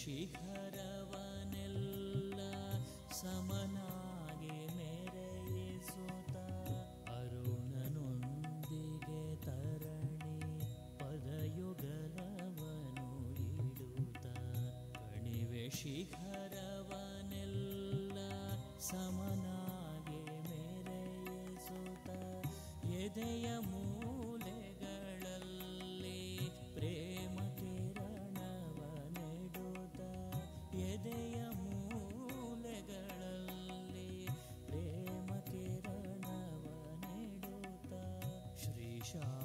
ಶಿಖರವನೆಲ್ಲ ಸಮನಾಗಿ ಮೆರೆಯಿಸುತ್ತ ಅರುಣನೊಂದಿಗೆ ತರಣಿ ಪದಯುಗಲವನು ಇಡುತ್ತ ಕಣಿವೆ ಶಿಖರವನೆಲ್ಲ ಸಮನಾಗಿ ಮೆರೆಯಿಸುತ್ತ ಎದೆಯ ಮೂ show.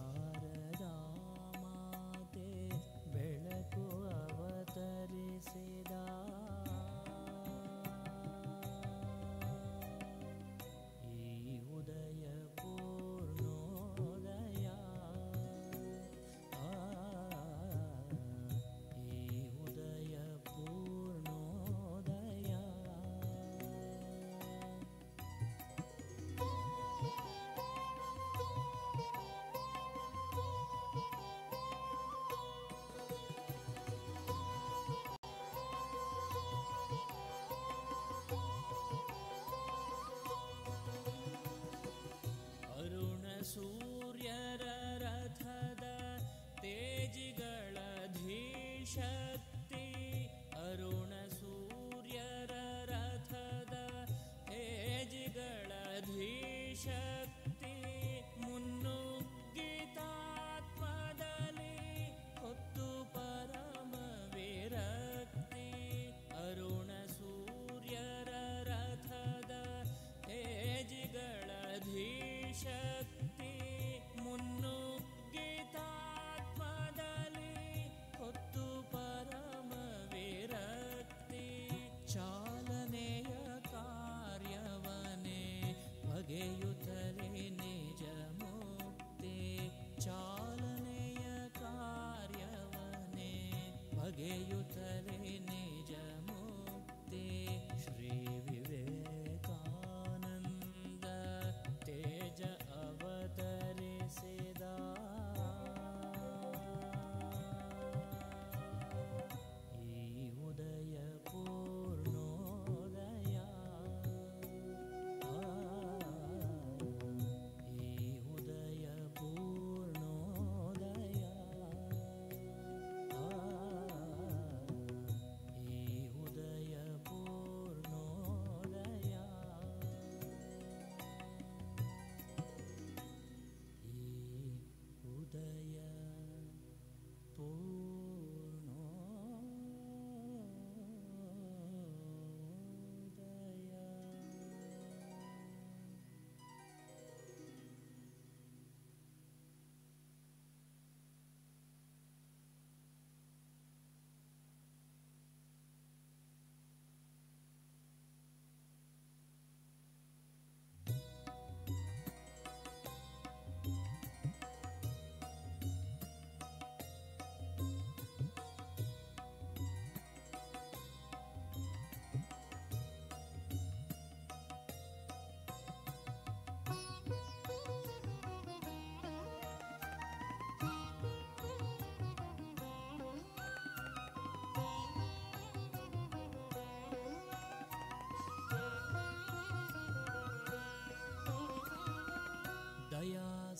Nation.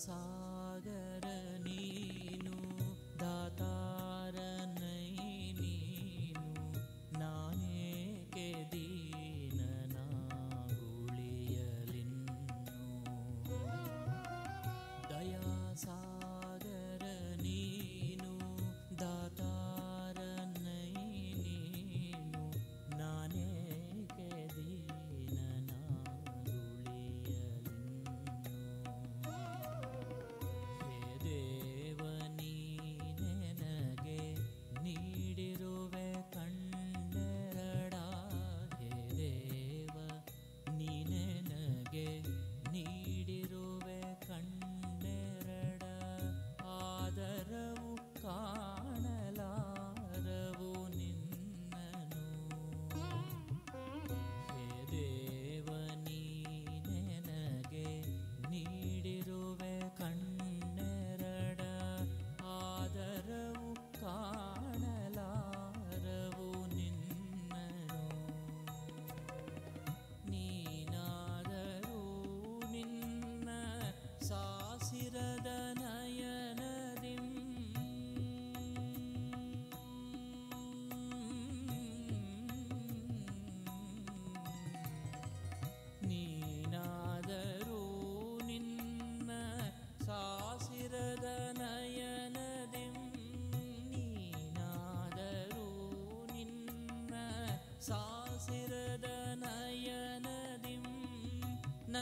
song.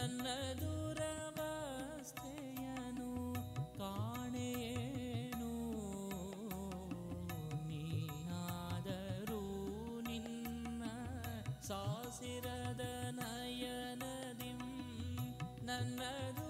ನನ್ನ ದುರವಸ್ಥೆಯನು ಕಾಣೆಯೇನು ನೀನಾದರೂ ನಿನ್ನ ಸಾಸಿರದ ನಯನದಿಂ ನನ್ನದು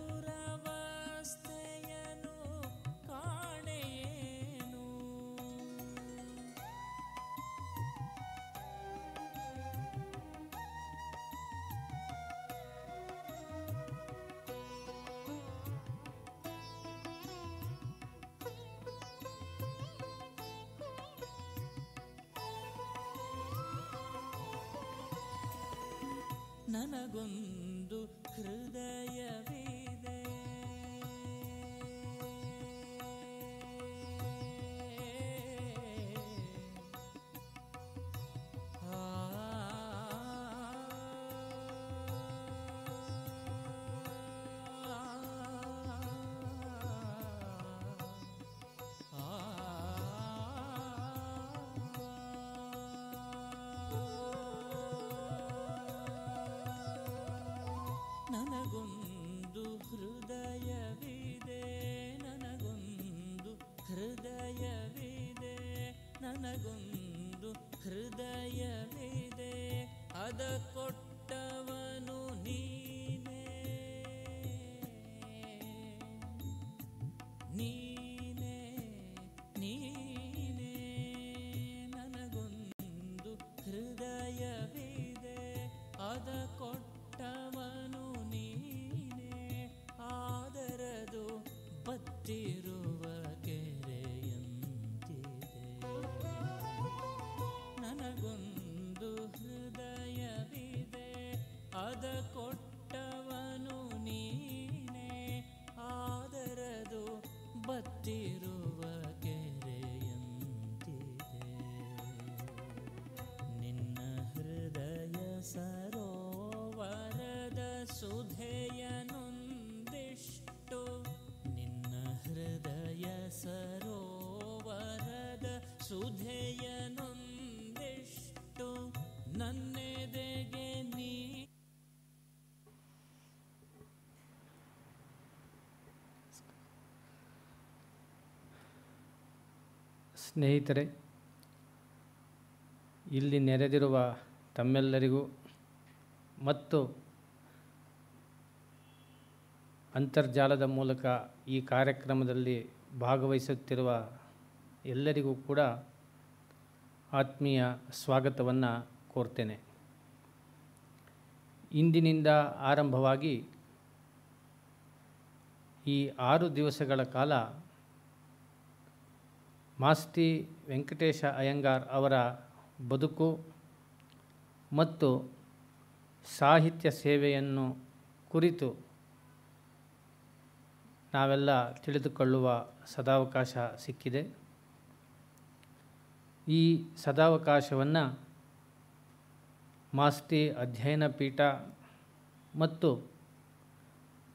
ನನಗೊಂದು ಹೃದಯವಿದೆ ನನಗೊಂದು ಹೃದಯವಿದೆ ನನಗೊಂದು dear ಸುಧೆಯನೊಂದಿಷ್ಟು ನನ್ನೆದೆಗೆ ನೀ ಸ್ನೇಹಿತರೆ ಇಲ್ಲಿ ನೆರೆದಿರುವ ತಮ್ಮೆಲ್ಲರಿಗೂ ಮತ್ತು ಅಂತರ್ಜಾಲದ ಮೂಲಕ ಈ ಕಾರ್ಯಕ್ರಮದಲ್ಲಿ ಭಾಗವಹಿಸುತ್ತಿರುವ ಎಲ್ಲರಿಗೂ ಕೂಡ ಆತ್ಮೀಯ ಸ್ವಾಗತವನ್ನು ಕೋರ್ತೇನೆ ಇಂದಿನಿಂದ ಆರಂಭವಾಗಿ ಈ ಆರು ದಿವಸಗಳ ಕಾಲ ಮಾಸ್ತಿ ವೆಂಕಟೇಶ ಅಯ್ಯಂಗಾರ್ ಅವರ ಬದುಕು ಮತ್ತು ಸಾಹಿತ್ಯ ಸೇವೆಯನ್ನು ಕುರಿತು ನಾವೆಲ್ಲ ತಿಳಿದುಕೊಳ್ಳುವ ಸದಾವಕಾಶ ಸಿಕ್ಕಿದೆ ಈ ಸದಾವಕಾಶವನ್ನು ಮಾಸ್ತಿ ಅಧ್ಯಯನ ಪೀಠ ಮತ್ತು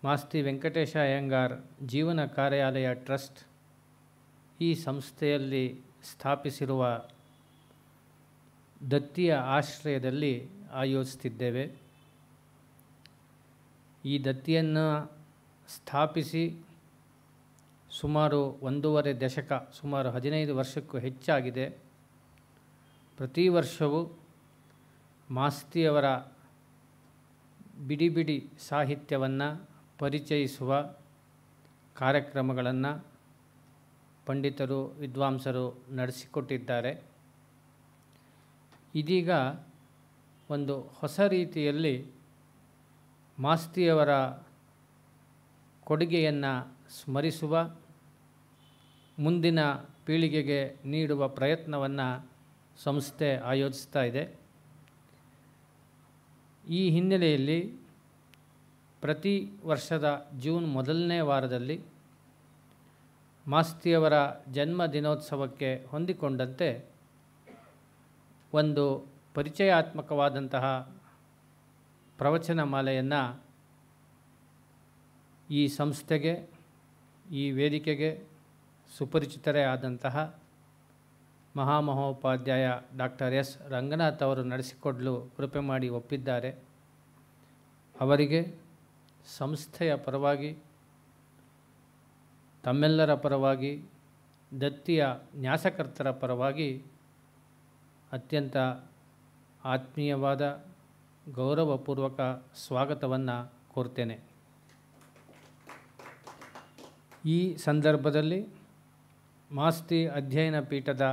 ಮಾಸ್ತಿ ವೆಂಕಟೇಶ ಅಯ್ಯಂಗಾರ್ ಜೀವನ ಕಾರ್ಯಾಲಯ ಟ್ರಸ್ಟ್ ಈ ಸಂಸ್ಥೆಯಲ್ಲಿ ಸ್ಥಾಪಿಸಿರುವ ದತ್ತಿಯ ಆಶ್ರಯದಲ್ಲಿ ಆಯೋಜಿಸುತ್ತಿದ್ದೇವೆ ಈ ದತ್ತಿಯನ್ನು ಸ್ಥಾಪಿಸಿ ಸುಮಾರು ಒಂದೂವರೆ ದಶಕ ಸುಮಾರು ಹದಿನೈದು ವರ್ಷಕ್ಕೂ ಹೆಚ್ಚಾಗಿದೆ ಪ್ರತಿ ವರ್ಷವೂ ಮಾಸ್ತಿಯವರ ಬಿಡಿ ಬಿಡಿ ಸಾಹಿತ್ಯವನ್ನು ಪರಿಚಯಿಸುವ ಕಾರ್ಯಕ್ರಮಗಳನ್ನು ಪಂಡಿತರು ವಿದ್ವಾಂಸರು ನಡೆಸಿಕೊಟ್ಟಿದ್ದಾರೆ ಇದೀಗ ಒಂದು ಹೊಸ ರೀತಿಯಲ್ಲಿ ಮಾಸ್ತಿಯವರ ಕೊಡುಗೆಯನ್ನು ಸ್ಮರಿಸುವ ಮುಂದಿನ ಪೀಳಿಗೆಗೆ ನೀಡುವ ಪ್ರಯತ್ನವನ್ನು ಸಂಸ್ಥೆ ಆಯೋಜಿಸ್ತಾ ಇದೆ ಈ ಹಿನ್ನೆಲೆಯಲ್ಲಿ ಪ್ರತಿ ವರ್ಷದ ಜೂನ್ ಮೊದಲನೇ ವಾರದಲ್ಲಿ ಮಾಸ್ತಿಯವರ ಜನ್ಮ ದಿನೋತ್ಸವಕ್ಕೆ ಹೊಂದಿಕೊಂಡಂತೆ ಒಂದು ಪರಿಚಯಾತ್ಮಕವಾದಂತಹ ಪ್ರವಚನ ಮಾಲೆಯನ್ನು ಈ ಸಂಸ್ಥೆಗೆ ಈ ವೇದಿಕೆಗೆ ಸುಪರಿಚಿತರೇ ಆದಂತಹ ಮಹಾಮಹೋಪಾಧ್ಯಾಯ ಡಾಕ್ಟರ್ ಎಸ್ ರಂಗನಾಥ್ ಅವರು ನಡೆಸಿಕೊಡಲು ಕೃಪೆ ಮಾಡಿ ಒಪ್ಪಿದ್ದಾರೆ ಅವರಿಗೆ ಸಂಸ್ಥೆಯ ಪರವಾಗಿ ತಮ್ಮೆಲ್ಲರ ಪರವಾಗಿ ದತ್ತಿಯ ನ್ಯಾಸಕರ್ತರ ಪರವಾಗಿ ಅತ್ಯಂತ ಆತ್ಮೀಯವಾದ ಗೌರವಪೂರ್ವಕ ಸ್ವಾಗತವನ್ನು ಕೋರ್ತೇನೆ ಈ ಸಂದರ್ಭದಲ್ಲಿ ಮಾಸ್ತಿ ಅಧ್ಯಯನ ಪೀಠದ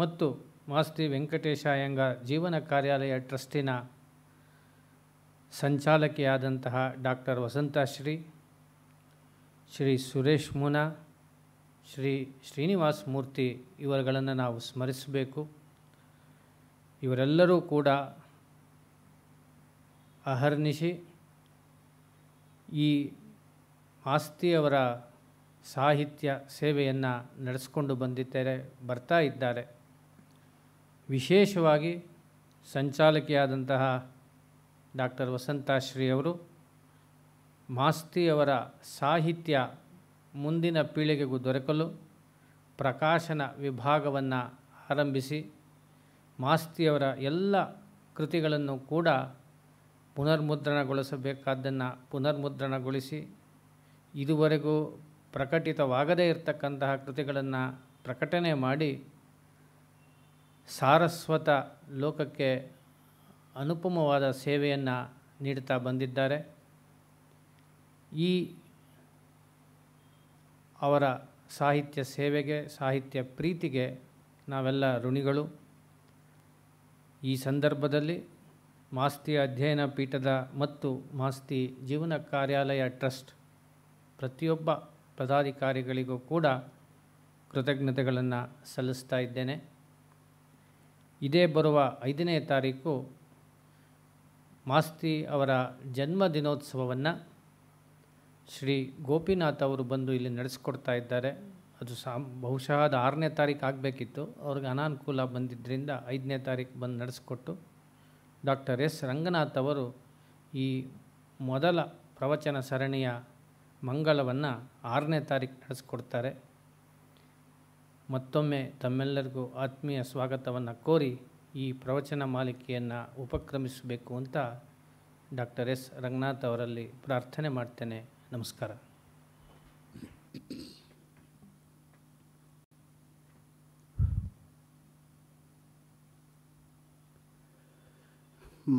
ಮತ್ತು ಮಾಸ್ತಿ ವೆಂಕಟೇಶ ವೆಂಕಟೇಶಾಯಂಗ ಜೀವನ ಕಾರ್ಯಾಲಯ ಟ್ರಸ್ಟಿನ ಸಂಚಾಲಕಿಯಾದಂತಹ ಡಾಕ್ಟರ್ ವಸಂತಶ್ರೀ ಶ್ರೀ ಸುರೇಶ್ ಮುನಾ ಶ್ರೀ ಶ್ರೀನಿವಾಸ್ ಮೂರ್ತಿ ಇವರುಗಳನ್ನು ನಾವು ಸ್ಮರಿಸಬೇಕು ಇವರೆಲ್ಲರೂ ಕೂಡ ಅಹರ್ನಿಶಿ ಈ ಮಾಸ್ತಿಯವರ ಸಾಹಿತ್ಯ ಸೇವೆಯನ್ನು ನಡೆಸ್ಕೊಂಡು ಬಂದಿದ್ದಾರೆ ಬರ್ತಾ ಇದ್ದಾರೆ ವಿಶೇಷವಾಗಿ ಸಂಚಾಲಕಿಯಾದಂತಹ ಡಾಕ್ಟರ್ ವಸಂತಾಶ್ರೀಯವರು ಮಾಸ್ತಿಯವರ ಸಾಹಿತ್ಯ ಮುಂದಿನ ಪೀಳಿಗೆಗೂ ದೊರಕಲು ಪ್ರಕಾಶನ ವಿಭಾಗವನ್ನು ಆರಂಭಿಸಿ ಮಾಸ್ತಿಯವರ ಎಲ್ಲ ಕೃತಿಗಳನ್ನು ಕೂಡ ಪುನರ್ಮುದ್ರಣಗೊಳಿಸಬೇಕಾದ್ದನ್ನು ಪುನರ್ಮುದ್ರಣಗೊಳಿಸಿ ಇದುವರೆಗೂ ಪ್ರಕಟಿತವಾಗದೇ ಇರತಕ್ಕಂತಹ ಕೃತಿಗಳನ್ನು ಪ್ರಕಟಣೆ ಮಾಡಿ ಸಾರಸ್ವತ ಲೋಕಕ್ಕೆ ಅನುಪಮವಾದ ಸೇವೆಯನ್ನು ನೀಡುತ್ತಾ ಬಂದಿದ್ದಾರೆ ಈ ಅವರ ಸಾಹಿತ್ಯ ಸೇವೆಗೆ ಸಾಹಿತ್ಯ ಪ್ರೀತಿಗೆ ನಾವೆಲ್ಲ ಋಣಿಗಳು ಈ ಸಂದರ್ಭದಲ್ಲಿ ಮಾಸ್ತಿ ಅಧ್ಯಯನ ಪೀಠದ ಮತ್ತು ಮಾಸ್ತಿ ಜೀವನ ಕಾರ್ಯಾಲಯ ಟ್ರಸ್ಟ್ ಪ್ರತಿಯೊಬ್ಬ ಪದಾಧಿಕಾರಿಗಳಿಗೂ ಕೂಡ ಕೃತಜ್ಞತೆಗಳನ್ನು ಸಲ್ಲಿಸ್ತಾ ಇದ್ದೇನೆ ಇದೇ ಬರುವ ಐದನೇ ತಾರೀಕು ಮಾಸ್ತಿ ಅವರ ಜನ್ಮ ದಿನೋತ್ಸವವನ್ನು ಶ್ರೀ ಗೋಪಿನಾಥ್ ಅವರು ಬಂದು ಇಲ್ಲಿ ನಡೆಸ್ಕೊಡ್ತಾ ಇದ್ದಾರೆ ಅದು ಸಾ ಬಹುಶಃ ಅದು ಆರನೇ ತಾರೀಕು ಆಗಬೇಕಿತ್ತು ಅವ್ರಿಗೆ ಅನಾನುಕೂಲ ಬಂದಿದ್ದರಿಂದ ಐದನೇ ತಾರೀಕು ಬಂದು ನಡೆಸಿಕೊಟ್ಟು ಡಾಕ್ಟರ್ ಎಸ್ ರಂಗನಾಥ್ ಅವರು ಈ ಮೊದಲ ಪ್ರವಚನ ಸರಣಿಯ ಮಂಗಳವನ್ನು ಆರನೇ ತಾರೀಕು ನಡೆಸ್ಕೊಡ್ತಾರೆ ಮತ್ತೊಮ್ಮೆ ತಮ್ಮೆಲ್ಲರಿಗೂ ಆತ್ಮೀಯ ಸ್ವಾಗತವನ್ನು ಕೋರಿ ಈ ಪ್ರವಚನ ಮಾಲಿಕೆಯನ್ನು ಉಪಕ್ರಮಿಸಬೇಕು ಅಂತ ಡಾಕ್ಟರ್ ಎಸ್ ರಂಗನಾಥ್ ಅವರಲ್ಲಿ ಪ್ರಾರ್ಥನೆ ಮಾಡ್ತೇನೆ ನಮಸ್ಕಾರ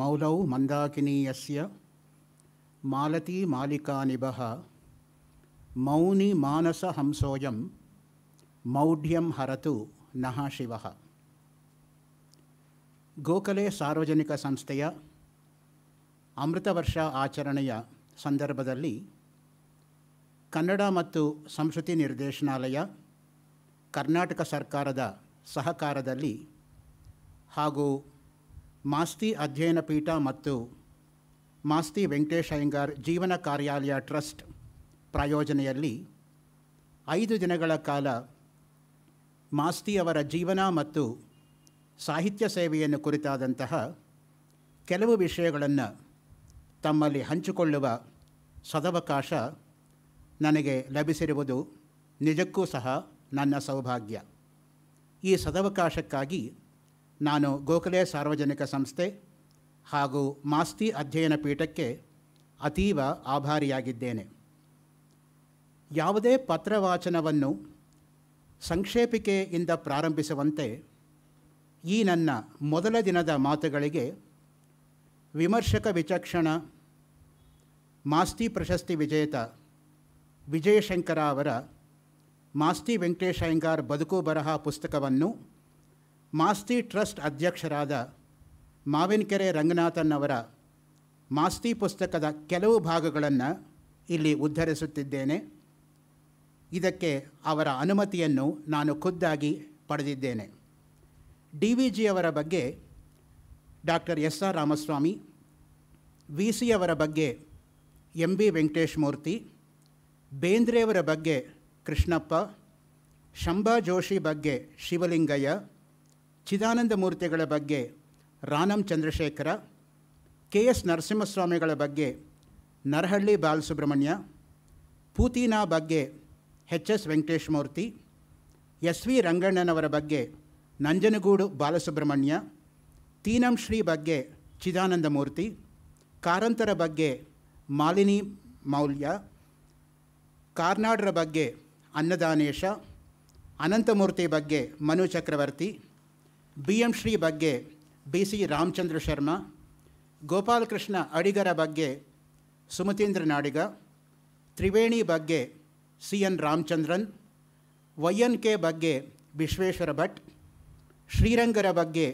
ಮೌಲೌ ಮಂದಾಕಿನೀಯಸ್ಯ ಮಾಲತಿ ನಿಭ ಮೌನಿ ಮಾನಸ ಹಂಸೋಯಂ ಮೌಢ್ಯಂ ಹರತು ನಹ ಶಿವ ಗೋಖಲೆ ಸಾರ್ವಜನಿಕ ಸಂಸ್ಥೆಯ ಅಮೃತ ವರ್ಷ ಆಚರಣೆಯ ಸಂದರ್ಭದಲ್ಲಿ ಕನ್ನಡ ಮತ್ತು ಸಂಸ್ಕೃತಿ ನಿರ್ದೇಶನಾಲಯ ಕರ್ನಾಟಕ ಸರ್ಕಾರದ ಸಹಕಾರದಲ್ಲಿ ಹಾಗೂ ಮಾಸ್ತಿ ಅಧ್ಯಯನ ಪೀಠ ಮತ್ತು ಮಾಸ್ತಿ ವೆಂಕಟೇಶ ಅಯ್ಯಂಗಾರ್ ಜೀವನ ಕಾರ್ಯಾಲಯ ಟ್ರಸ್ಟ್ ಪ್ರಾಯೋಜನೆಯಲ್ಲಿ ಐದು ದಿನಗಳ ಕಾಲ ಮಾಸ್ತಿ ಅವರ ಜೀವನ ಮತ್ತು ಸಾಹಿತ್ಯ ಸೇವೆಯನ್ನು ಕುರಿತಾದಂತಹ ಕೆಲವು ವಿಷಯಗಳನ್ನು ತಮ್ಮಲ್ಲಿ ಹಂಚಿಕೊಳ್ಳುವ ಸದವಕಾಶ ನನಗೆ ಲಭಿಸಿರುವುದು ನಿಜಕ್ಕೂ ಸಹ ನನ್ನ ಸೌಭಾಗ್ಯ ಈ ಸದವಕಾಶಕ್ಕಾಗಿ ನಾನು ಗೋಖಲೆ ಸಾರ್ವಜನಿಕ ಸಂಸ್ಥೆ ಹಾಗೂ ಮಾಸ್ತಿ ಅಧ್ಯಯನ ಪೀಠಕ್ಕೆ ಅತೀವ ಆಭಾರಿಯಾಗಿದ್ದೇನೆ ಯಾವುದೇ ಪತ್ರವಾಚನವನ್ನು ಸಂಕ್ಷೇಪಿಕೆಯಿಂದ ಪ್ರಾರಂಭಿಸುವಂತೆ ಈ ನನ್ನ ಮೊದಲ ದಿನದ ಮಾತುಗಳಿಗೆ ವಿಮರ್ಶಕ ವಿಚಕ್ಷಣ ಮಾಸ್ತಿ ಪ್ರಶಸ್ತಿ ವಿಜೇತ ವಿಜಯಶಂಕರ ಅವರ ಮಾಸ್ತಿ ವೆಂಕಟೇಶಯ್ಯಂಗಾರ್ ಅಯ್ಯಂಗಾರ್ ಬದುಕು ಬರಹ ಪುಸ್ತಕವನ್ನು ಮಾಸ್ತಿ ಟ್ರಸ್ಟ್ ಅಧ್ಯಕ್ಷರಾದ ಮಾವಿನಕೆರೆ ರಂಗನಾಥನ್ ಅವರ ಮಾಸ್ತಿ ಪುಸ್ತಕದ ಕೆಲವು ಭಾಗಗಳನ್ನು ಇಲ್ಲಿ ಉದ್ಧರಿಸುತ್ತಿದ್ದೇನೆ ಇದಕ್ಕೆ ಅವರ ಅನುಮತಿಯನ್ನು ನಾನು ಖುದ್ದಾಗಿ ಪಡೆದಿದ್ದೇನೆ ಡಿ ವಿ ಜಿಯವರ ಬಗ್ಗೆ doctor S R Ramaswamy V ಸಿಯವರ ಬಗ್ಗೆ ಎಂ ಬಿ ವೆಂಕಟೇಶ್ ಮೂರ್ತಿ ಬೇಂದ್ರೆಯವರ ಬಗ್ಗೆ ಕೃಷ್ಣಪ್ಪ ಶಂಭಾ ಜೋಶಿ ಬಗ್ಗೆ ಶಿವಲಿಂಗಯ್ಯ ಚಿದಾನಂದ ಮೂರ್ತಿಗಳ ಬಗ್ಗೆ ರಾನಂ ಚಂದ್ರಶೇಖರ ಕೆ ಎಸ್ ನರಸಿಂಹಸ್ವಾಮಿಗಳ ಬಗ್ಗೆ ನರಹಳ್ಳಿ ಬಾಲಸುಬ್ರಹ್ಮಣ್ಯ ಪೂತೀನಾ ಬಗ್ಗೆ H S Venkateshmurthy S V ರಂಗಣ್ಣನವರ ಬಗ್ಗೆ ನಂಜನಗೂಡು ಬಾಲಸುಬ್ರಹ್ಮಣ್ಯ ತೀನಂ ಶ್ರೀ ಬಗ್ಗೆ ಚಿದಾನಂದಮೂರ್ತಿ ಕಾರಂತರ ಬಗ್ಗೆ ಮಾಲಿನಿ ಮೌಲ್ಯ ಕಾರ್ನಾಡ್ರ ಬಗ್ಗೆ ಅನ್ನದಾನೇಶ ಅನಂತಮೂರ್ತಿ ಬಗ್ಗೆ ಮನು ಚಕ್ರವರ್ತಿ ಬಿ ಎಂ ಶ್ರೀ ಬಗ್ಗೆ ಬಿ ಸಿ ರಾಮಚಂದ್ರ ಶರ್ಮಾ ಗೋಪಾಲಕೃಷ್ಣ ಅಡಿಗರ ಬಗ್ಗೆ ಸುಮತೀಂದ್ರ ನಾಡಿಗ ತ್ರಿವೇಣಿ ಬಗ್ಗೆ C N Ramachandran Y N K ಬಗ್ಗೆ ವಿಶ್ವೇಶ್ವರ ಭಟ್ ಶ್ರೀರಂಗರ ಬಗ್ಗೆ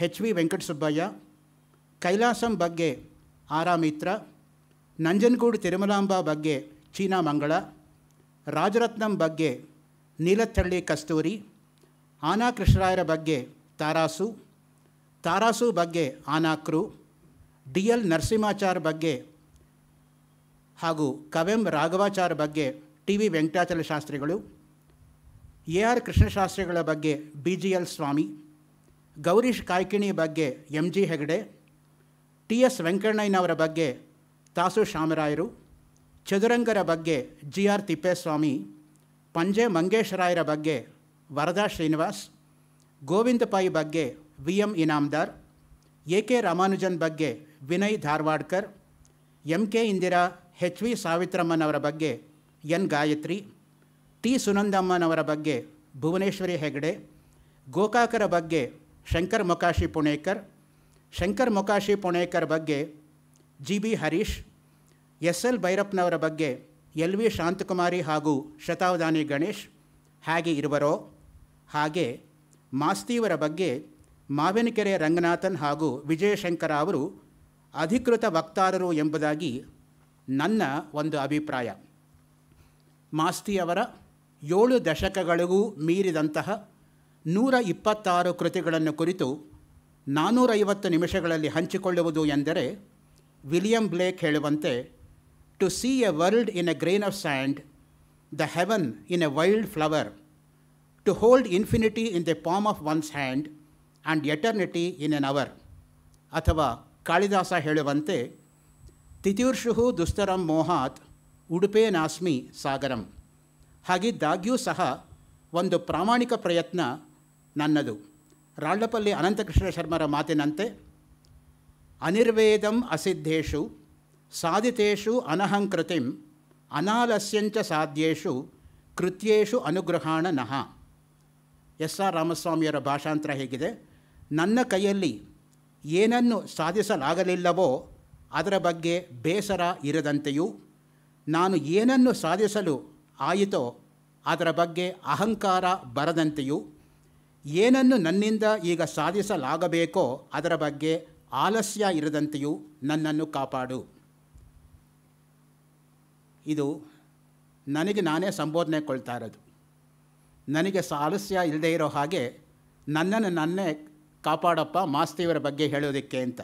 ಹೆಚ್ ವಿ ವೆಂಕಟಸುಬ್ಬಯ್ಯ ಕೈಲಾಸಂ ಬಗ್ಗೆ ಆರಾಮಿತ್ರ ನಂಜನಗೂಡು ತಿರುಮಲಾಂಬ ಬಗ್ಗೆ ಚೀನಾ ಮಂಗಳ ರಾಜರತ್ನಂ ಬಗ್ಗೆ ನೀಲತ್ತಳ್ಳಿ ಕಸ್ತೂರಿ ಆನಾ ಕೃಷ್ಣರಾಯರ ಬಗ್ಗೆ ತಾರಾಸು ತಾರಾಸು ಬಗ್ಗೆ ಆನಾಕ್ರು ಡಿ ಎಲ್ ನರಸಿಂಹಾಚಾರ್ ಬಗ್ಗೆ ಹಾಗೂ ಕವೆಂ ರಾಘವಾಚಾರ್ ಬಗ್ಗೆ ಟಿ ವಿ ವೆಂಕಟಾಚಲ ಶಾಸ್ತ್ರಿಗಳು ಎ ಆರ್ ಕೃಷ್ಣಶಾಸ್ತ್ರಿಗಳ ಬಗ್ಗೆ B G L Swamy Gowrish Kaikini ಬಗ್ಗೆ M G Hegde T S ವೆಂಕಣ್ಣಯ್ಯನವರ ಬಗ್ಗೆ ತಾಸು ಶಾಮರಾಯರು ಚದುರಂಗರ ಬಗ್ಗೆ ಜಿ ಆರ್ ತಿಪ್ಪೇಸ್ವಾಮಿ ಪಂಜೆ ಮಂಗೇಶರಾಯರ ಬಗ್ಗೆ ವರದಾ ಶ್ರೀನಿವಾಸ್ ಗೋವಿಂದ ಬಗ್ಗೆ V M Inamdar A K Ramanujan ಬಗ್ಗೆ Vinay Dharwadkar M K Indira H V ಸಾವಿತ್ರಮ್ಮನವರ ಬಗ್ಗೆ ಎನ್ ಗಾಯತ್ರಿ ಟಿ ಸುನಂದಮ್ಮನವರ ಬಗ್ಗೆ ಭುವನೇಶ್ವರಿ ಹೆಗಡೆ ಗೋಕಾಕರ ಬಗ್ಗೆ ಶಂಕರ್ ಮೊಕಾಶಿ ಪುಣೇಕರ್ ಶಂಕರ್ ಮೊಕಾಶಿ ಪುಣೇಕರ್ ಬಗ್ಗೆ G B Harish S L ಭೈರಪ್ಪನವರ ಬಗ್ಗೆ ಎಲ್ ವಿ ಶಾಂತಕುಮಾರಿ ಹಾಗೂ ಶತಾವಧಾನಿ ಗಣೇಶ್ ಹಾಗೆ ಇರುವರೋ ಹಾಗೆ ಮಾಸ್ತಿಯವರ ಬಗ್ಗೆ ಮಾವಿನಕೆರೆ ರಂಗನಾಥನ್ ಹಾಗೂ ವಿಜಯಶಂಕರ ಅವರು ಅಧಿಕೃತ ವಕ್ತಾರರು ಎಂಬುದಾಗಿ ನನ್ನ ಒಂದು ಅಭಿಪ್ರಾಯ ಮಾಸ್ತಿಯವರ ಏಳು ದಶಕಗಳಿಗೂ ಮೀರಿದಂತಹ ನೂರ ಇಪ್ಪತ್ತಾರು ಕೃತಿಗಳನ್ನು ಕುರಿತು ನಾನೂರೈವತ್ತು ನಿಮಿಷಗಳಲ್ಲಿ ಹಂಚಿಕೊಳ್ಳುವುದು ಎಂದರೆ ವಿಲಿಯಂ ಬ್ಲೇಕ್ ಹೇಳುವಂತೆ to see a world in a grain of sand the heaven in a wild flower to hold infinity in the palm of one's hand and eternity in an hour ಅಥವಾ ಕಾಳಿದಾಸ ಹೇಳುವಂತೆ ತಿತೀರ್ಷು ದುಸ್ತರಂ ಮೋಹಾತ್ ಉಡುಪೇ ನಾಸ್ಮಿ ಸಾಗರಂ ಹಾಗಿದ್ದಾಗ್ಯೂ ಸಹ ಒಂದು ಪ್ರಾಮಾಣಿಕ ಪ್ರಯತ್ನ ನನ್ನದು ರಾಳ್ಳಪಲ್ಲಿ ಅನಂತಕೃಷ್ಣ ಶರ್ಮರ ಮಾತಿನಂತೆ ಅನಿರ್ವೇದಂ ಅಸಿದ್ಧೇಶು ಸಾಧಿತೇಷು ಅನಹಂಕೃತಿಂ ಅನಾಲಸ್ಯಂಚ ಸಾಧ್ಯೇಶು ಕೃತ್ಯೇಷು ಅನುಗ್ರಹಾಣ ನಹ ಎಸ್ ಆರ್ ರಾಮಸ್ವಾಮಿಯವರ ಭಾಷಾಂತರ ಹೇಗಿದೆ ನನ್ನ ಕೈಯಲ್ಲಿ ಏನನ್ನು ಸಾಧಿಸಲಾಗಲಿಲ್ಲವೋ ಅದರ ಬಗ್ಗೆ ಬೇಸರ ಇರದಂತೆಯೂ ನಾನು ಏನನ್ನು ಸಾಧಿಸಲು ಆಯಿತೋ ಅದರ ಬಗ್ಗೆ ಅಹಂಕಾರ ಬರದಂತೆಯೂ ಏನನ್ನು ನನ್ನಿಂದ ಈಗ ಸಾಧಿಸಲಾಗಬೇಕೋ ಅದರ ಬಗ್ಗೆ ಆಲಸ್ಯ ಇರದಂತೆಯೂ ನನ್ನನ್ನು ಕಾಪಾಡು ಇದು ನನಗೆ ನಾನೇ ಸಂಬೋಧನೆ ಕೊಳ್ತಾ ಇರೋದು ನನಗೆ ಆಲಸ್ಯ ಇಲ್ಲದೆ ಇರೋ ಹಾಗೆ ನನ್ನನ್ನು ನನ್ನೇ ಕಾಪಾಡಪ್ಪ ಮಾಸ್ತಿಯವರ ಬಗ್ಗೆ ಹೇಳೋದಕ್ಕೆ ಅಂತ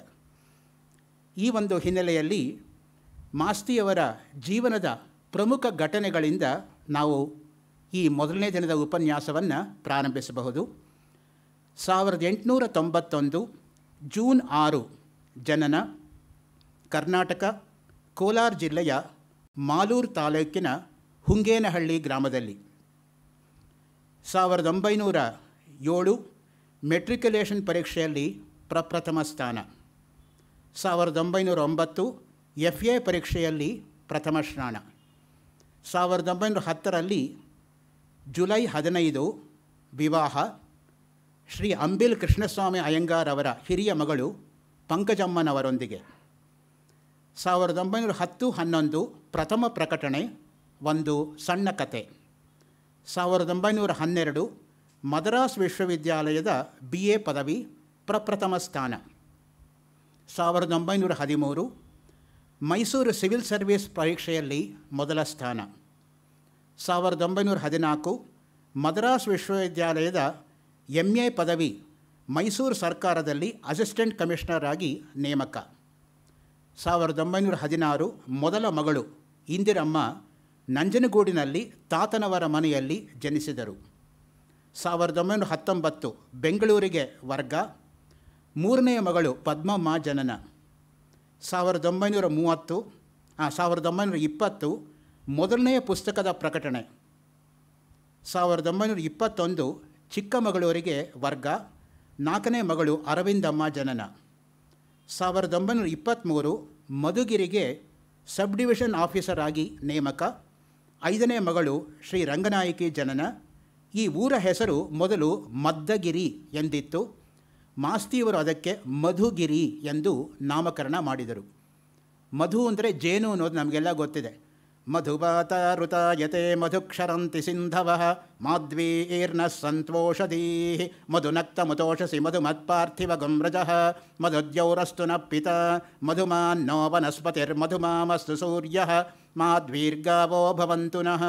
ಈ ಒಂದು ಹಿನ್ನೆಲೆಯಲ್ಲಿ ಮಾಸ್ತಿಯವರ ಜೀವನದ ಪ್ರಮುಖ ಘಟನೆಗಳಿಂದ ನಾವು ಈ ಮೊದಲನೇ ದಿನದ ಉಪನ್ಯಾಸವನ್ನು ಪ್ರಾರಂಭಿಸಬಹುದು ಸಾವಿರದ ಎಂಟುನೂರ ತೊಂಬತ್ತೊಂದು ಜೂನ್ ಆರು ಜನನ ಕರ್ನಾಟಕ ಕೋಲಾರ ಜಿಲ್ಲೆಯ ಮಾಲೂರು ತಾಲೂಕಿನ ಹುಂಗೇನಹಳ್ಳಿ ಗ್ರಾಮದಲ್ಲಿ ಸಾವಿರದ ಒಂಬೈನೂರ ಏಳು ಮೆಟ್ರಿಕ್ಯುಲೇಷನ್ ಪರೀಕ್ಷೆಯಲ್ಲಿ ಪ್ರಪ್ರಥಮ ಸ್ಥಾನ ಸಾವಿರದ ಒಂಬೈನೂರ ಒಂಬತ್ತು ಎಫ್ ಎ ಪರೀಕ್ಷೆಯಲ್ಲಿ ಪ್ರಥಮ ಸ್ನಾನ ಸಾವಿರದ ಒಂಬೈನೂರ ಹತ್ತರಲ್ಲಿ ಜುಲೈ ಹದಿನೈದು ವಿವಾಹ ಶ್ರೀ ಅಂಬಿಲ್ ಕೃಷ್ಣಸ್ವಾಮಿ ಅಯ್ಯಂಗಾರ್ ಅವರ ಹಿರಿಯ ಮಗಳು ಪಂಕಜಮ್ಮನವರೊಂದಿಗೆ ಸಾವಿರದ ಒಂಬೈನೂರ ಹತ್ತು ಹನ್ನೊಂದು ಪ್ರಥಮ ಪ್ರಕಟಣೆ ಒಂದು ಸಣ್ಣ ಕತೆ ಸಾವಿರದ ಒಂಬೈನೂರ ಹನ್ನೆರಡು ಮದ್ರಾಸ್ ವಿಶ್ವವಿದ್ಯಾಲಯದ ಬಿ ಎ ಪದವಿ ಪ್ರಪ್ರಥಮ ಸ್ಥಾನ ಸಾವಿರದ ಒಂಬೈನೂರ ಹದಿಮೂರು ಮೈಸೂರು ಸಿವಿಲ್ ಸರ್ವಿಸ್ ಪರೀಕ್ಷೆಯಲ್ಲಿ ಮೊದಲ ಸ್ಥಾನ ಸಾವಿರದ ಒಂಬೈನೂರ ಹದಿನಾಲ್ಕು ಮದ್ರಾಸ್ ವಿಶ್ವವಿದ್ಯಾಲಯದ ಎಂ ಎ ಪದವಿ ಮೈಸೂರು ಸರ್ಕಾರದಲ್ಲಿ ಅಸಿಸ್ಟೆಂಟ್ ಕಮಿಷನರ್ ಆಗಿ ನೇಮಕ ಸಾವಿರದ ಒಂಬೈನೂರ ಹದಿನಾರು ಮೊದಲ ಮಗಳು ಇಂದಿರಮ್ಮ ನಂಜನಗೂಡಿನಲ್ಲಿ ತಾತನವರ ಮನೆಯಲ್ಲಿ ಜನಿಸಿದರು ಸಾವಿರದ ಒಂಬೈನೂರ ಹತ್ತೊಂಬತ್ತು ಬೆಂಗಳೂರಿಗೆ ವರ್ಗ ಮೂರನೆಯ ಮಗಳು ಪದ್ಮಮ್ಮ ಜನನ ಸಾವಿರದ ಒಂಬೈನೂರ ಮೂವತ್ತು ಸಾವಿರದ ಒಂಬೈನೂರ ಇಪ್ಪತ್ತು ಮೊದಲನೆಯ ಪುಸ್ತಕದ ಪ್ರಕಟಣೆ ಸಾವಿರದ ಒಂಬೈನೂರ ಇಪ್ಪತ್ತೊಂದು ಚಿಕ್ಕಮಗಳೂರಿಗೆ ವರ್ಗ ನಾಲ್ಕನೇ ಮಗಳು ಅರವಿಂದಮ್ಮ ಜನನ ಸಾವಿರದ ಒಂಬೈನೂರ ಇಪ್ಪತ್ತ್ಮೂರು ಮಧುಗಿರಿಗೆ ಸಬ್ ಡಿವಿಷನ್ ಆಫೀಸರ್ ಆಗಿ ನೇಮಕ ಐದನೇ ಮಗಳು ಶ್ರೀ ರಂಗನಾಯಕಿ ಜನನ ಈ ಊರ ಹೆಸರು ಮೊದಲು ಮದ್ದಗಿರಿ ಎಂದಿತ್ತು ಮಾಸ್ತಿಯವರು ಅದಕ್ಕೆ ಮಧುಗಿರಿ ಎಂದು ನಾಮಕರಣ ಮಾಡಿದರು ಮಧು ಅಂದರೆ ಜೇನು ಅನ್ನೋದು ನಮಗೆಲ್ಲ ಗೊತ್ತಿದೆ ಮಧುಬಾತ ಯತೆ ಮಧುಕ್ಷರಂತಿ ಸಿಂಧವ ಮಾಧ್ವೀ ಏರ್ನ ಸಂತೋಷಧೀ ಮಧುನಕ್ತ ಮತೋಷಸಿ ಮಧುಮತ್ಪಾರ್ಥಿವ ಗಮ್ರಜ ಮಧುದ್ಯೌರಸ್ತು ನ ಪಿತ ಮಧು ಮಾಮಸ್ತು ಸೂರ್ಯ ಮಾಧ್ವೀರ್ಗಾವೋ ಭವಂತು ನಃ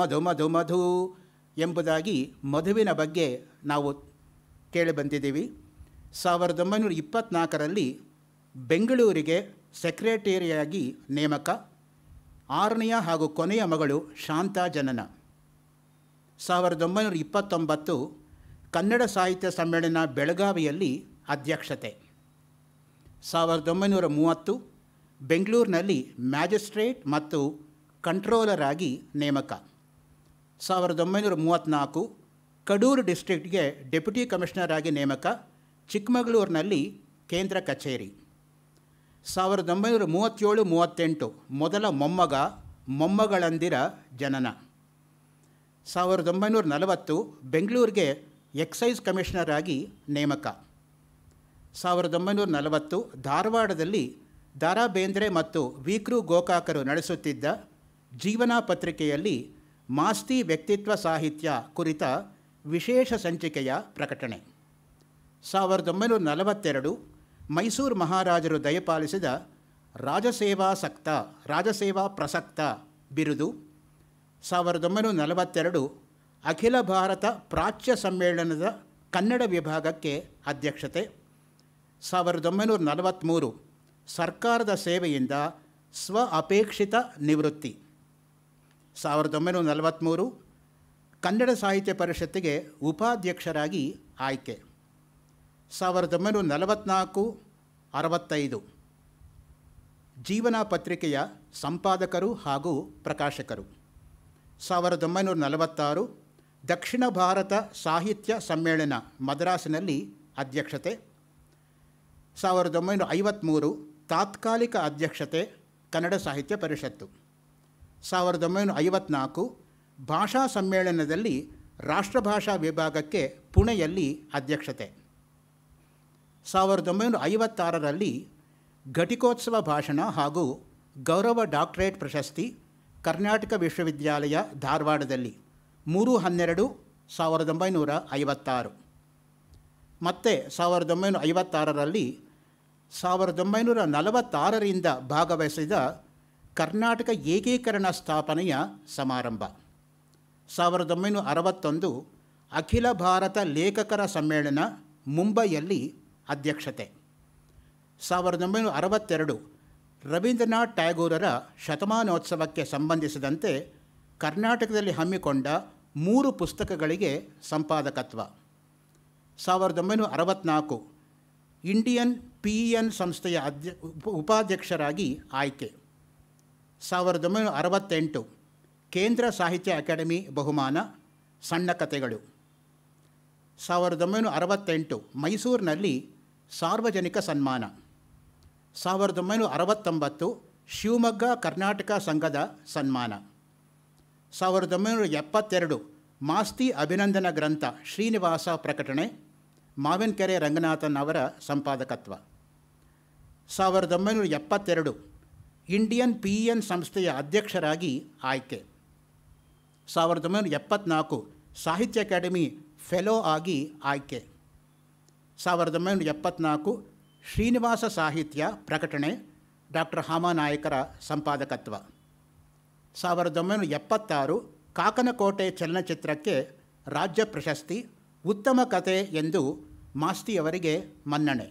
ಮಧು ಮಧು ಮಧು ಎಂಬುದಾಗಿ ಮಧುವಿನ ಬಗ್ಗೆ ನಾವು ಕೇಳಿ ಬಂದಿದ್ದೀವಿ ಸಾವಿರದ ಒಂಬೈನೂರ ಇಪ್ಪತ್ತ್ನಾಲ್ಕರಲ್ಲಿ ಬೆಂಗಳೂರಿಗೆ ಸೆಕ್ರೆಟೇರಿಯಾಗಿ ನೇಮಕ ಆರನೆಯ ಹಾಗೂ ಕೊನೆಯ ಮಗಳು ಶಾಂತಾ ಜನನ ಸಾವಿರದ ಒಂಬೈನೂರ ಇಪ್ಪತ್ತೊಂಬತ್ತು ಕನ್ನಡ ಸಾಹಿತ್ಯ ಸಮ್ಮೇಳನ ಬೆಳಗಾವಿಯಲ್ಲಿ ಅಧ್ಯಕ್ಷತೆ ಸಾವಿರದ ಒಂಬೈನೂರ ಮೂವತ್ತು ಬೆಂಗಳೂರಿನಲ್ಲಿ ಮ್ಯಾಜಿಸ್ಟ್ರೇಟ್ ಮತ್ತು ಕಂಟ್ರೋಲರ್ ಆಗಿ ನೇಮಕ ಸಾವಿರದ ಒಂಬೈನೂರ ಮೂವತ್ತ್ನಾಲ್ಕು ಕಡೂರು ಡಿಸ್ಟ್ರಿಕ್ಟ್ಗೆ ಡೆಪ್ಯುಟಿ ಕಮಿಷನರ್ ಆಗಿ ನೇಮಕ ಚಿಕ್ಕಮಗಳೂರಿನಲ್ಲಿ ಕೇಂದ್ರ ಕಚೇರಿ ಸಾವಿರದ ಒಂಬೈನೂರ ಮೂವತ್ತೇಳು ಮೂವತ್ತೆಂಟು ಮೊದಲ ಮೊಮ್ಮಗ ಮೊಮ್ಮಗಳಂದಿರ ಜನನ ಸಾವಿರದ ಒಂಬೈನೂರ ನಲವತ್ತು ಬೆಂಗಳೂರಿಗೆ ಎಕ್ಸೈಸ್ ಕಮಿಷನರ್ ಆಗಿ ನೇಮಕ ಸಾವಿರದ ಒಂಬೈನೂರ ನಲವತ್ತು ಧಾರವಾಡದಲ್ಲಿ ದಾರಾ ಬೇಂದ್ರೆ ಮತ್ತು ವಿಕ್ರು ಗೋಕಾಕರು ನಡೆಸುತ್ತಿದ್ದ ಜೀವನ ಪತ್ರಿಕೆಯಲ್ಲಿ ಮಾಸ್ತಿ ವ್ಯಕ್ತಿತ್ವ ಸಾಹಿತ್ಯ ಕುರಿತ ವಿಶೇಷ ಸಂಚಿಕೆಯ ಪ್ರಕಟಣೆ ಸಾವಿರದ ಒಂಬೈನೂರ ನಲವತ್ತೆರಡು ಮೈಸೂರು ಮಹಾರಾಜರು ದಯಪಾಲಿಸಿದ ರಾಜಸೇವಾಸಕ್ತ ರಾಜಸೇವಾ ಪ್ರಸಕ್ತ ಬಿರುದು ಸಾವಿರದ ಒಂಬೈನೂರ ನಲವತ್ತೆರಡು ಅಖಿಲ ಭಾರತ ಪ್ರಾಚ್ಯ ಸಮ್ಮೇಳನದ ಕನ್ನಡ ವಿಭಾಗಕ್ಕೆ ಅಧ್ಯಕ್ಷತೆ ಸಾವಿರದ ಒಂಬೈನೂರ ನಲವತ್ತ್ಮೂರು ಸರ್ಕಾರದ ಸೇವೆಯಿಂದ ಸ್ವ ಅಪೇಕ್ಷಿತ ನಿವೃತ್ತಿ ಸಾವಿರದ ಒಂಬೈನೂರ ನಲವತ್ತ್ಮೂರು ಕನ್ನಡ ಸಾಹಿತ್ಯ ಪರಿಷತ್ತಿಗೆ ಉಪಾಧ್ಯಕ್ಷರಾಗಿ ಆಯ್ಕೆ ಸಾವಿರದ ಒಂಬೈನೂರ ನಲವತ್ನಾಲ್ಕು ಅರವತ್ತೈದು ಜೀವನ ಪತ್ರಿಕೆಯ ಸಂಪಾದಕರು ಹಾಗೂ ಪ್ರಕಾಶಕರು ಸಾವಿರದ ಒಂಬೈನೂರ ನಲವತ್ತಾರು ದಕ್ಷಿಣ ಭಾರತ ಸಾಹಿತ್ಯ ಸಮ್ಮೇಳನ ಮದ್ರಾಸಿನಲ್ಲಿ ಅಧ್ಯಕ್ಷತೆ ಸಾವಿರದ ಒಂಬೈನೂರ ಐವತ್ತ್ಮೂರು ತಾತ್ಕಾಲಿಕ ಅಧ್ಯಕ್ಷತೆ ಕನ್ನಡ ಸಾಹಿತ್ಯ ಪರಿಷತ್ತು ಸಾವಿರದ ಒಂಬೈನೂರ ಐವತ್ನಾಲ್ಕು ಭಾಷಾ ಸಮ್ಮೇಳನದಲ್ಲಿ ರಾಷ್ಟ್ರಭಾಷಾ ವಿಭಾಗಕ್ಕೆ ಪುಣೆಯಲ್ಲಿ ಅಧ್ಯಕ್ಷತೆ ಸಾವಿರದ ಒಂಬೈನೂರ ಐವತ್ತಾರರಲ್ಲಿ ಘಟಿಕೋತ್ಸವ ಭಾಷಣ ಹಾಗೂ ಗೌರವ ಡಾಕ್ಟರೇಟ್ ಪ್ರಶಸ್ತಿ ಕರ್ನಾಟಕ ವಿಶ್ವವಿದ್ಯಾಲಯ ಧಾರವಾಡದಲ್ಲಿ ಮೂರು ಹನ್ನೆರಡು ಸಾವಿರದ ಒಂಬೈನೂರ ಐವತ್ತಾರು ಮತ್ತು ಸಾವಿರದ ಒಂಬೈನೂರ ಐವತ್ತಾರರಲ್ಲಿ ಸಾವಿರದ ಒಂಬೈನೂರ ನಲವತ್ತಾರರಿಂದ ಭಾಗವಹಿಸಿದ ಕರ್ನಾಟಕ ಏಕೀಕರಣ ಸ್ಥಾಪನೆಯ ಸಮಾರಂಭ ಸಾವಿರದ ಒಂಬೈನೂರ ಅರವತ್ತೊಂದು ಅಖಿಲ ಭಾರತ ಲೇಖಕರ ಸಮ್ಮೇಳನ ಮುಂಬೈಯಲ್ಲಿ ಅಧ್ಯಕ್ಷತೆ ಸಾವಿರದ ಒಂಬೈನೂರ ಅರವತ್ತೆರಡು ರವೀಂದ್ರನಾಥ್ ಟ್ಯಾಗೋರರ ಶತಮಾನೋತ್ಸವಕ್ಕೆ ಸಂಬಂಧಿಸಿದಂತೆ ಕರ್ನಾಟಕದಲ್ಲಿ ಹಮ್ಮಿಕೊಂಡ ಮೂರು ಪುಸ್ತಕಗಳಿಗೆ ಸಂಪಾದಕತ್ವ ಸಾವಿರದ ಒಂಬೈನೂರ ಅರವತ್ನಾಲ್ಕು ಇಂಡಿಯನ್ ಪಿ ಎನ್ ಸಂಸ್ಥೆಯ ಅಧ್ಯ ಉಪಾಧ್ಯಕ್ಷರಾಗಿ ಆಯ್ಕೆ ಸಾವಿರದ ಒಂಬೈನೂರ ಅರವತ್ತೆಂಟು ಕೇಂದ್ರ ಸಾಹಿತ್ಯ ಅಕಾಡೆಮಿ ಬಹುಮಾನ ಸಣ್ಣ ಕಥೆಗಳು ಸಾವಿರದ ಒಂಬೈನೂರ ಅರವತ್ತೆಂಟು ಮೈಸೂರಿನಲ್ಲಿ ಸಾರ್ವಜನಿಕ ಸನ್ಮಾನ ಸಾವಿರದ ಒಂಬೈನೂರ ಅರವತ್ತೊಂಬತ್ತು ಶಿವಮೊಗ್ಗ ಕರ್ನಾಟಕ ಸಂಘದ ಸನ್ಮಾನ ಸಾವಿರದ ಒಂಬೈನೂರ ಎಪ್ಪತ್ತೆರಡು ಮಾಸ್ತಿ ಅಭಿನಂದನ ಗ್ರಂಥ ಶ್ರೀನಿವಾಸ ಪ್ರಕಟಣೆ ಮಾವಿನಕೆರೆ ರಂಗನಾಥನ್ ಅವರ ಸಂಪಾದಕತ್ವ ಸಾವಿರದ ಒಂಬೈನೂರ ಎಪ್ಪತ್ತೆರಡು ಇಂಡಿಯನ್ ಪಿ ಎನ್ ಸಂಸ್ಥೆಯ ಅಧ್ಯಕ್ಷರಾಗಿ ಆಯ್ಕೆ ಸಾವಿರದ ಒಂಬೈನೂರ ಎಪ್ಪತ್ನಾಲ್ಕು ಸಾಹಿತ್ಯ ಅಕಾಡೆಮಿ ಫೆಲೋ ಆಗಿ ಆಯ್ಕೆ ಸಾವಿರದ ಒಂಬೈನೂರ ಎಪ್ಪತ್ನಾಲ್ಕು ಶ್ರೀನಿವಾಸ ಸಾಹಿತ್ಯ ಪ್ರಕಟಣೆ ಡಾಕ್ಟರ್ ಹಾಮಾನಾಯಕರ ಸಂಪಾದಕತ್ವ ಸಾವಿರದ ಒಂಬೈನೂರ ಎಪ್ಪತ್ತಾರು ಕಾಕನಕೋಟೆ ಚಲನಚಿತ್ರಕ್ಕೆ ರಾಜ್ಯ ಪ್ರಶಸ್ತಿ ಉತ್ತಮ ಕತೆ ಎಂದು ಮಾಸ್ತಿಯವರಿಗೆ ಮನ್ನಣೆ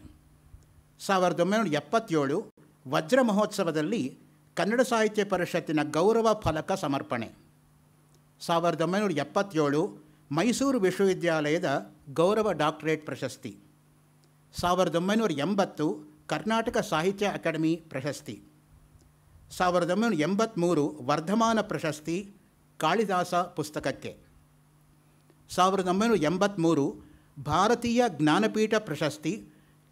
ಸಾವಿರದ ಒಂಬೈನೂರ ಎಪ್ಪತ್ತೇಳು ವಜ್ರ ಮಹೋತ್ಸವದಲ್ಲಿ ಕನ್ನಡ ಸಾಹಿತ್ಯ ಪರಿಷತ್ತಿನ ಗೌರವ ಫಲಕ ಸಮರ್ಪಣೆ ಸಾವಿರದ ಒಂಬೈನೂರ ಎಪ್ಪತ್ತೇಳು ಮೈಸೂರು ವಿಶ್ವವಿದ್ಯಾಲಯದ ಗೌರವ ಡಾಕ್ಟರೇಟ್ ಪ್ರಶಸ್ತಿ ಸಾವಿರದ ಒಂಬೈನೂರ ಎಂಬತ್ತು ಕರ್ನಾಟಕ ಸಾಹಿತ್ಯ ಅಕಾಡೆಮಿ ಪ್ರಶಸ್ತಿ ಸಾವಿರದ ಒಂಬೈನೂರ ಎಂಬತ್ತ್ಮೂರು ವರ್ಧಮಾನ ಪ್ರಶಸ್ತಿ ಕಾಳಿದಾಸ ಪುಸ್ತಕಕ್ಕೆ ಸಾವಿರದ ಒಂಬೈನೂರ ಎಂಬತ್ತ್ಮೂರು ಭಾರತೀಯ ಜ್ಞಾನಪೀಠ ಪ್ರಶಸ್ತಿ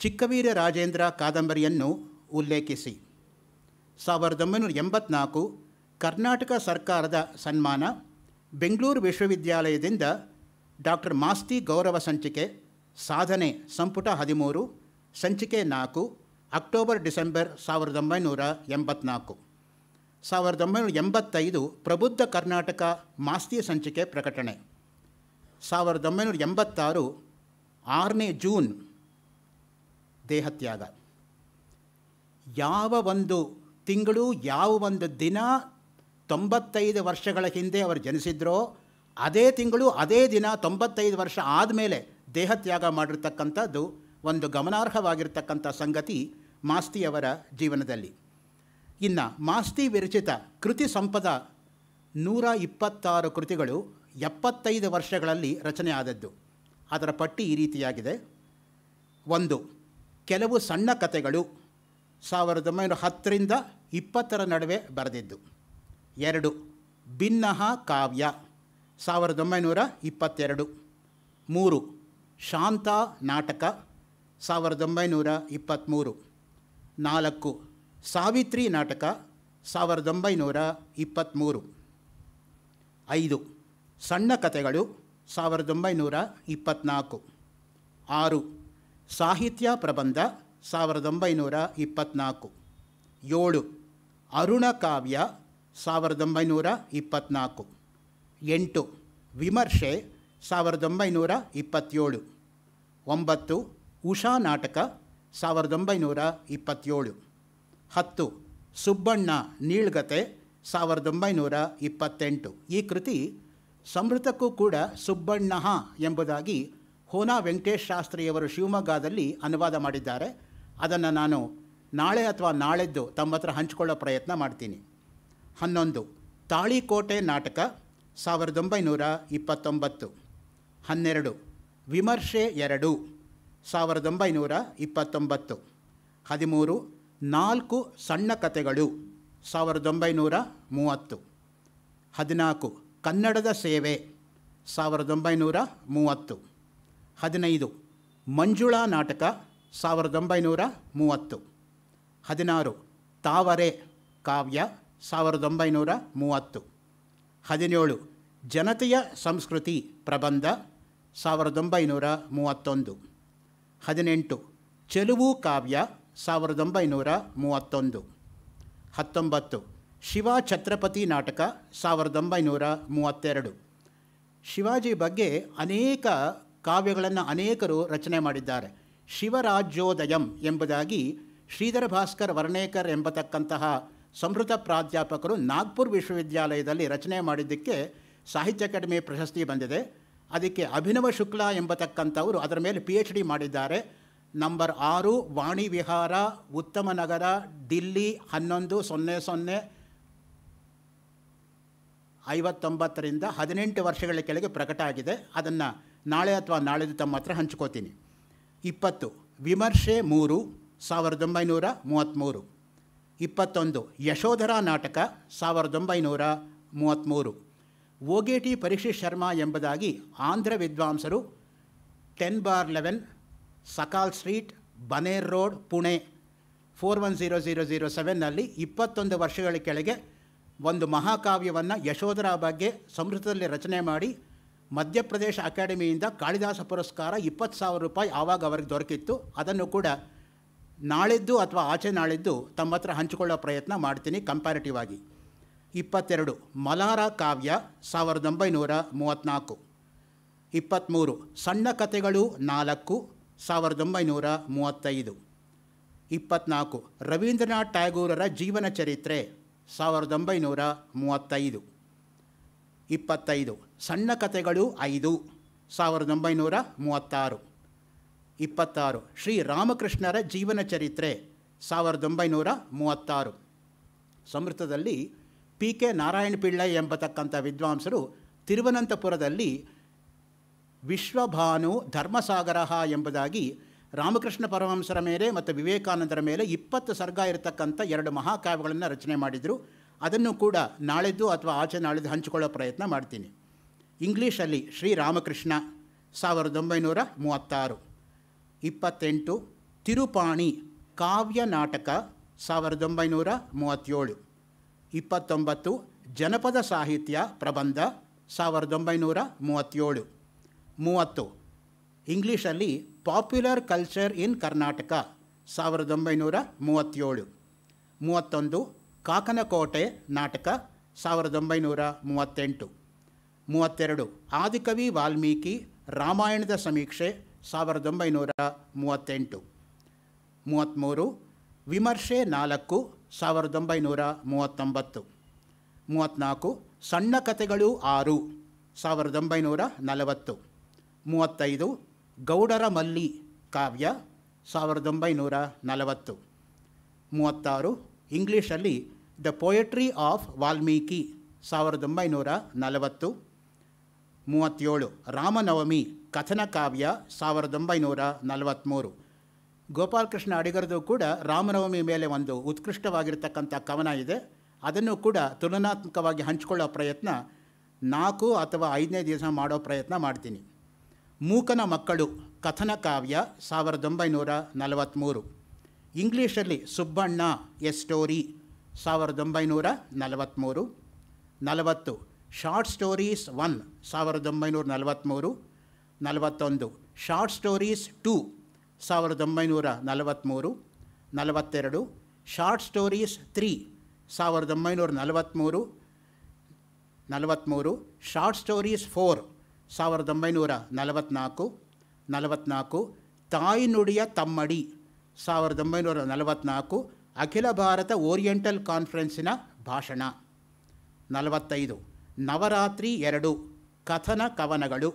ಚಿಕ್ಕವೀರ ರಾಜೇಂದ್ರ ಕಾದಂಬರಿಯನ್ನು ಉಲ್ಲೇಖಿಸಿ ಸಾವಿರದ ಒಂಬೈನೂರ ಎಂಬತ್ನಾಲ್ಕು ಕರ್ನಾಟಕ ಸರ್ಕಾರದ ಸನ್ಮಾನ ಬೆಂಗಳೂರು ವಿಶ್ವವಿದ್ಯಾಲಯದಿಂದ ಡಾಕ್ಟರ್ ಮಾಸ್ತಿ ಗೌರವ ಸಂಚಿಕೆ ಸಾಧನೆ ಸಂಪುಟ ಹದಿಮೂರು ಸಂಚಿಕೆ ನಾಲ್ಕು ಅಕ್ಟೋಬರ್ ಡಿಸೆಂಬರ್ ಸಾವಿರದ ಒಂಬೈನೂರ ಎಂಬತ್ನಾಲ್ಕು ಸಾವಿರದ ಒಂಬೈನೂರ ಎಂಬತ್ತೈದು ಪ್ರಬುದ್ಧ ಕರ್ನಾಟಕ ಮಾಸ್ತಿ ಸಂಚಿಕೆ ಪ್ರಕಟಣೆ ಸಾವಿರದ ಒಂಬೈನೂರ ಎಂಬತ್ತಾರು ಆರನೇ ಜೂನ್ ದೇಹತ್ಯಾಗ ಯಾವ ಒಂದು ತಿಂಗಳು ಯಾವ ಒಂದು ದಿನ ತೊಂಬತ್ತೈದು ವರ್ಷಗಳ ಹಿಂದೆ ಅವರು ಜನಿಸಿದ್ರೋ ಅದೇ ತಿಂಗಳು ಅದೇ ದಿನ ತೊಂಬತ್ತೈದು ವರ್ಷ ಆದಮೇಲೆ ದೇಹತ್ಯಾಗ ಮಾಡಿರ್ತಕ್ಕಂಥದ್ದು ಒಂದು ಗಮನಾರ್ಹವಾಗಿರ್ತಕ್ಕಂಥ ಸಂಗತಿ ಮಾಸ್ತಿಯವರ ಜೀವನದಲ್ಲಿ ಇನ್ನು ಮಾಸ್ತಿ ವಿರಚಿತ ಕೃತಿ ಸಂಪದ ನೂರ ಇಪ್ಪತ್ತಾರು ಕೃತಿಗಳು ಎಪ್ಪತ್ತೈದು ವರ್ಷಗಳಲ್ಲಿ ರಚನೆ ಆದದ್ದು ಅದರ ಪಟ್ಟಿ ಈ ರೀತಿಯಾಗಿದೆ ಒಂದು ಕೆಲವು ಸಣ್ಣ ಕಥೆಗಳು ಸಾವಿರದ ಒಂಬೈನೂರ ಹತ್ತರಿಂದ ಇಪ್ಪತ್ತರ ನಡುವೆ ಬರೆದಿದ್ದು ಎರಡು ಭಿನ್ನಹ ಕಾವ್ಯ ಸಾವಿರದ ಒಂಬೈನೂರ ಇಪ್ಪತ್ತೆರಡು ಮೂರು ಶಾಂತ ನಾಟಕ ಸಾವಿರದ ಒಂಬೈನೂರ ಇಪ್ಪತ್ತ್ಮೂರು ನಾಲ್ಕು ಸಾವಿತ್ರಿ ನಾಟಕ ಸಾವಿರದ ಒಂಬೈನೂರ ಇಪ್ಪತ್ತ್ಮೂರು ಐದು ಸಣ್ಣ ಕಥೆಗಳು ಸಾವಿರದ ಒಂಬೈನೂರ ಇಪ್ಪತ್ತ್ನಾಲ್ಕು ಆರು ಸಾಹಿತ್ಯ ಪ್ರಬಂಧ ಸಾವಿರದ ಒಂಬೈನೂರ ಇಪ್ಪತ್ತ್ನಾಲ್ಕು ಏಳು ಅರುಣ ಕಾವ್ಯ ಸಾವಿರದ ಒಂಬೈನೂರ ಇಪ್ಪತ್ತ್ನಾಲ್ಕು ಎಂಟು ವಿಮರ್ಶೆ ಸಾವಿರದ ಒಂಬೈನೂರ ಇಪ್ಪತ್ತೇಳು ಒಂಬತ್ತು ಉಷಾ ನಾಟಕ ಸಾವಿರದ ಒಂಬೈನೂರ ಇಪ್ಪತ್ತೇಳು ಹತ್ತು ಸುಬ್ಬಣ್ಣ ನೀಳ್ಗತೆ ಸಾವಿರದ ಒಂಬೈನೂರ ಇಪ್ಪತ್ತೆಂಟು ಈ ಕೃತಿ ಸಮೃತಕ್ಕೂ ಕೂಡ ಸುಬ್ಬಣ್ಣ ಎಂಬುದಾಗಿ ಹೋನಾ ವೆಂಕಟೇಶ್ ಶಾಸ್ತ್ರಿಯವರು ಶಿವಮೊಗ್ಗದಲ್ಲಿ ಅನುವಾದ ಮಾಡಿದ್ದಾರೆ ಅದನ್ನು ನಾನು ನಾಳೆ ಅಥವಾ ನಾಳೆದ್ದು ತಮ್ಮ ಹತ್ರ ಹಂಚಿಕೊಳ್ಳೋ ಪ್ರಯತ್ನ ಮಾಡ್ತೀನಿ ಹನ್ನೊಂದು ತಾಳಿಕೋಟೆ ನಾಟಕ ಸಾವಿರದ ಒಂಬೈನೂರ ಇಪ್ಪತ್ತೊಂಬತ್ತು ಹನ್ನೆರಡು ವಿಮರ್ಶೆ ಎರಡು ಸಾವಿರದ ಒಂಬೈನೂರ ಇಪ್ಪತ್ತೊಂಬತ್ತು ಹದಿಮೂರು ನಾಲ್ಕು ಸಣ್ಣ ಕಥೆಗಳು ಸಾವಿರದ ಒಂಬೈನೂರ ಮೂವತ್ತು ಹದಿನಾಲ್ಕು ಕನ್ನಡದ ಸೇವೆ ಸಾವಿರದ ಒಂಬೈನೂರ ಮೂವತ್ತು ಹದಿನೈದು ಮಂಜುಳಾ ನಾಟಕ ಸಾವಿರದ ಒಂಬೈನೂರ ಮೂವತ್ತು ಹದಿನಾರು ತಾವರೆ ಕಾವ್ಯ ಸಾವಿರದ ಒಂಬೈನೂರ ಮೂವತ್ತು ಹದಿನೇಳು ಜನತೆಯ ಸಂಸ್ಕೃತಿ ಪ್ರಬಂಧ ಸಾವಿರದ ಒಂಬೈನೂರ ಮೂವತ್ತೊಂದು ಹದಿನೆಂಟು ಚೆಲುವು ಕಾವ್ಯ ಸಾವಿರದ ಒಂಬೈನೂರ ಮೂವತ್ತೊಂದು ಹತ್ತೊಂಬತ್ತು ಶಿವ ಛತ್ರಪತಿ ನಾಟಕ ಸಾವಿರದ ಒಂಬೈನೂರ ಮೂವತ್ತೆರಡು ಶಿವಾಜಿ ಬಗ್ಗೆ ಅನೇಕ ಕಾವ್ಯಗಳನ್ನು ಅನೇಕರು ರಚನೆ ಮಾಡಿದ್ದಾರೆ ಶಿವರಾಜ್ಯೋದಯಂ ಎಂಬುದಾಗಿ ಶ್ರೀಧರ ಭಾಸ್ಕರ್ ವರ್ಣೇಕರ್ ಎಂಬತಕ್ಕಂತಹ ಸಂಸ್ಕೃತ ಪ್ರಾಧ್ಯಾಪಕರು ನಾಗ್ಪುರ್ ವಿಶ್ವವಿದ್ಯಾಲಯದಲ್ಲಿ ರಚನೆ ಮಾಡಿದ್ದಕ್ಕೆ ಸಾಹಿತ್ಯ ಅಕಾಡೆಮಿ ಪ್ರಶಸ್ತಿ ಬಂದಿದೆ ಅದಕ್ಕೆ ಅಭಿನವ ಶುಕ್ಲ ಎಂಬತಕ್ಕಂಥವರು ಅದರ ಮೇಲೆ ಪಿ ಎಚ್ ಡಿ ಮಾಡಿದ್ದಾರೆ ನಂಬರ್ ಆರು ವಾಣಿ ವಿಹಾರ ಉತ್ತಮ ನಗರ ದಿಲ್ಲಿ ಹನ್ನೊಂದು ಸೊನ್ನೆ ಸೊನ್ನೆ ಐವತ್ತೊಂಬತ್ತರಿಂದ ಹದಿನೆಂಟು ವರ್ಷಗಳ ಕೆಳಗೆ ಪ್ರಕಟ ಆಗಿದೆ ಅದನ್ನು ನಾಳೆ ಅಥವಾ ನಾಳೆದು ತಮ್ಮ ಹತ್ರ ಹಂಚ್ಕೋತೀನಿ ಇಪ್ಪತ್ತು ವಿಮರ್ಶೆ ಮೂರು ಸಾವಿರದ ಒಂಬೈನೂರ ಮೂವತ್ತ್ಮೂರು ಇಪ್ಪತ್ತೊಂದು ಯಶೋಧರ ನಾಟಕ ಸಾವಿರದ ಒಂಬೈನೂರ ಮೂವತ್ತ್ಮೂರು ವೋಗೇಟಿ ಪರೀಕ್ಷಿತ್ ಶರ್ಮಾ ಎಂಬುದಾಗಿ ಆಂಧ್ರ ವಿದ್ವಾಂಸರು ten bar eleven Sakal street Baner road Pune four one zero zero zero ಸೆವೆನ್ನಲ್ಲಿ ಇಪ್ಪತ್ತೊಂದು ವರ್ಷಗಳ ಕೆಳಗೆ ಒಂದು ಮಹಾಕಾವ್ಯವನ್ನು ಯಶೋಧರ ಬಗ್ಗೆ ಸಂಸ್ಕೃತದಲ್ಲಿ ರಚನೆ ಮಾಡಿ ಮಧ್ಯಪ್ರದೇಶ ಅಕಾಡೆಮಿಯಿಂದ ಕಾಳಿದಾಸ ಪುರಸ್ಕಾರ ಇಪ್ಪತ್ತು ಸಾವಿರ ರೂಪಾಯಿ ಆವಾಗ ಅವರಿಗೆ ದೊರಕಿತ್ತು ಅದನ್ನು ಕೂಡ ನಾಳಿದ್ದು ಅಥವಾ ಆಚೆ ನಾಳಿದ್ದು ತಮ್ಮ ಹತ್ರ ಹಂಚಿಕೊಳ್ಳೋ ಪ್ರಯತ್ನ ಮಾಡ್ತೀನಿ ಕಂಪ್ಯಾರಿಟಿವ್ ಆಗಿ ಇಪ್ಪತ್ತೆರಡು ಮಲಾರ ಕಾವ್ಯ ಸಾವಿರದ ಒಂಬೈನೂರ ಮೂವತ್ತ್ನಾಲ್ಕು ಇಪ್ಪತ್ತ್ಮೂರು ಸಣ್ಣ ಕಥೆಗಳು ನಾಲ್ಕು ಸಾವಿರದ ಒಂಬೈನೂರ ಮೂವತ್ತೈದು ಇಪ್ಪತ್ತ್ನಾಲ್ಕು ರವೀಂದ್ರನಾಥ್ ಟ್ಯಾಗೂರರ ಜೀವನ ಚರಿತ್ರೆ ಸಾವಿರದ ಒಂಬೈನೂರ ಮೂವತ್ತೈದು ಇಪ್ಪತ್ತೈದು ಸಣ್ಣ ಕಥೆಗಳು ಐದು ಸಾವಿರದ ಒಂಬೈನೂರ ಮೂವತ್ತಾರು ಇಪ್ಪತ್ತಾರು ಶ್ರೀರಾಮಕೃಷ್ಣರ ಜೀವನ ಚರಿತ್ರೆ ಸಾವಿರದ ಒಂಬೈನೂರ ಮೂವತ್ತಾರು ಸಮೃತದಲ್ಲಿ ಪಿ ಕೆ ನಾರಾಯಣ ಪಿಳ್ಳೈ ಎಂಬತಕ್ಕಂಥ ವಿದ್ವಾಂಸರು ತಿರುವನಂತಪುರದಲ್ಲಿ ವಿಶ್ವಭಾನು ಧರ್ಮಸಾಗರ ಎಂಬುದಾಗಿ ರಾಮಕೃಷ್ಣ ಪರಮಹಂಸರ ಮೇಲೆ ಮತ್ತು ವಿವೇಕಾನಂದರ ಮೇಲೆ ಇಪ್ಪತ್ತು ಸರ್ಗ ಇರತಕ್ಕಂಥ ಎರಡು ಮಹಾಕಾವ್ಯಗಳನ್ನು ರಚನೆ ಮಾಡಿದರು ಅದನ್ನು ಕೂಡ ನಾಳೆದ್ದು ಅಥವಾ ಆಚೆ ನಾಳೆದ್ದು ಹಂಚಿಕೊಳ್ಳೋ ಪ್ರಯತ್ನ ಮಾಡ್ತೀನಿ ಇಂಗ್ಲೀಷಲ್ಲಿ ಶ್ರೀರಾಮಕೃಷ್ಣ ಸಾವಿರದ ಒಂಬೈನೂರ ಮೂವತ್ತಾರು ಇಪ್ಪತ್ತೆಂಟು ತಿರುಪಾಣಿ ಕಾವ್ಯ ನಾಟಕ ಸಾವಿರದ ಒಂಬೈನೂರ ಮೂವತ್ತೇಳು ಇಪ್ಪತ್ತೊಂಬತ್ತು ಜನಪದ ಸಾಹಿತ್ಯ ಪ್ರಬಂಧ ಸಾವಿರದ ಒಂಬೈನೂರ ಮೂವತ್ತೇಳು ಮೂವತ್ತು ಇಂಗ್ಲೀಷಲ್ಲಿ ಪಾಪ್ಯುಲರ್ ಕಲ್ಚರ್ ಇನ್ ಕರ್ನಾಟಕ ಸಾವಿರದ ಒಂಬೈನೂರ ಮೂವತ್ತೇಳು ಮೂವತ್ತೊಂದು ಕಾಕನಕೋಟೆ ನಾಟಕ ಸಾವಿರದ ಒಂಬೈನೂರ ಮೂವತ್ತೆಂಟು ಮೂವತ್ತೆರಡು ಆದಿಕವಿ ವಾಲ್ಮೀಕಿ ರಾಮಾಯಣದ ಸಮೀಕ್ಷೆ ಸಾವಿರದ ಒಂಬೈನೂರ ಮೂವತ್ತೆಂಟು ಮೂವತ್ತ್ಮೂರು ವಿಮರ್ಶೆ ನಾಲ್ಕು ಸಾವಿರದ ಒಂಬೈನೂರ ಮೂವತ್ತೊಂಬತ್ತು ಮೂವತ್ತ್ನಾಲ್ಕು ಸಣ್ಣ ಕಥೆಗಳು ಆರು ಸಾವಿರದ ಒಂಬೈನೂರ ನಲವತ್ತು ಮೂವತ್ತೈದು ಗೌಡರ ಮಲ್ಲಿ ಕಾವ್ಯ ಸಾವಿರದ ಒಂಬೈನೂರ ನಲವತ್ತು ಮೂವತ್ತಾರು ಇಂಗ್ಲೀಷಲ್ಲಿ ದ ಪೊಯೆಟ್ರಿ ಆಫ್ ವಾಲ್ಮೀಕಿ ಸಾವಿರದ ಒಂಬೈನೂರ ನಲವತ್ತು ಮೂವತ್ತೇಳು ರಾಮನವಮಿ ಕಥನ ಕಾವ್ಯ ಸಾವಿರದ ಒಂಬೈನೂರ ನಲವತ್ತ್ಮೂರು ಗೋಪಾಲಕೃಷ್ಣ ಅಡಿಗರದು ಕೂಡ ರಾಮನವಮಿ ಮೇಲೆ ಒಂದು ಉತ್ಕೃಷ್ಟವಾಗಿರ್ತಕ್ಕಂಥ ಕವನ ಇದೆ ಅದನ್ನು ಕೂಡ ತುಲನಾತ್ಮಕವಾಗಿ ಹಂಚಿಕೊಳ್ಳೋ ಪ್ರಯತ್ನ ನಾಲ್ಕು ಅಥವಾ ಐದನೇ ದಿವಸ ಮಾಡೋ ಪ್ರಯತ್ನ ಮಾಡ್ತೀನಿ ಮೂಕನ ಮಕ್ಕಳು ಕಥನ ಕಾವ್ಯ ಸಾವಿರದ ಒಂಬೈನೂರ ನಲವತ್ತ್ಮೂರು ಇಂಗ್ಲೀಷಲ್ಲಿ ಸುಬ್ಬಣ್ಣ ಎ ಸ್ಟೋರಿ ಸಾವಿರದ ಒಂಬೈನೂರ ನಲವತ್ತ್ಮೂರು ನಲವತ್ತು ಶಾರ್ಟ್ ಸ್ಟೋರೀಸ್ ಒನ್ ಸಾವಿರದ ಒಂಬೈನೂರ ನಲವತ್ತ್ಮೂರು ನಲವತ್ತೊಂದು ಶಾರ್ಟ್ ಸ್ಟೋರೀಸ್ ಟೂ ಸಾವಿರದ ಒಂಬೈನೂರ ನಲವತ್ತ್ಮೂರು ನಲವತ್ತೆರಡು ಶಾರ್ಟ್ ಸ್ಟೋರೀಸ್ ತ್ರೀ ಸಾವಿರದ ಒಂಬೈನೂರ ನಲವತ್ತ್ಮೂರು ನಲವತ್ತ್ಮೂರು ಶಾರ್ಟ್ ಸ್ಟೋರೀಸ್ ಫೋರ್ ಸಾವಿರದ ಒಂಬೈನೂರ ನಲವತ್ತ್ನಾಲ್ಕು ನಲವತ್ನಾಲ್ಕು ತಾಯಿನುಡಿಯ ತಮ್ಮಡಿ ಸಾವಿರದ ಒಂಬೈನೂರ ನಲವತ್ತ್ನಾಲ್ಕು ಅಖಿಲ ಭಾರತ ಓರಿಯೆಂಟಲ್ ಕಾನ್ಫರೆನ್ಸಿನ ಭಾಷಣ ನಲವತ್ತೈದು ನವರಾತ್ರಿ ಎರಡು ಕಥನ ಕವನಗಳು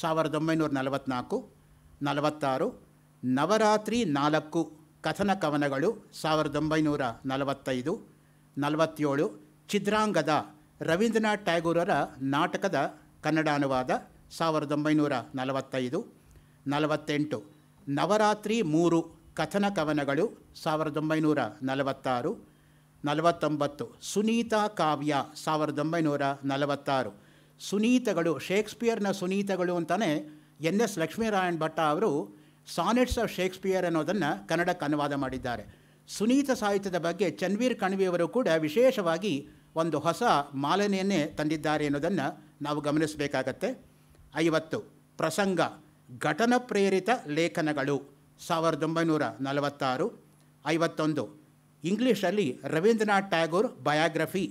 ಸಾವಿರದ ಒಂಬೈನೂರ ನಲವತ್ತ್ನಾಲ್ಕು ನಲವತ್ತಾರು ನವರಾತ್ರಿ ನಾಲ್ಕು ಕಥನ ಕವನಗಳು ಸಾವಿರದ ಒಂಬೈನೂರ ನಲವತ್ತೈದು ನಲವತ್ತೇಳು ಚಿದ್ರಾಂಗದ ರವೀಂದ್ರನಾಥ್ ಟ್ಯಾಗೂರರ ನಾಟಕದ ಕನ್ನಡ ಅನುವಾದ ಸಾವಿರದ ಒಂಬೈನೂರ ನಲವತ್ತೈದು ನಲವತ್ತೆಂಟು ನವರಾತ್ರಿ ಮೂರು ಕಥನ ಕವನಗಳು ಸಾವಿರದ ಒಂಬೈನೂರ ನಲವತ್ತಾರು ನಲವತ್ತೊಂಬತ್ತು ಸುನೀತಾ ಕಾವ್ಯ ಸಾವಿರದ ಒಂಬೈನೂರ ನಲವತ್ತಾರು ಸುನೀತಗಳು ಶೇಕ್ಸ್ಪಿಯರ್ನ ಸುನೀತಗಳು ಅಂತಲೇ ಎನ್ ಎಸ್ ಲಕ್ಷ್ಮೀನಾರಾಯಣ್ ಭಟ್ಟ ಅವರು ಸಾನೆಟ್ಸ್ ಆಫ್ ಶೇಕ್ಸ್ಪಿಯರ್ ಅನ್ನೋದನ್ನು ಕನ್ನಡಕ್ಕೆ ಅನುವಾದ ಮಾಡಿದ್ದಾರೆ ಸುನೀತ ಸಾಹಿತ್ಯದ ಬಗ್ಗೆ ಚನ್ವೀರ್ ಕಣ್ವಿಯವರು ಕೂಡ ವಿಶೇಷವಾಗಿ ಒಂದು ಹೊಸ ಮಾಲನೆಯನ್ನೇ ತಂದಿದ್ದಾರೆ ಅನ್ನೋದನ್ನು ನಾವು ಗಮನಿಸಬೇಕಾಗತ್ತೆ ಐವತ್ತು ಪ್ರಸಂಗ ಘಟನ ಪ್ರೇರಿತ ಲೇಖನಗಳು ಸಾವಿರದ ಒಂಬೈನೂರ ನಲವತ್ತಾರು ಐವತ್ತೊಂದು ಇಂಗ್ಲೀಷಲ್ಲಿ ರವೀಂದ್ರನಾಥ್ ಟ್ಯಾಗೋರ್ ಬಯೋಗ್ರಫಿ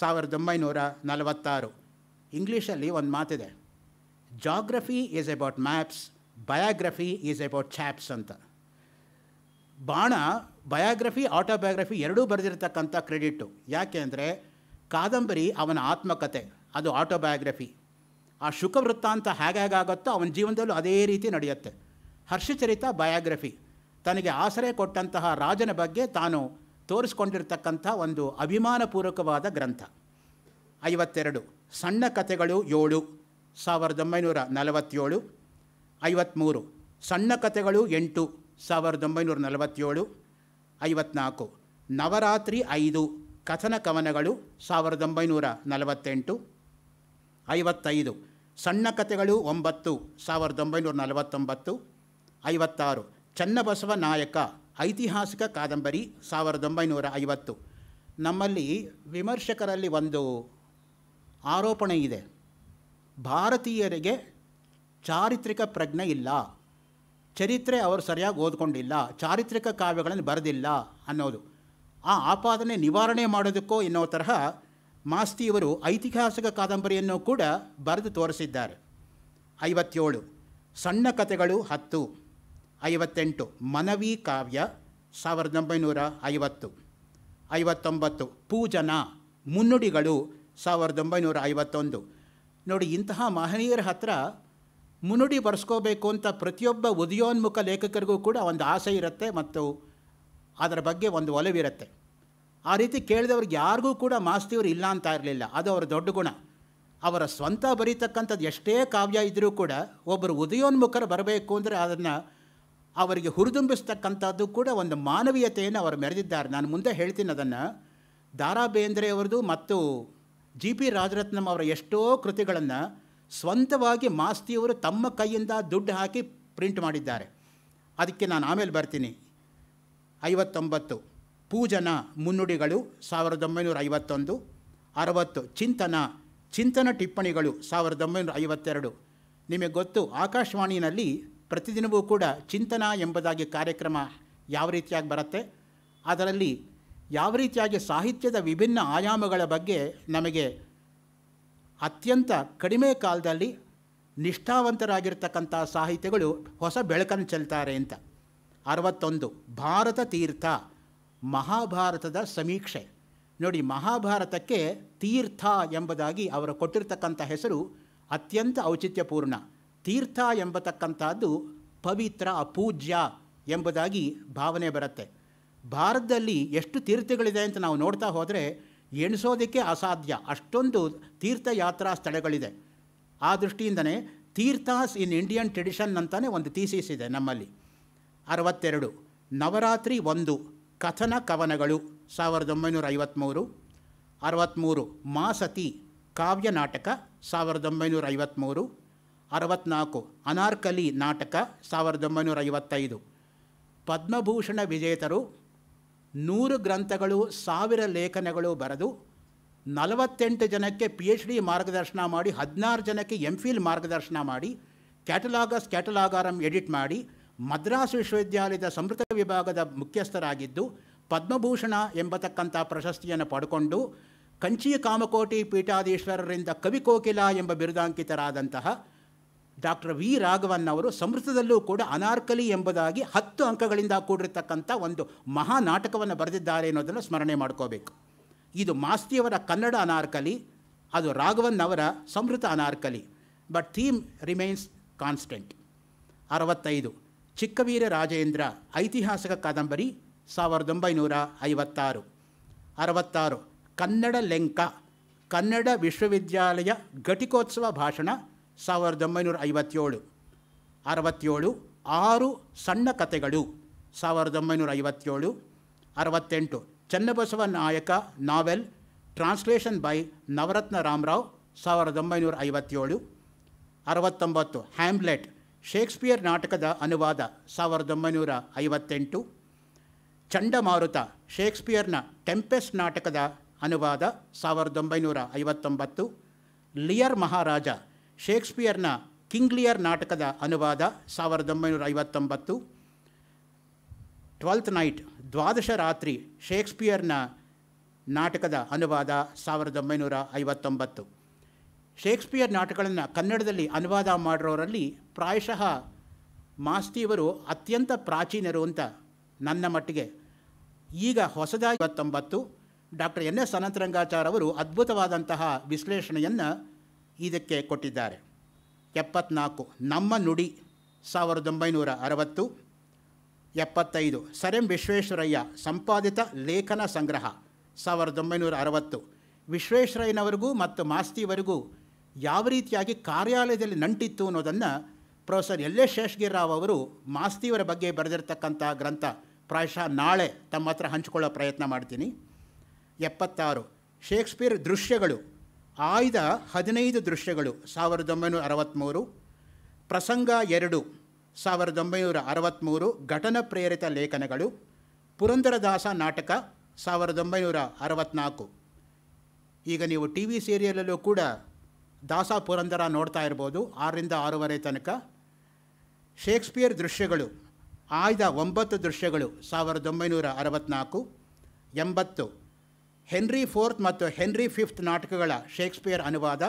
ಸಾವಿರದ ಒಂಬೈನೂರ ನಲವತ್ತಾರು ಇಂಗ್ಲೀಷಲ್ಲಿ ಒಂದು ಮಾತಿದೆ geography is about maps biography is about chaps ಅಂತ ಬಾಣ ಬಯೋಗ್ರಫಿ ಆಟೋಬಯೋಗ್ರಫಿ ಎರಡೂ ಬರೆದಿರ್ತಕ್ಕಂಥ ಕ್ರೆಡಿಟು ಯಾಕೆ ಅಂದರೆ ಕಾದಂಬರಿ ಅವನ ಆತ್ಮಕತೆ ಅದು ಆಟೋಬಯೋಗ್ರಫಿ ಆ ಶುಕವೃತ್ತಾಂತ ಹೇಗೆ ಹೇಗಾಗುತ್ತೋ ಅವನ ಜೀವನದಲ್ಲೂ ಅದೇ ರೀತಿ ನಡೆಯುತ್ತೆ ಹರ್ಷಚರಿತ ಬಯೋಗ್ರಫಿ ತನಗೆ ಆಸರೆ ಕೊಟ್ಟಂತಹ ರಾಜನ ಬಗ್ಗೆ ತಾನು ತೋರಿಸ್ಕೊಂಡಿರ್ತಕ್ಕಂಥ ಒಂದು ಅಭಿಮಾನಪೂರ್ವಕವಾದ ಗ್ರಂಥ ಐವತ್ತೆರಡು ಸಣ್ಣ ಕಥೆಗಳು ಏಳು ಸಾವಿರದ ಒಂಬೈನೂರ ನಲವತ್ತೇಳು ಐವತ್ತ್ಮೂರು ಸಣ್ಣ ಕಥೆಗಳು ಎಂಟು ಸಾವಿರದ ಒಂಬೈನೂರ ನಲವತ್ತೇಳು ಐವತ್ನಾಲ್ಕು ನವರಾತ್ರಿ ಐದು ಕಥನ ಕವನಗಳು ಸಾವಿರದ ಒಂಬೈನೂರ ನಲವತ್ತೆಂಟು ಐವತ್ತೈದು ಸಣ್ಣ ಕಥೆಗಳು ಒಂಬತ್ತು ಸಾವಿರದ ಒಂಬೈನೂರ ನಲವತ್ತೊಂಬತ್ತು ಐವತ್ತಾರು ಚನ್ನಬಸವ ನಾಯಕ ಐತಿಹಾಸಿಕ ಕಾದಂಬರಿ ಸಾವಿರದ ಒಂಬೈನೂರ ಐವತ್ತು ನಮ್ಮಲ್ಲಿ ವಿಮರ್ಶಕರಲ್ಲಿ ಒಂದು ಆರೋಪಣೆ ಇದೆ ಭಾರತೀಯರಿಗೆ ಚಾರಿತ್ರಿಕ ಪ್ರಜ್ಞೆ ಇಲ್ಲ ಚರಿತ್ರೆ ಅವರು ಸರಿಯಾಗಿ ಓದ್ಕೊಂಡಿಲ್ಲ ಚಾರಿತ್ರಿಕ ಕಾವ್ಯಗಳನ್ನು ಬರೆದಿಲ್ಲ ಅನ್ನೋದು ಆ ಆಪಾದನೆ ನಿವಾರಣೆ ಮಾಡೋದಕ್ಕೋ ಎನ್ನುವ ತರಹ ಮಾಸ್ತಿಯವರು ಐತಿಹಾಸಿಕ ಕಾದಂಬರಿಯನ್ನು ಕೂಡ ಬರೆದು ತೋರಿಸಿದ್ದಾರೆ ಐವತ್ತೇಳು ಸಣ್ಣ ಕಥೆಗಳು ಹತ್ತು ಐವತ್ತೆಂಟು ಮನವಿ ಕಾವ್ಯ ಸಾವಿರದ ಒಂಬೈನೂರ ಐವತ್ತು ಐವತ್ತೊಂಬತ್ತು ಪೂಜನ ಮುನ್ನುಡಿಗಳು ಸಾವಿರದ ಒಂಬೈನೂರ ಐವತ್ತೊಂದು ನೋಡಿ ಇಂತಹ ಮಹನೀಯರ ಹತ್ರ ಮುನುಡಿ ಬರೆಸ್ಕೋಬೇಕು ಅಂತ ಪ್ರತಿಯೊಬ್ಬ ಉದಯೋನ್ಮುಖ ಲೇಖಕರಿಗೂ ಕೂಡ ಒಂದು ಆಸೆ ಇರುತ್ತೆ ಮತ್ತು ಅದರ ಬಗ್ಗೆ ಒಂದು ಒಲವಿರುತ್ತೆ ಆ ರೀತಿ ಕೇಳಿದವ್ರಿಗೆ ಯಾರಿಗೂ ಕೂಡ ಮಾಸ್ತಿಯವರು ಇಲ್ಲ ಅಂತ ಇರಲಿಲ್ಲ ಅದು ಅವರ ದೊಡ್ಡ ಗುಣ ಅವರ ಸ್ವಂತ ಬರೀತಕ್ಕಂಥದ್ದು ಎಷ್ಟೇ ಕಾವ್ಯ ಇದ್ದರೂ ಕೂಡ ಒಬ್ಬರು ಉದಯೋನ್ಮುಖರು ಬರಬೇಕು ಅಂದರೆ ಅದನ್ನು ಅವರಿಗೆ ಹುರಿದುಂಬಿಸ್ತಕ್ಕಂಥದ್ದು ಕೂಡ ಒಂದು ಮಾನವೀಯತೆಯನ್ನು ಅವರು ಮೆರೆದಿದ್ದಾರೆ ನಾನು ಮುಂದೆ ಹೇಳ್ತೀನಿ ಅದನ್ನು ದಾರಾ ಮತ್ತು ಜಿ ಪಿ ರಾಜರತ್ನಂ ಅವರ ಎಷ್ಟೋ ಕೃತಿಗಳನ್ನು ಸ್ವಂತವಾಗಿ ಮಾಸ್ತಿಯವರು ತಮ್ಮ ಕೈಯಿಂದ ದುಡ್ಡು ಹಾಕಿ ಪ್ರಿಂಟ್ ಮಾಡಿದ್ದಾರೆ ಅದಕ್ಕೆ ನಾನು ಆಮೇಲೆ ಬರ್ತೀನಿ ಐವತ್ತೊಂಬತ್ತು ಪೂಜನ ಮುನ್ನುಡಿಗಳು ಸಾವಿರದ ಒಂಬೈನೂರ ಐವತ್ತೊಂದು ಅರವತ್ತು ಚಿಂತನ ಚಿಂತನ ಟಿಪ್ಪಣಿಗಳು ಸಾವಿರದ ಒಂಬೈನೂರ ಐವತ್ತೆರಡು ನಿಮಗೆ ಗೊತ್ತು ಆಕಾಶವಾಣಿಯಲ್ಲಿ ಪ್ರತಿದಿನವೂ ಕೂಡ ಚಿಂತನ ಎಂಬುದಾಗಿ ಕಾರ್ಯಕ್ರಮ ಯಾವ ರೀತಿಯಾಗಿ ಬರುತ್ತೆ ಅದರಲ್ಲಿ ಯಾವ ರೀತಿಯಾಗಿ ಸಾಹಿತ್ಯದ ವಿಭಿನ್ನ ಆಯಾಮಗಳ ಬಗ್ಗೆ ನಮಗೆ ಅತ್ಯಂತ ಕಡಿಮೆ ಕಾಲದಲ್ಲಿ ನಿಷ್ಠಾವಂತರಾಗಿರ್ತಕ್ಕಂಥ ಸಾಹಿತ್ಯಗಳು ಹೊಸ ಬೆಳಕನ್ನು ಚೆಲ್ತಾರೆ ಅಂತ ಅರವತ್ತೊಂದು ಭಾರತ ತೀರ್ಥ ಮಹಾಭಾರತದ ಸಮೀಕ್ಷೆ ನೋಡಿ ಮಹಾಭಾರತಕ್ಕೆ ತೀರ್ಥ ಎಂಬುದಾಗಿ ಅವರು ಕೊಟ್ಟಿರ್ತಕ್ಕಂಥ ಹೆಸರು ಅತ್ಯಂತ ಔಚಿತ್ಯಪೂರ್ಣ ತೀರ್ಥ ಎಂಬತಕ್ಕಂಥದ್ದು ಪವಿತ್ರ ಅಪೂಜ್ಯ ಎಂಬುದಾಗಿ ಭಾವನೆ ಬರುತ್ತೆ ಭಾರತದಲ್ಲಿ ಎಷ್ಟು ತೀರ್ಥಗಳಿದೆ ಅಂತ ನಾವು ನೋಡ್ತಾ ಹೋದರೆ ಎಣಿಸೋದಕ್ಕೆ ಅಸಾಧ್ಯ ಅಷ್ಟೊಂದು ತೀರ್ಥಯಾತ್ರಾ ಸ್ಥಳಗಳಿದೆ ಆ ದೃಷ್ಟಿಯಿಂದನೇ ತೀರ್ಥಾಸ್ ಇನ್ ಇಂಡಿಯನ್ ಟ್ರೆಡಿಷನ್ ಅಂತಲೇ ಒಂದು ಥೀಸಿಸ್ ಇದೆ ನಮ್ಮಲ್ಲಿ ಅರವತ್ತೆರಡು ನವರಾತ್ರಿ ಒಂದು ಕಥನ ಕವನಗಳು ಸಾವಿರದ ಒಂಬೈನೂರ ಐವತ್ತ್ಮೂರು ಅರವತ್ತ್ಮೂರು ಮಾಸತಿ ಕಾವ್ಯ ನಾಟಕ ಸಾವಿರದ ಒಂಬೈನೂರ ಐವತ್ತ್ಮೂರು ಅರವತ್ನಾಲ್ಕು ಅನಾರ್ಕಲಿ ನಾಟಕ ಸಾವಿರದ ಒಂಬೈನೂರ ಐವತ್ತೈದು ಪದ್ಮಭೂಷಣ ವಿಜೇತರು ನೂರು ಗ್ರಂಥಗಳು ಸಾವಿರ ಲೇಖನಗಳು ಬರೆದು ನಲವತ್ತೆಂಟು ಜನಕ್ಕೆ ಪಿ ಎಚ್ ಡಿ ಮಾರ್ಗದರ್ಶನ ಮಾಡಿ ಹದಿನಾರು ಜನಕ್ಕೆ ಎಂ ಫಿಲ್ ಮಾರ್ಗದರ್ಶನ ಮಾಡಿ ಕ್ಯಾಟಲಾಗಸ್ ಕ್ಯಾಟಲಾಗಾರಂ ಎಡಿಟ್ ಮಾಡಿ ಮದ್ರಾಸ್ ವಿಶ್ವವಿದ್ಯಾಲಯದ ಸಂಸ್ಕೃತ ವಿಭಾಗದ ಮುಖ್ಯಸ್ಥರಾಗಿದ್ದು ಪದ್ಮಭೂಷಣ ಎಂಬತಕ್ಕಂಥ ಪ್ರಶಸ್ತಿಯನ್ನು ಪಡ್ಕೊಂಡು ಕಂಚಿ ಕಾಮಕೋಟಿ ಪೀಠಾಧೀಶ್ವರರಿಂದ ಕವಿಕೋಕಿಲ ಎಂಬ ಬಿರುದಾಂಕಿತರಾದಂತಹ ಡಾಕ್ಟರ್ ವಿ ರಾಘವನ್ ಅವರು ಸಂಸ್ಕೃತದಲ್ಲೂ ಕೂಡ ಅನಾರ್ಕಲಿ ಎಂಬುದಾಗಿ ಹತ್ತು ಅಂಕಗಳಿಂದ ಕೂಡಿರತಕ್ಕಂಥ ಒಂದು ಮಹಾ ನಾಟಕವನ್ನು ಬರೆದಿದ್ದಾರೆ ಅನ್ನೋದನ್ನು ಸ್ಮರಣೆ ಮಾಡ್ಕೋಬೇಕು ಇದು ಮಾಸ್ತಿಯವರ ಕನ್ನಡ ಅನಾರ್ಕಲಿ ಅದು ರಾಘವನ್ ಅವರ Sanskrit Anarkali but theme remains constant ಅರವತ್ತೈದು ಚಿಕ್ಕವೀರ ರಾಜೇಂದ್ರ ಐತಿಹಾಸಿಕ ಕಾದಂಬರಿ ಸಾವಿರದ ಒಂಬೈನೂರ ಐವತ್ತಾರು ಅರವತ್ತಾರು ಕನ್ನಡ ಲೆಂಕ ಕನ್ನಡ ವಿಶ್ವವಿದ್ಯಾಲಯ ಘಟಿಕೋತ್ಸವ ಭಾಷಣ ಸಾವಿರದ ಒಂಬೈನೂರ ಐವತ್ತೇಳು ಅರವತ್ತೇಳು ಆರು ಸಣ್ಣ ಕಥೆಗಳು ಸಾವಿರದ ಒಂಬೈನೂರ ಐವತ್ತೇಳು ಅರವತ್ತೆಂಟು Channabasava Nayaka novel translation by Navaratna Ramarao ಸಾವಿರದ ಒಂಬೈನೂರ ಐವತ್ತೇಳು ಅರವತ್ತೊಂಬತ್ತು ಹ್ಯಾಮ್ಲೆಟ್ ಶೇಕ್ಸ್ಪಿಯರ್ ನಾಟಕದ ಅನುವಾದ ಸಾವಿರದ ಒಂಬೈನೂರ ಐವತ್ತೆಂಟು ಚಂಡಮಾರುತ ಶೇಕ್ಸ್ಪಿಯರ್ನ ಟೆಂಪೆಸ್ಟ್ ನಾಟಕದ ಅನುವಾದ ಸಾವಿರದ ಒಂಬೈನೂರ ಐವತ್ತೊಂಬತ್ತು ಲಿಯರ್ ಮಹಾರಾಜ ಶೇಕ್ಸ್ಪಿಯರ್ನ ಕಿಂಗ್ಲಿಯರ್ ನಾಟಕದ ಅನುವಾದ ಸಾವಿರದ ಒಂಬೈನೂರ ಐವತ್ತೊಂಬತ್ತು ಟ್ವೆಲ್ತ್ ನೈಟ್ ದ್ವಾದಶ ರಾತ್ರಿ ಶೇಕ್ಸ್ಪಿಯರ್ನ ನಾಟಕದ ಅನುವಾದ ಸಾವಿರದ ಒಂಬೈನೂರ ಐವತ್ತೊಂಬತ್ತು ಶೇಕ್ಸ್ಪಿಯರ್ ನಾಟಕಗಳನ್ನು ಕನ್ನಡದಲ್ಲಿ ಅನುವಾದ ಮಾಡಿರೋರಲ್ಲಿ ಪ್ರಾಯಶಃ ಮಾಸ್ತಿಯವರು ಅತ್ಯಂತ ಪ್ರಾಚೀನರು ಅಂತ ನನ್ನ ಮಟ್ಟಿಗೆ ಈಗ ಹೊಸದಾಗಿ ಐವತ್ತೊಂಬತ್ತು ಡಾಕ್ಟರ್ ಎನ್ ಎಸ್ ಅನಂತರಂಗಾಚಾರ್ ಅವರು ಅದ್ಭುತವಾದಂತಹ ವಿಶ್ಲೇಷಣೆಯನ್ನು ಇದಕ್ಕೆ ಕೊಟ್ಟಿದ್ದಾರೆ ಎಪ್ಪತ್ನಾಲ್ಕು ನಮ್ಮ ನುಡಿ ಸಾವಿರದ ಒಂಬೈನೂರ ಅರವತ್ತು ಎಪ್ಪತ್ತೈದು ಸರ್ ಎಂ ವಿಶ್ವೇಶ್ವರಯ್ಯ ಸಂಪಾದಿತ ಲೇಖನ ಸಂಗ್ರಹ ಸಾವಿರದ ಒಂಬೈನೂರ ಅರವತ್ತು ವಿಶ್ವೇಶ್ವರಯ್ಯನವರೆಗೂ ಮತ್ತು ಮಾಸ್ತಿವರೆಗೂ ಯಾವ ರೀತಿಯಾಗಿ ಕಾರ್ಯಾಲಯದಲ್ಲಿ ನಂಟಿತ್ತು ಅನ್ನೋದನ್ನು ಪ್ರೊಫೆಸರ್ ಎಲ್ ಎಸ್ ಶೇಷ್ಗಿರಾವ್ ಅವರು ಮಾಸ್ತಿಯವರ ಬಗ್ಗೆ ಬರೆದಿರತಕ್ಕಂಥ ಗ್ರಂಥ ಪ್ರಾಯಶಃ ನಾಳೆ ತಮ್ಮ ಹತ್ರ ಹಂಚಿಕೊಳ್ಳೋ ಪ್ರಯತ್ನ ಮಾಡ್ತೀನಿ ಎಪ್ಪತ್ತಾರು ಶೇಕ್ಸ್ಪಿಯರ್ ದೃಶ್ಯಗಳು ಆಯ್ದ ಹದಿನೈದು ದೃಶ್ಯಗಳು ಸಾವಿರದ ಒಂಬೈನೂರ ಅರವತ್ತ್ಮೂರು ಪ್ರಸಂಗ ಎರಡು ಸಾವಿರದ ಒಂಬೈನೂರ ಅರವತ್ತ್ಮೂರು ಘಟನ ಪ್ರೇರಿತ ಲೇಖನಗಳು ಪುರಂದರದಾಸ ನಾಟಕ ಸಾವಿರದ ಒಂಬೈನೂರ ಅರವತ್ತ್ನಾಲ್ಕು ಈಗ ನೀವು ಟಿ ವಿ ಸೀರಿಯಲಲ್ಲೂ ಕೂಡ ದಾಸ ಪುರಂದರ ನೋಡ್ತಾ ಇರ್ಬೋದು ಆರರಿಂದ ಆರೂವರೆ ತನಕ ಶೇಕ್ಸ್ಪಿಯರ್ ದೃಶ್ಯಗಳು ಆಯ್ದ ಒಂಬತ್ತು ದೃಶ್ಯಗಳು ಸಾವಿರದ ಒಂಬೈನೂರ ಅರವತ್ತ್ನಾಲ್ಕು ಎಂಬತ್ತು ಹೆನ್ರಿ ಫೋರ್ತ್ ಮತ್ತು ಹೆನ್ರಿ ಫಿಫ್ತ್ ನಾಟಕಗಳ ಶೇಕ್ಸ್ಪಿಯರ್ ಅನುವಾದ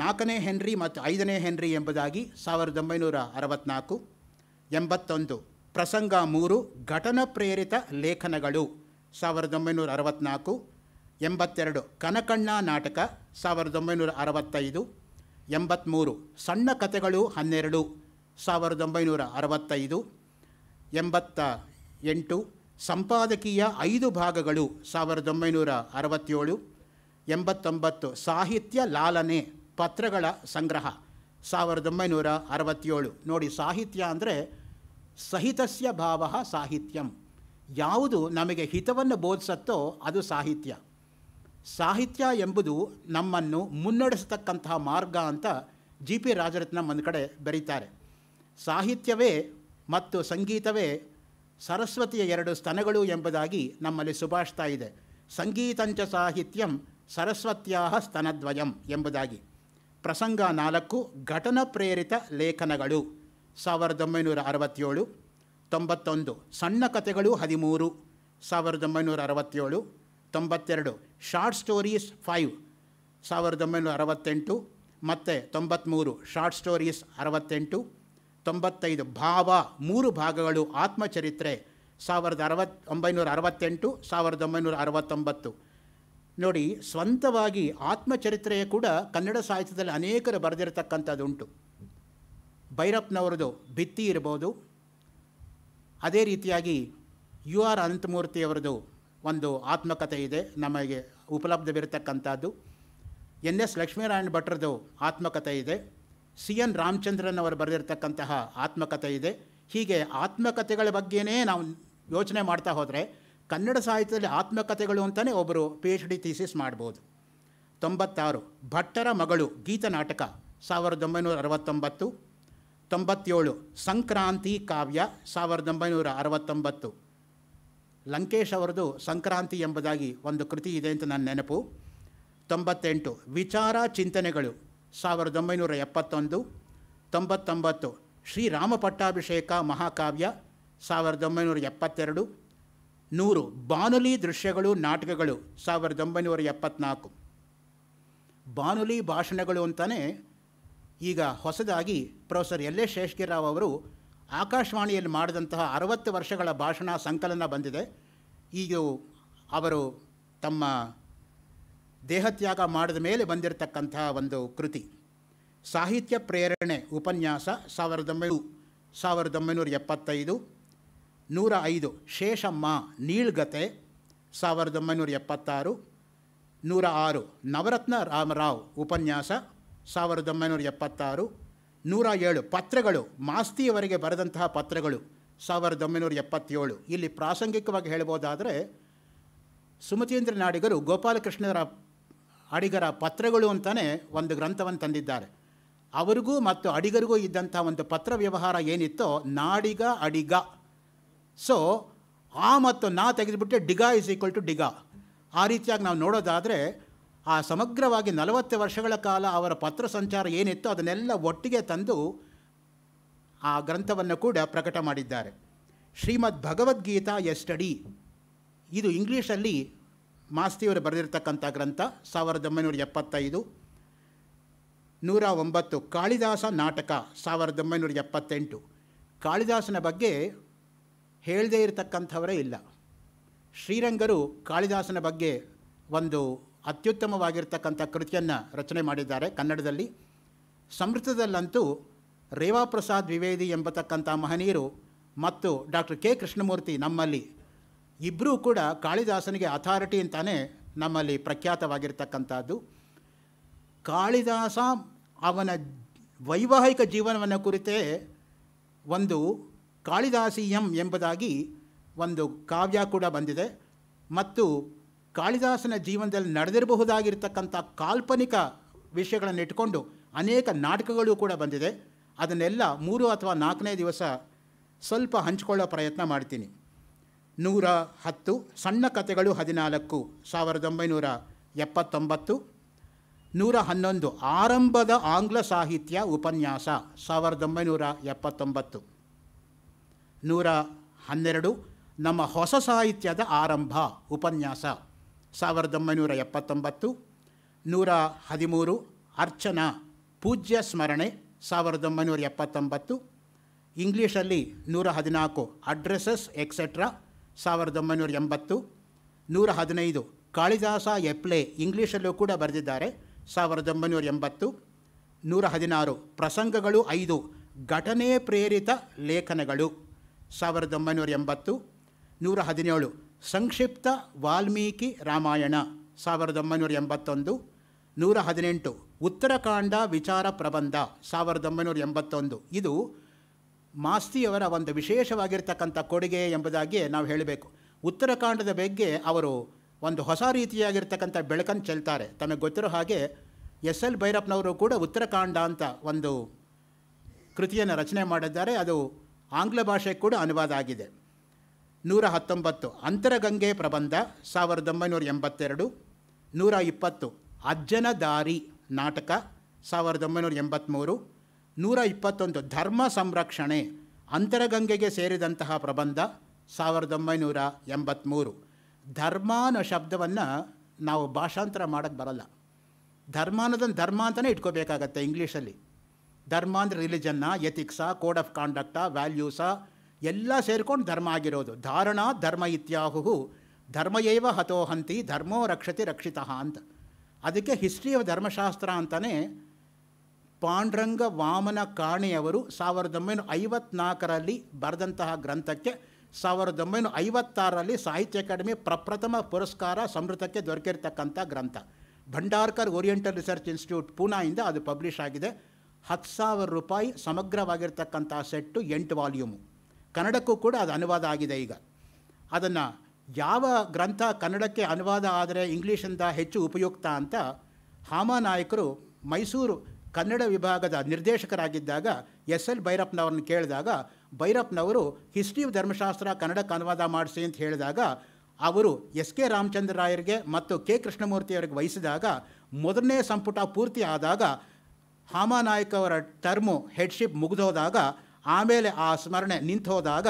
ನಾಲ್ಕನೇ ಹೆನ್ರಿ ಮತ್ತು ಐದನೇ ಹೆನ್ರಿ ಎಂಬುದಾಗಿ ಸಾವಿರದ ಒಂಬೈನೂರ ಅರವತ್ನಾಲ್ಕು ಎಂಬತ್ತೊಂದು ಪ್ರಸಂಗ ಮೂರು ಘಟನಾ ಪ್ರೇರಿತ ಲೇಖನಗಳು ಸಾವಿರದ ಒಂಬೈನೂರ ಅರವತ್ನಾಲ್ಕು ಎಂಬತ್ತೆರಡು ಕನಕಣ್ಣ ನಾಟಕ ಸಾವಿರದ ಒಂಬೈನೂರ ಅರವತ್ತೈದು ಎಂಬತ್ತ್ಮೂರು ಸಣ್ಣ ಕಥೆಗಳು ಹನ್ನೆರಡು ಸಾವಿರದ ಒಂಬೈನೂರ ಅರವತ್ತೈದು ಎಂಬತ್ತ ಎಂಟು ಸಂಪಾದಕೀಯ ಐದು ಭಾಗಗಳು ಸಾವಿರದ ಒಂಬೈನೂರ ಅರವತ್ತೇಳು ಎಂಬತ್ತೊಂಬತ್ತು ಸಾಹಿತ್ಯ ಲಾಲನೆ ಪತ್ರಗಳ ಸಂಗ್ರಹ ಸಾವಿರದ ಒಂಬೈನೂರ ಅರವತ್ತೇಳು ನೋಡಿ ಸಾಹಿತ್ಯ ಅಂದರೆ ಸಹಿತಸ್ಯ ಭಾವ ಸಾಹಿತ್ಯಂ ಯಾವುದು ನಮಗೆ ಹಿತವನ್ನು ಬೋಧಿಸತ್ತೋ ಅದು ಸಾಹಿತ್ಯ ಸಾಹಿತ್ಯ ಎಂಬುದು ನಮ್ಮನ್ನು ಮುನ್ನಡೆಸತಕ್ಕಂತಹ ಮಾರ್ಗ ಅಂತ ಜಿ ಪಿ ರಾಜರತ್ನಂ ಒಂದು ಕಡೆ ಬರೀತಾರೆ ಸಾಹಿತ್ಯವೇ ಮತ್ತು ಸಂಗೀತವೇ ಸರಸ್ವತಿಯ ಎರಡು ಸ್ತನಗಳು ಎಂಬುದಾಗಿ ನಮ್ಮಲ್ಲಿ ಸುಭಾಷಿತ ಇದೆ ಸಂಗೀತಂಚ ಸಾಹಿತ್ಯಂ ಸರಸ್ವತ್ಯಾಹ ಸ್ತನದ್ವಯಂ ಎಂಬುದಾಗಿ ಪ್ರಸಂಗ ನಾಲ್ಕು ಘಟನ ಪ್ರೇರಿತ ಲೇಖನಗಳು ಸಾವಿರದ ಒಂಬೈನೂರ ಅರವತ್ತೇಳು ತೊಂಬತ್ತೊಂದು ಸಣ್ಣ ಕಥೆಗಳು ಹದಿಮೂರು ಸಾವಿರದ ಒಂಬೈನೂರ ಅರವತ್ತೇಳು ತೊಂಬತ್ತೆರಡು ಶಾರ್ಟ್ ಸ್ಟೋರೀಸ್ ಫೈವ್ ಸಾವಿರದ ಒಂಬೈನೂರ ಅರವತ್ತೆಂಟು ಮತ್ತು ತೊಂಬತ್ತ್ಮೂರು ಶಾರ್ಟ್ ಸ್ಟೋರೀಸ್ ಅರವತ್ತೆಂಟು ತೊಂಬತ್ತೈದು ಭಾವ ಮೂರು ಭಾಗಗಳು ಆತ್ಮಚರಿತ್ರೆ ಸಾವಿರದ ಅರವತ್ ಒಂಬೈನೂರ ಅರವತ್ತೆಂಟು ಸಾವಿರದ ಒಂಬೈನೂರ ಅರವತ್ತೊಂಬತ್ತು ನೋಡಿ ಸ್ವಂತವಾಗಿ ಆತ್ಮಚರಿತ್ರೆಯ ಕೂಡ ಕನ್ನಡ ಸಾಹಿತ್ಯದಲ್ಲಿ ಅನೇಕರು ಬರೆದಿರತಕ್ಕಂಥದ್ದುಂಟು ಭೈರಪ್ಪನವ್ರದ್ದು ಭಿತ್ತಿ ಇರ್ಬೋದು ಅದೇ ರೀತಿಯಾಗಿ ಯು ಆರ್ ಅನಂತಮೂರ್ತಿಯವರದು ಒಂದು ಆತ್ಮಕಥೆ ಇದೆ ನಮಗೆ ಉಪಲಬ್ಧವಿರತಕ್ಕಂಥದ್ದು ಎನ್ ಎಸ್ ಲಕ್ಷ್ಮೀನಾರಾಯಣ ಭಟ್ರದ್ದು ಆತ್ಮಕಥೆ ಇದೆ ಸಿ ಎನ್ ರಾಮಚಂದ್ರನ್ ಅವರು ಬರೆದಿರ್ತಕ್ಕಂತಹ ಆತ್ಮಕಥೆ ಇದೆ ಹೀಗೆ ಆತ್ಮಕಥೆಗಳ ಬಗ್ಗೆನೇ ನಾವು ಯೋಚನೆ ಮಾಡ್ತಾ ಹೋದರೆ ಕನ್ನಡ ಸಾಹಿತ್ಯದಲ್ಲಿ ಆತ್ಮಕಥೆಗಳು ಅಂತಲೇ ಒಬ್ಬರು ಪಿ ಎಚ್ ಡಿ ಥೀಸಿಸ್ ಮಾಡ್ಬೋದು ತೊಂಬತ್ತಾರು ಭಟ್ಟರ ಮಗಳು ಗೀತ ನಾಟಕ ಸಾವಿರದ ಒಂಬೈನೂರ ಅರವತ್ತೊಂಬತ್ತು ತೊಂಬತ್ತೇಳು ಸಂಕ್ರಾಂತಿ ಕಾವ್ಯ ಸಾವಿರದ ಒಂಬೈನೂರ ಅರವತ್ತೊಂಬತ್ತು ಲಂಕೇಶ್ ಅವರದು ಸಂಕ್ರಾಂತಿ ಎಂಬುದಾಗಿ ಒಂದು ಕೃತಿ ಇದೆ ಅಂತ ನನ್ನ ನೆನಪು ತೊಂಬತ್ತೆಂಟು ವಿಚಾರ ಚಿಂತನೆಗಳು ಸಾವಿರದ ಒಂಬೈನೂರ ಎಪ್ಪತ್ತೊಂದು ತೊಂಬತ್ತೊಂಬತ್ತು ಶ್ರೀರಾಮ ಪಟ್ಟಾಭಿಷೇಕ ಮಹಾಕಾವ್ಯ ಸಾವಿರದ ಒಂಬೈನೂರ ಎಪ್ಪತ್ತೆರಡು ನೂರು ಬಾನುಲಿ ದೃಶ್ಯಗಳು ನಾಟಕಗಳು ಸಾವಿರದ ಒಂಬೈನೂರ ಎಪ್ಪತ್ನಾಲ್ಕು ಬಾನುಲಿ ಭಾಷಣಗಳು ಅಂತಲೇ ಈಗ ಹೊಸದಾಗಿ ಪ್ರೊಫೆಸರ್ ಎಲ್ ಎ ಶೇಷ್ಗಿರಾವ್ ಅವರು ಆಕಾಶವಾಣಿಯಲ್ಲಿ ಮಾಡಿದಂತಹ ಅರವತ್ತು ವರ್ಷಗಳ ಭಾಷಣ ಸಂಕಲನ ಬಂದಿದೆ ಈಗ ಅವರು ತಮ್ಮ ದೇಹತ್ಯಾಗ ಮಾಡಿದ ಮೇಲೆ ಬಂದಿರತಕ್ಕಂತಹ ಒಂದು ಕೃತಿ ಸಾಹಿತ್ಯ ಪ್ರೇರಣೆ ಉಪನ್ಯಾಸ ಸಾವಿರದ ಒಂಬೈನೂರು ಸಾವಿರದ ಒಂಬೈನೂರ ಎಪ್ಪತ್ತೈದು ನೂರ ಐದು ಶೇಷಮ್ಮ ನೀಳ್ಗತೆ ಸಾವಿರದ ಒಂಬೈನೂರ ಎಪ್ಪತ್ತಾರು ನೂರ ಆರು ನವರತ್ನ ರಾಮರಾವ್ ಉಪನ್ಯಾಸ ಸಾವಿರದ ಒಂಬೈನೂರ ಎಪ್ಪತ್ತಾರು ನೂರ ಏಳು ಪತ್ರಗಳು ಮಾಸ್ತಿಯವರೆಗೆ ಬರೆದಂತಹ ಪತ್ರಗಳು ಸಾವಿರದ ಒಂಬೈನೂರ ಎಪ್ಪತ್ತೇಳು ಇಲ್ಲಿ ಪ್ರಾಸಂಗಿಕವಾಗಿ ಹೇಳ್ಬೋದಾದರೆ ಸುಮತೀಂದ್ರ ನಾಡಿಗರು ಗೋಪಾಲಕೃಷ್ಣರ ಅಡಿಗರ ಪತ್ರಗಳು ಅಂತಲೇ ಒಂದು ಗ್ರಂಥವನ್ನು ತಂದಿದ್ದಾರೆ ಅವರಿಗೂ ಮತ್ತು ಅಡಿಗರಿಗೂ ಇದ್ದಂಥ ಒಂದು ಪತ್ರ ವ್ಯವಹಾರ ಏನಿತ್ತೋ ನಾಡಿಗ ಅಡಿಗ ಸೊ ಆ ಮತ್ತು ನಾ ತೆಗೆದುಬಿಟ್ಟೆ ಡಿಗ ಇಸ್ ಈಕ್ವಲ್ ಟು ಡಿಗ ಆ ರೀತಿಯಾಗಿ ನಾವು ನೋಡೋದಾದರೆ ಆ ಸಮಗ್ರವಾಗಿ ನಲವತ್ತು ವರ್ಷಗಳ ಕಾಲ ಅವರ ಪತ್ರ ಸಂಚಾರ ಏನಿತ್ತು ಅದನ್ನೆಲ್ಲ ಒಟ್ಟಿಗೆ ತಂದು ಆ ಗ್ರಂಥವನ್ನು ಕೂಡ ಪ್ರಕಟ ಮಾಡಿದ್ದಾರೆ ಶ್ರೀಮದ್ ಭಗವದ್ಗೀತಾ ಎ ಸ್ಟಡಿ ಇದು ಇಂಗ್ಲೀಷಲ್ಲಿ ಮಾಸ್ತಿಯವರು ಬರೆದಿರ್ತಕ್ಕಂಥ ಗ್ರಂಥ ಸಾವಿರದ ಒಂಬೈನೂರ ಎಪ್ಪತ್ತೈದು ನೂರ ಒಂಬತ್ತು ಕಾಳಿದಾಸ ನಾಟಕ ಸಾವಿರದ ಒಂಬೈನೂರ ಎಪ್ಪತ್ತೆಂಟು ಕಾಳಿದಾಸನ ಬಗ್ಗೆ ಹೇಳದೇ ಇರತಕ್ಕಂಥವರೇ ಇಲ್ಲ ಶ್ರೀರಂಗರು ಕಾಳಿದಾಸನ ಬಗ್ಗೆ ಒಂದು ಅತ್ಯುತ್ತಮವಾಗಿರ್ತಕ್ಕಂಥ ಕೃತಿಯನ್ನು ರಚನೆ ಮಾಡಿದ್ದಾರೆ ಕನ್ನಡದಲ್ಲಿ ಸಂಸ್ಕೃತದಲ್ಲಂತೂ ರೇವಾಪ್ರಸಾದ್ ದ್ವಿವೇದಿ ಎಂಬತಕ್ಕಂಥ ಮಹನೀಯರು ಮತ್ತು ಡಾಕ್ಟರ್ ಕೆ ಕೃಷ್ಣಮೂರ್ತಿ ನಮ್ಮಲ್ಲಿ ಇಬ್ಬರೂ ಕೂಡ ಕಾಳಿದಾಸನಿಗೆ ಅಥಾರಿಟಿ ಅಂತಾನೆ ನಮ್ಮಲ್ಲಿ ಪ್ರಖ್ಯಾತವಾಗಿರ್ತಕ್ಕಂಥದ್ದು ಕಾಳಿದಾಸ ಅವನ ವೈವಾಹಿಕ ಜೀವನವನ್ನು ಕುರಿತೇ ಒಂದು ಕಾಳಿದಾಸಿಯಂ ಎಂಬುದಾಗಿ ಒಂದು ಕಾವ್ಯ ಕೂಡ ಬಂದಿದೆ ಮತ್ತು ಕಾಳಿದಾಸನ ಜೀವನದಲ್ಲಿ ನಡೆದಿರಬಹುದಾಗಿರ್ತಕ್ಕಂಥ ಕಾಲ್ಪನಿಕ ವಿಷಯಗಳನ್ನು ಇಟ್ಟುಕೊಂಡು ಅನೇಕ ನಾಟಕಗಳು ಕೂಡ ಬಂದಿದೆ ಅದನ್ನೆಲ್ಲ ಮೂರು ಅಥವಾ ನಾಲ್ಕನೇ ದಿವಸ ಸ್ವಲ್ಪ ಹಂಚಿಕೊಳ್ಳೋ ಪ್ರಯತ್ನ ಮಾಡ್ತೀನಿ ನೂರ ಹತ್ತು ಸಣ್ಣ ಕತೆಗಳು ಹದಿನಾಲ್ಕು ಸಾವಿರದ ಒಂಬೈನೂರ ಎಪ್ಪತ್ತೊಂಬತ್ತು ನೂರ ಹನ್ನೊಂದು ಆರಂಭದ ಆಂಗ್ಲ ಸಾಹಿತ್ಯ ಉಪನ್ಯಾಸ ಸಾವಿರದ ಒಂಬೈನೂರ ಎಪ್ಪತ್ತೊಂಬತ್ತು ನೂರ ಹನ್ನೆರಡು ನಮ್ಮ ಹೊಸ ಸಾಹಿತ್ಯದ ಆರಂಭ ಉಪನ್ಯಾಸ ಸಾವಿರದ ಒಂಬೈನೂರ ಎಪ್ಪತ್ತೊಂಬತ್ತು ನೂರ ಹದಿಮೂರು ಅರ್ಚನಾ ಪೂಜ್ಯ ಸ್ಮರಣೆ ಸಾವಿರದ ಒಂಬೈನೂರ ಎಪ್ಪತ್ತೊಂಬತ್ತು ಇಂಗ್ಲೀಷಲ್ಲಿ ನೂರ ಹದಿನಾಲ್ಕು ಅಡ್ರೆಸಸ್ ಎಕ್ಸೆಟ್ರಾ ಸಾವಿರದ ಒಂಬೈನೂರ ಎಂಬತ್ತು ನೂರ ಹದಿನೈದು ಕಾಳಿದಾಸ ಎಪ್ಲೆ ಇಂಗ್ಲೀಷಲ್ಲೂ ಕೂಡ ಬರೆದಿದ್ದಾರೆ ಸಾವಿರದ ಒಂಬೈನೂರ ಎಂಬತ್ತು ನೂರ ಹದಿನಾರು ಪ್ರಸಂಗಗಳು ಐದು ಘಟನೆ ಪ್ರೇರಿತ ಲೇಖನಗಳು ಸಾವಿರದ ಒಂಬೈನೂರ ಎಂಬತ್ತು ನೂರ ಹದಿನೇಳು ಸಂಕ್ಷಿಪ್ತ ವಾಲ್ಮೀಕಿ ರಾಮಾಯಣ ಸಾವಿರದ ಒಂಬೈನೂರ ಎಂಬತ್ತೊಂದು ನೂರ ಹದಿನೆಂಟು ಉತ್ತರಕಾಂಡ ವಿಚಾರ ಪ್ರಬಂಧ ಸಾವಿರದ ಒಂಬೈನೂರ ಎಂಬತ್ತೊಂದು ಇದು ಮಾಸ್ತಿಯವರ ಒಂದು ವಿಶೇಷವಾಗಿರ್ತಕ್ಕಂಥ ಕೊಡುಗೆ ಎಂಬುದಾಗಿ ನಾವು ಹೇಳಬೇಕು ಉತ್ತರಕಾಂಡದ ಬಗ್ಗೆ ಅವರು ಒಂದು ಹೊಸ ರೀತಿಯಾಗಿರ್ತಕ್ಕಂಥ ಬೆಳಕನ್ನು ಚೆಲ್ತಾರೆ ತಮಗೆ ಗೊತ್ತಿರೋ ಹಾಗೆ ಎಸ್ ಎಲ್ ಭೈರಪ್ಪನವರು ಕೂಡ ಉತ್ತರಕಾಂಡ ಅಂತ ಒಂದು ಕೃತಿಯನ್ನು ರಚನೆ ಮಾಡಿದ್ದಾರೆ ಅದು ಆಂಗ್ಲ ಭಾಷೆ ಕೂಡ ಅನುವಾದ ಆಗಿದೆ ನೂರ ಹತ್ತೊಂಬತ್ತು ಅಂತರಗಂಗೆ ಪ್ರಬಂಧ ಸಾವಿರದ ಒಂಬೈನೂರ ಎಂಬತ್ತೆರಡು ನೂರ ಇಪ್ಪತ್ತು ಅಜ್ಜನ ದಾರಿ ನಾಟಕ ಸಾವಿರದ ಒಂಬೈನೂರ ಎಂಬತ್ತ್ಮೂರು ನೂರ ಇಪ್ಪತ್ತೊಂದು ಧರ್ಮ ಸಂರಕ್ಷಣೆ ಅಂತರಗಂಗೆಗೆ ಸೇರಿದಂತಹ ಪ್ರಬಂಧ ಸಾವಿರದ ಒಂಬೈನೂರ ಎಂಬತ್ತ್ಮೂರು ಧರ್ಮ ಅನ್ನೋ ಶಬ್ದವನ್ನು ನಾವು ಭಾಷಾಂತರ ಮಾಡೋಕ್ಕೆ ಬರಲ್ಲ ಧರ್ಮ ಅನ್ನೋದನ್ನು ಧರ್ಮ ಅಂತಲೇ ಇಟ್ಕೋಬೇಕಾಗತ್ತೆ ಇಂಗ್ಲೀಷಲ್ಲಿ ಧರ್ಮ ಅಂದರೆ ರಿಲಿಜನ್ನ ಎಥಿಕ್ಸಾ ಕೋಡ್ ಆಫ್ ಕಾಂಡಕ್ಟಾ ವ್ಯಾಲ್ಯೂಸಾ ಎಲ್ಲ ಸೇರ್ಕೊಂಡು ಧರ್ಮ ಆಗಿರೋದು ಧಾರಣ ಧರ್ಮ ಇತ್ಯಾಹು ಧರ್ಮಯೇವ ಹತೋಹಂತಿ ಧರ್ಮೋ ರಕ್ಷತಿ ರಕ್ಷಿತ ಅಂತ ಅದಕ್ಕೆ ಹಿಸ್ಟ್ರಿ ಆಫ್ ಧರ್ಮಶಾಸ್ತ್ರ ಅಂತಲೇ ಪಾಂಡ್ರಂಗ ವಾಮನ ಕಾಣೆಯವರು ಸಾವಿರದ ಒಂಬೈನೂರ ಐವತ್ನಾಲ್ಕರಲ್ಲಿ ಬರೆದಂತಹ ಗ್ರಂಥಕ್ಕೆ ಸಾವಿರದ ಒಂಬೈನೂರ ಐವತ್ತಾರರಲ್ಲಿ ಸಾಹಿತ್ಯ ಅಕಾಡೆಮಿ ಪ್ರಪ್ರಥಮ ಪುರಸ್ಕಾರ ಸಮೃದ್ಧಕ್ಕೆ ದೊರಕಿರ್ತಕ್ಕಂಥ ಗ್ರಂಥ ಭಂಡಾರ್ಕರ್ ಓರಿಯೆಂಟಲ್ ರಿಸರ್ಚ್ ಇನ್ಸ್ಟಿಟ್ಯೂಟ್ ಪೂನಾಯಿಂದ ಅದು ಪಬ್ಲಿಷ್ ಆಗಿದೆ ಹತ್ತು ಸಾವಿರ ರೂಪಾಯಿ ಸಮಗ್ರವಾಗಿರ್ತಕ್ಕಂಥ ಸೆಟ್ಟು ಎಂಟು ವಾಲ್ಯೂಮು ಕನ್ನಡಕ್ಕೂ ಕೂಡ ಅದು ಅನುವಾದ ಆಗಿದೆ ಈಗ ಅದನ್ನು ಯಾವ ಗ್ರಂಥ ಕನ್ನಡಕ್ಕೆ ಅನುವಾದ ಆದರೆ ಇಂಗ್ಲೀಷಿಂದ ಹೆಚ್ಚು ಉಪಯುಕ್ತ ಅಂತ ಹಾಮಾನಾಯಕರು ಮೈಸೂರು ಕನ್ನಡ ವಿಭಾಗದ ನಿರ್ದೇಶಕರಾಗಿದ್ದಾಗ ಎಸ್ ಎಲ್ ಭೈರಪ್ಪನವ್ರನ್ನ ಕೇಳಿದಾಗ ಭೈರಪ್ಪನವರು ಹಿಸ್ಟ್ರಿ ಧರ್ಮಶಾಸ್ತ್ರ ಕನ್ನಡಕ್ಕೆ ಅನುವಾದ ಮಾಡಿಸಿ ಅಂತ ಹೇಳಿದಾಗ ಅವರು ಎಸ್ ಕೆ ರಾಮಚಂದ್ರ ರಾಯರಿಗೆ ಮತ್ತು ಕೆ ಕೃಷ್ಣಮೂರ್ತಿಯವರಿಗೆ ವಹಿಸಿದಾಗ ಮೊದಲನೇ ಸಂಪುಟ ಪೂರ್ತಿ ಆದಾಗ ಹಾಮಾನಾಯಕ್ ಅವರ ಟರ್ಮು ಹೆಡ್ಶಿಪ್ ಮುಗಿದೋದಾಗ ಆಮೇಲೆ ಆ ಸ್ಮರಣೆ ನಿಂತು ಹೋದಾಗ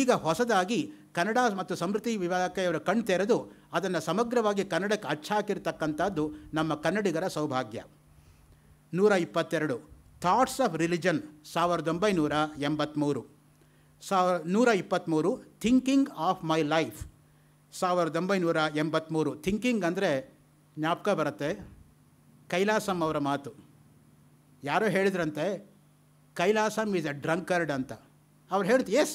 ಈಗ ಹೊಸದಾಗಿ ಕನ್ನಡ ಮತ್ತು ಸಮೃದ್ಧಿ ವಿಭಾಗಕ್ಕೆ ಇವರು ಕಣ್ ತೆರೆದು ಅದನ್ನು ಸಮಗ್ರವಾಗಿ ಕನ್ನಡಕ್ಕೆ ಅಚ್ಚಾಕಿರ್ತಕ್ಕಂಥದ್ದು ನಮ್ಮ ಕನ್ನಡಿಗರ ಸೌಭಾಗ್ಯ ನೂರ ಇಪ್ಪತ್ತೆರಡು ಥಾಟ್ಸ್ ಆಫ್ ರಿಲಿಜನ್ ಸಾವಿರದ ಒಂಬೈನೂರ ಎಂಬತ್ತ್ಮೂರು ಸಾವಿರ ನೂರ ಇಪ್ಪತ್ತ್ಮೂರು ಥಿಂಕಿಂಗ್ ಆಫ್ ಮೈ ಲೈಫ್ ಸಾವಿರದ ಒಂಬೈನೂರ ಎಂಬತ್ತ್ಮೂರು ಥಿಂಕಿಂಗ್ ಅಂದರೆ ಜ್ಞಾಪಕ ಬರುತ್ತೆ ಕೈಲಾಸಂ ಅವರ ಮಾತು ಯಾರೋ ಹೇಳಿದ್ರಂತೆ ಕೈಲಾಸಂ ಈಸ್ ಎ ಡ್ರಂಕರ್ಡ್ ಅಂತ ಅವ್ರು ಹೇಳಿದ್ರು yes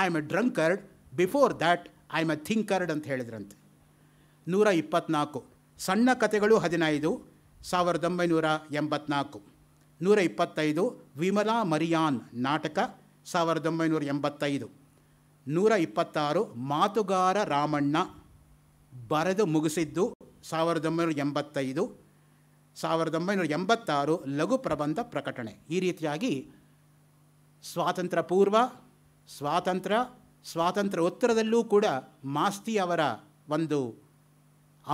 I am a drunkard before that I am a thinkard ಅಂತ ಹೇಳಿದ್ರಂತೆ ನೂರ ಇಪ್ಪತ್ತ್ನಾಲ್ಕು ಸಣ್ಣ ಕತೆಗಳು ಹದಿನೈದು ಸಾವಿರದ ಒಂಬೈನೂರ ಎಂಬತ್ನಾಲ್ಕು ನೂರ ಇಪ್ಪತ್ತೈದು ವಿಮಲಾ ಮರಿಯಾನ್ ನಾಟಕ ಸಾವಿರದ ಒಂಬೈನೂರ ಎಂಬತ್ತೈದು ನೂರ ಇಪ್ಪತ್ತಾರು ಮಾತುಗಾರ ರಾಮಣ್ಣ ಬರೆದು ಮುಗಿಸಿದ್ದು ಸಾವಿರದ ಒಂಬೈನೂರ ಎಂಬತ್ತೈದು ಸಾವಿರದ ಒಂಬೈನೂರ ಎಂಬತ್ತಾರು ಲಘು ಪ್ರಬಂಧ ಪ್ರಕಟಣೆ ಈ ರೀತಿಯಾಗಿ ಸ್ವಾತಂತ್ರ್ಯ ಪೂರ್ವ ಸ್ವಾತಂತ್ರ್ಯ ಸ್ವಾತಂತ್ರ್ಯ ಉತ್ತರದಲ್ಲೂ ಕೂಡ ಮಾಸ್ತಿ ಅವರ ಒಂದು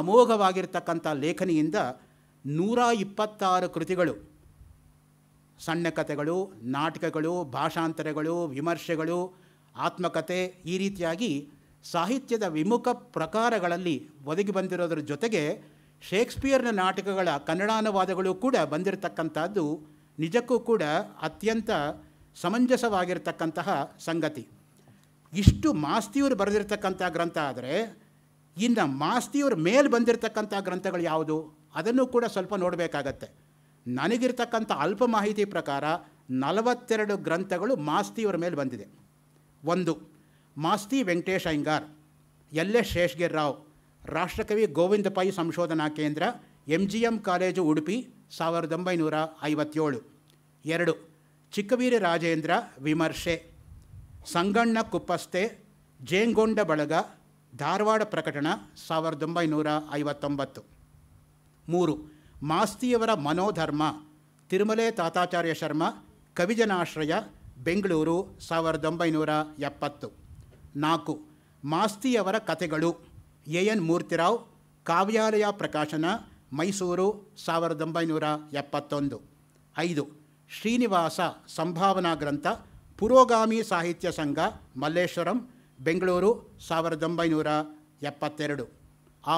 ಅಮೋಘವಾಗಿರ್ತಕ್ಕಂಥ ಲೇಖನಿಯಿಂದ ನೂರ ಇಪ್ಪತ್ತಾರು ಕೃತಿಗಳು ಸಣ್ಣ ಕಥೆಗಳು ನಾಟಕಗಳು ಭಾಷಾಂತರಗಳು ವಿಮರ್ಶೆಗಳು ಆತ್ಮಕಥೆ ಈ ರೀತಿಯಾಗಿ ಸಾಹಿತ್ಯದ ವಿಮುಖ ಪ್ರಕಾರಗಳಲ್ಲಿ ಒದಗಿ ಬಂದಿರೋದ್ರ ಜೊತೆಗೆ ಶೇಕ್ಸ್ಪಿಯರ್ನ ನಾಟಕಗಳ ಕನ್ನಡಾನುವಾದಗಳು ಕೂಡ ಬಂದಿರತಕ್ಕಂಥದ್ದು ನಿಜಕ್ಕೂ ಕೂಡ ಅತ್ಯಂತ ಸಮಂಜಸವಾಗಿರ್ತಕ್ಕಂತಹ ಸಂಗತಿ ಇಷ್ಟು ಮಾಸ್ತಿಯವರು ಬರೆದಿರ್ತಕ್ಕಂಥ ಗ್ರಂಥ ಆದರೆ ಇನ್ನು ಮಾಸ್ತಿಯವ್ರ ಮೇಲೆ ಬಂದಿರತಕ್ಕಂಥ ಗ್ರಂಥಗಳು ಯಾವುದು ಅದನ್ನು ಕೂಡ ಸ್ವಲ್ಪ ನೋಡಬೇಕಾಗತ್ತೆ ನನಗಿರ್ತಕ್ಕಂಥ ಅಲ್ಪ ಮಾಹಿತಿ ಪ್ರಕಾರ ನಲವತ್ತೆರಡು ಗ್ರಂಥಗಳು ಮಾಸ್ತಿಯವರ ಮೇಲೆ ಬಂದಿದೆ ಒಂದು ಮಾಸ್ತಿ ವೆಂಕಟೇಶ್ ಅಯ್ಯಂಗಾರ್ ಎಲ್ ಎಸ್ ಶೇಷ್ಗಿರ್ ರಾವ್ ರಾಷ್ಟ್ರಕವಿ ಗೋವಿಂದ ಪೈ ಸಂಶೋಧನಾ ಕೇಂದ್ರ M G M college Udupi ಸಾವಿರದ ಒಂಬೈನೂರ ಐವತ್ತೇಳು ಎರಡು ಚಿಕ್ಕವೀರ ರಾಜೇಂದ್ರ ವಿಮರ್ಶೆ ಸಂಗಣ್ಣ ಕುಪ್ಪಸ್ತೆ ಜೇಂಗೊಂಡ ಬಳಗ ಧಾರವಾಡ ಪ್ರಕಟಣ ಸಾವಿರದ ಒಂಬೈನೂರ ಐವತ್ತೊಂಬತ್ತು ಮೂರು ಮಾಸ್ತಿಯವರ ಮನೋಧರ್ಮ ತಿರುಮಲೆ ತಾತಾಚಾರ್ಯ ಶರ್ಮ ಕವಿಜನಾಶ್ರಯ ಬೆಂಗಳೂರು ಸಾವಿರದ ಒಂಬೈನೂರ ಎಪ್ಪತ್ತು ನಾಲ್ಕು ಮಾಸ್ತಿಯವರ ಕಥೆಗಳು ಎ ಎನ್ ಮೂರ್ತಿರಾವ್ ಕಾವ್ಯಾಲಯ ಪ್ರಕಾಶನ ಮೈಸೂರು ಸಾವಿರದ ಒಂಬೈನೂರ ಎಪ್ಪತ್ತೊಂದು ಐದು ಶ್ರೀನಿವಾಸ ಸಂಭಾವನಾ ಗ್ರಂಥ ಪುರೋಗಾಮಿ ಸಾಹಿತ್ಯ ಸಂಘ ಮಲ್ಲೇಶ್ವರಂ ಬೆಂಗಳೂರು ಸಾವಿರದ ಒಂಬೈನೂರ ಎಪ್ಪತ್ತೆರಡು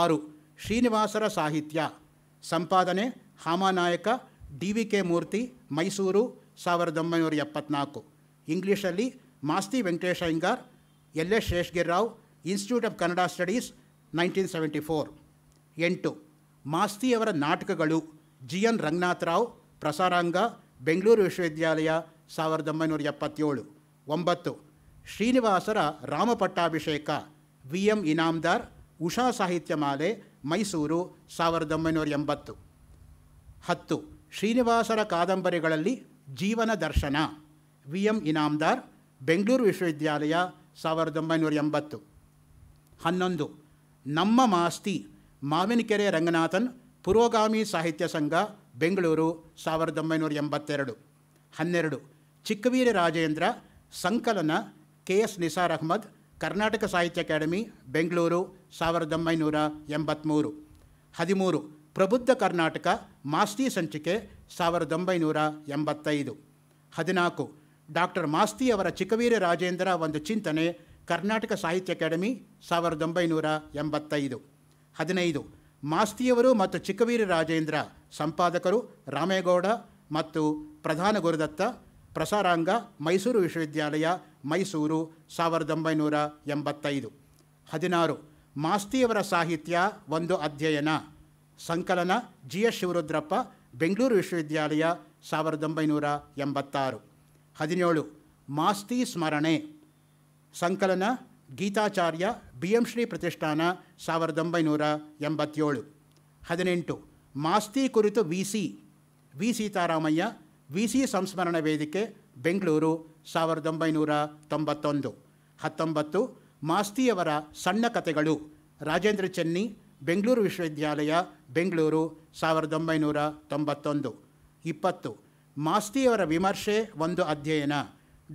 ಆರು ಶ್ರೀನಿವಾಸರ ಸಾಹಿತ್ಯ ಸಂಪಾದನೆ Hamanayaka D V K Murthy Mysuru ಸಾವಿರದ ಒಂಬೈನೂರ ಎಪ್ಪತ್ನಾಲ್ಕು ಇಂಗ್ಲೀಷಲ್ಲಿ Masti Venkatesha Iyengar L S Rao institute of Kannada studies nineteen seventy four ಎಂಟು ಮಾಸ್ತಿಯವರ ನಾಟಕಗಳು ಜಿ ಎನ್ ರಂಗನಾಥರಾವ್ ಪ್ರಸಾರಾಂಗ ಬೆಂಗಳೂರು ವಿಶ್ವವಿದ್ಯಾಲಯ ಸಾವಿರದ ಒಂಬೈನೂರ ಎಪ್ಪತ್ತೇಳು ಒಂಬತ್ತು ಶ್ರೀನಿವಾಸರ ರಾಮಪಟ್ಟಾಭಿಷೇಕ ವಿ ಎಂ ಇನಾಮ್ದಾರ್ ಉಷಾ ಸಾಹಿತ್ಯ ಮಾಲೆ ಮೈಸೂರು ಸಾವಿರದ ಒಂಬೈನೂರ ಎಂಬತ್ತು ಹತ್ತು ಶ್ರೀನಿವಾಸರ ಕಾದಂಬರಿಗಳಲ್ಲಿ ಜೀವನ ದರ್ಶನ ವಿ ಎಂ ಇನಾಮ್ದಾರ್ ಬೆಂಗಳೂರು ವಿಶ್ವವಿದ್ಯಾಲಯ ಸಾವಿರದ ಒಂಬೈನೂರ ಎಂಬತ್ತು ಹನ್ನೊಂದು ನಮ್ಮ ಮಾಸ್ತಿ ಮಾವಿನಕೆರೆ ರಂಗನಾಥನ್ ಪುರೋಗಾಮಿ ಸಾಹಿತ್ಯ ಸಂಘ ಬೆಂಗಳೂರು ಸಾವಿರದ ಒಂಬೈನೂರ ಎಂಬತ್ತೆರಡು ಹನ್ನೆರಡು ಚಿಕ್ಕವೀರ ರಾಜೇಂದ್ರ ಸಂಕಲನ K S Nisar Ahmed Karnataka Sahitya academy Bengaluru ಸಾವಿರದ ಒಂಬೈನೂರ ಎಂಬತ್ತ್ಮೂರು ಹದಿಮೂರು ಪ್ರಬುದ್ಧ ಕರ್ನಾಟಕ ಮಾಸ್ತಿ ಸಂಚಿಕೆ ಸಾವಿರದ ಒಂಬೈನೂರ ಎಂಬತ್ತೈದು ಹದಿನಾಲ್ಕು ಡಾಕ್ಟರ್ ಮಾಸ್ತಿ ಅವರ ಚಿಕ್ಕವೀರ ರಾಜೇಂದ್ರ ಒಂದು ಚಿಂತನೆ ಕರ್ನಾಟಕ ಸಾಹಿತ್ಯ ಅಕಾಡೆಮಿ ಸಾವಿರದ ಒಂಬೈನೂರ ಎಂಬತ್ತೈದು ಹದಿನೈದು ಮಾಸ್ತಿಯವರು ಮತ್ತು ಚಿಕ್ಕವೀರ ರಾಜೇಂದ್ರ ಸಂಪಾದಕರು ರಾಮೇಗೌಡ ಮತ್ತು ಪ್ರಧಾನ ಗುರುದತ್ತ ಪ್ರಸಾರಾಂಗ ಮೈಸೂರು ವಿಶ್ವವಿದ್ಯಾಲಯ ಮೈಸೂರು ಸಾವಿರದ ಒಂಬೈನೂರ ಎಂಬತ್ತೈದು ಹದಿನಾರು ಮಾಸ್ತಿಯವರ ಸಾಹಿತ್ಯ ಒಂದು ಅಧ್ಯಯನ ಸಂಕಲನ ಜಿ ಎಸ್ ಶಿವರುದ್ರಪ್ಪ ಬೆಂಗಳೂರು ವಿಶ್ವವಿದ್ಯಾಲಯ ಸಾವಿರದ ಒಂಬೈನೂರ ಎಂಬತ್ತಾರು ಹದಿನೇಳು ಮಾಸ್ತಿ ಸ್ಮರಣೆ ಸಂಕಲನ ಗೀತಾಚಾರ್ಯ ಬಿ ಎಂ ಶ್ರೀ ಪ್ರತಿಷ್ಠಾನ ಸಾವಿರದ ಒಂಬೈನೂರ ಎಂಬತ್ತೇಳು ಹದಿನೆಂಟು ಮಾಸ್ತಿ ಕುರಿತು V C V Seetharamaiah V C ಸಂಸ್ಮರಣ ವೇದಿಕೆ ಬೆಂಗಳೂರು ಸಾವಿರದ ಒಂಬೈನೂರ ತೊಂಬತ್ತೊಂದು ಹತ್ತೊಂಬತ್ತು ಮಾಸ್ತಿಯವರ ಸಣ್ಣ ಕಥೆಗಳು ರಾಜೇಂದ್ರ ಚೆನ್ನಿ ಬೆಂಗಳೂರು ವಿಶ್ವವಿದ್ಯಾಲಯ ಬೆಂಗಳೂರು ಸಾವಿರದ ಒಂಬೈನೂರ ತೊಂಬತ್ತೊಂದು ಇಪ್ಪತ್ತು ಮಾಸ್ತಿಯವರ ವಿಮರ್ಶೆ ಒಂದು ಅಧ್ಯಯನ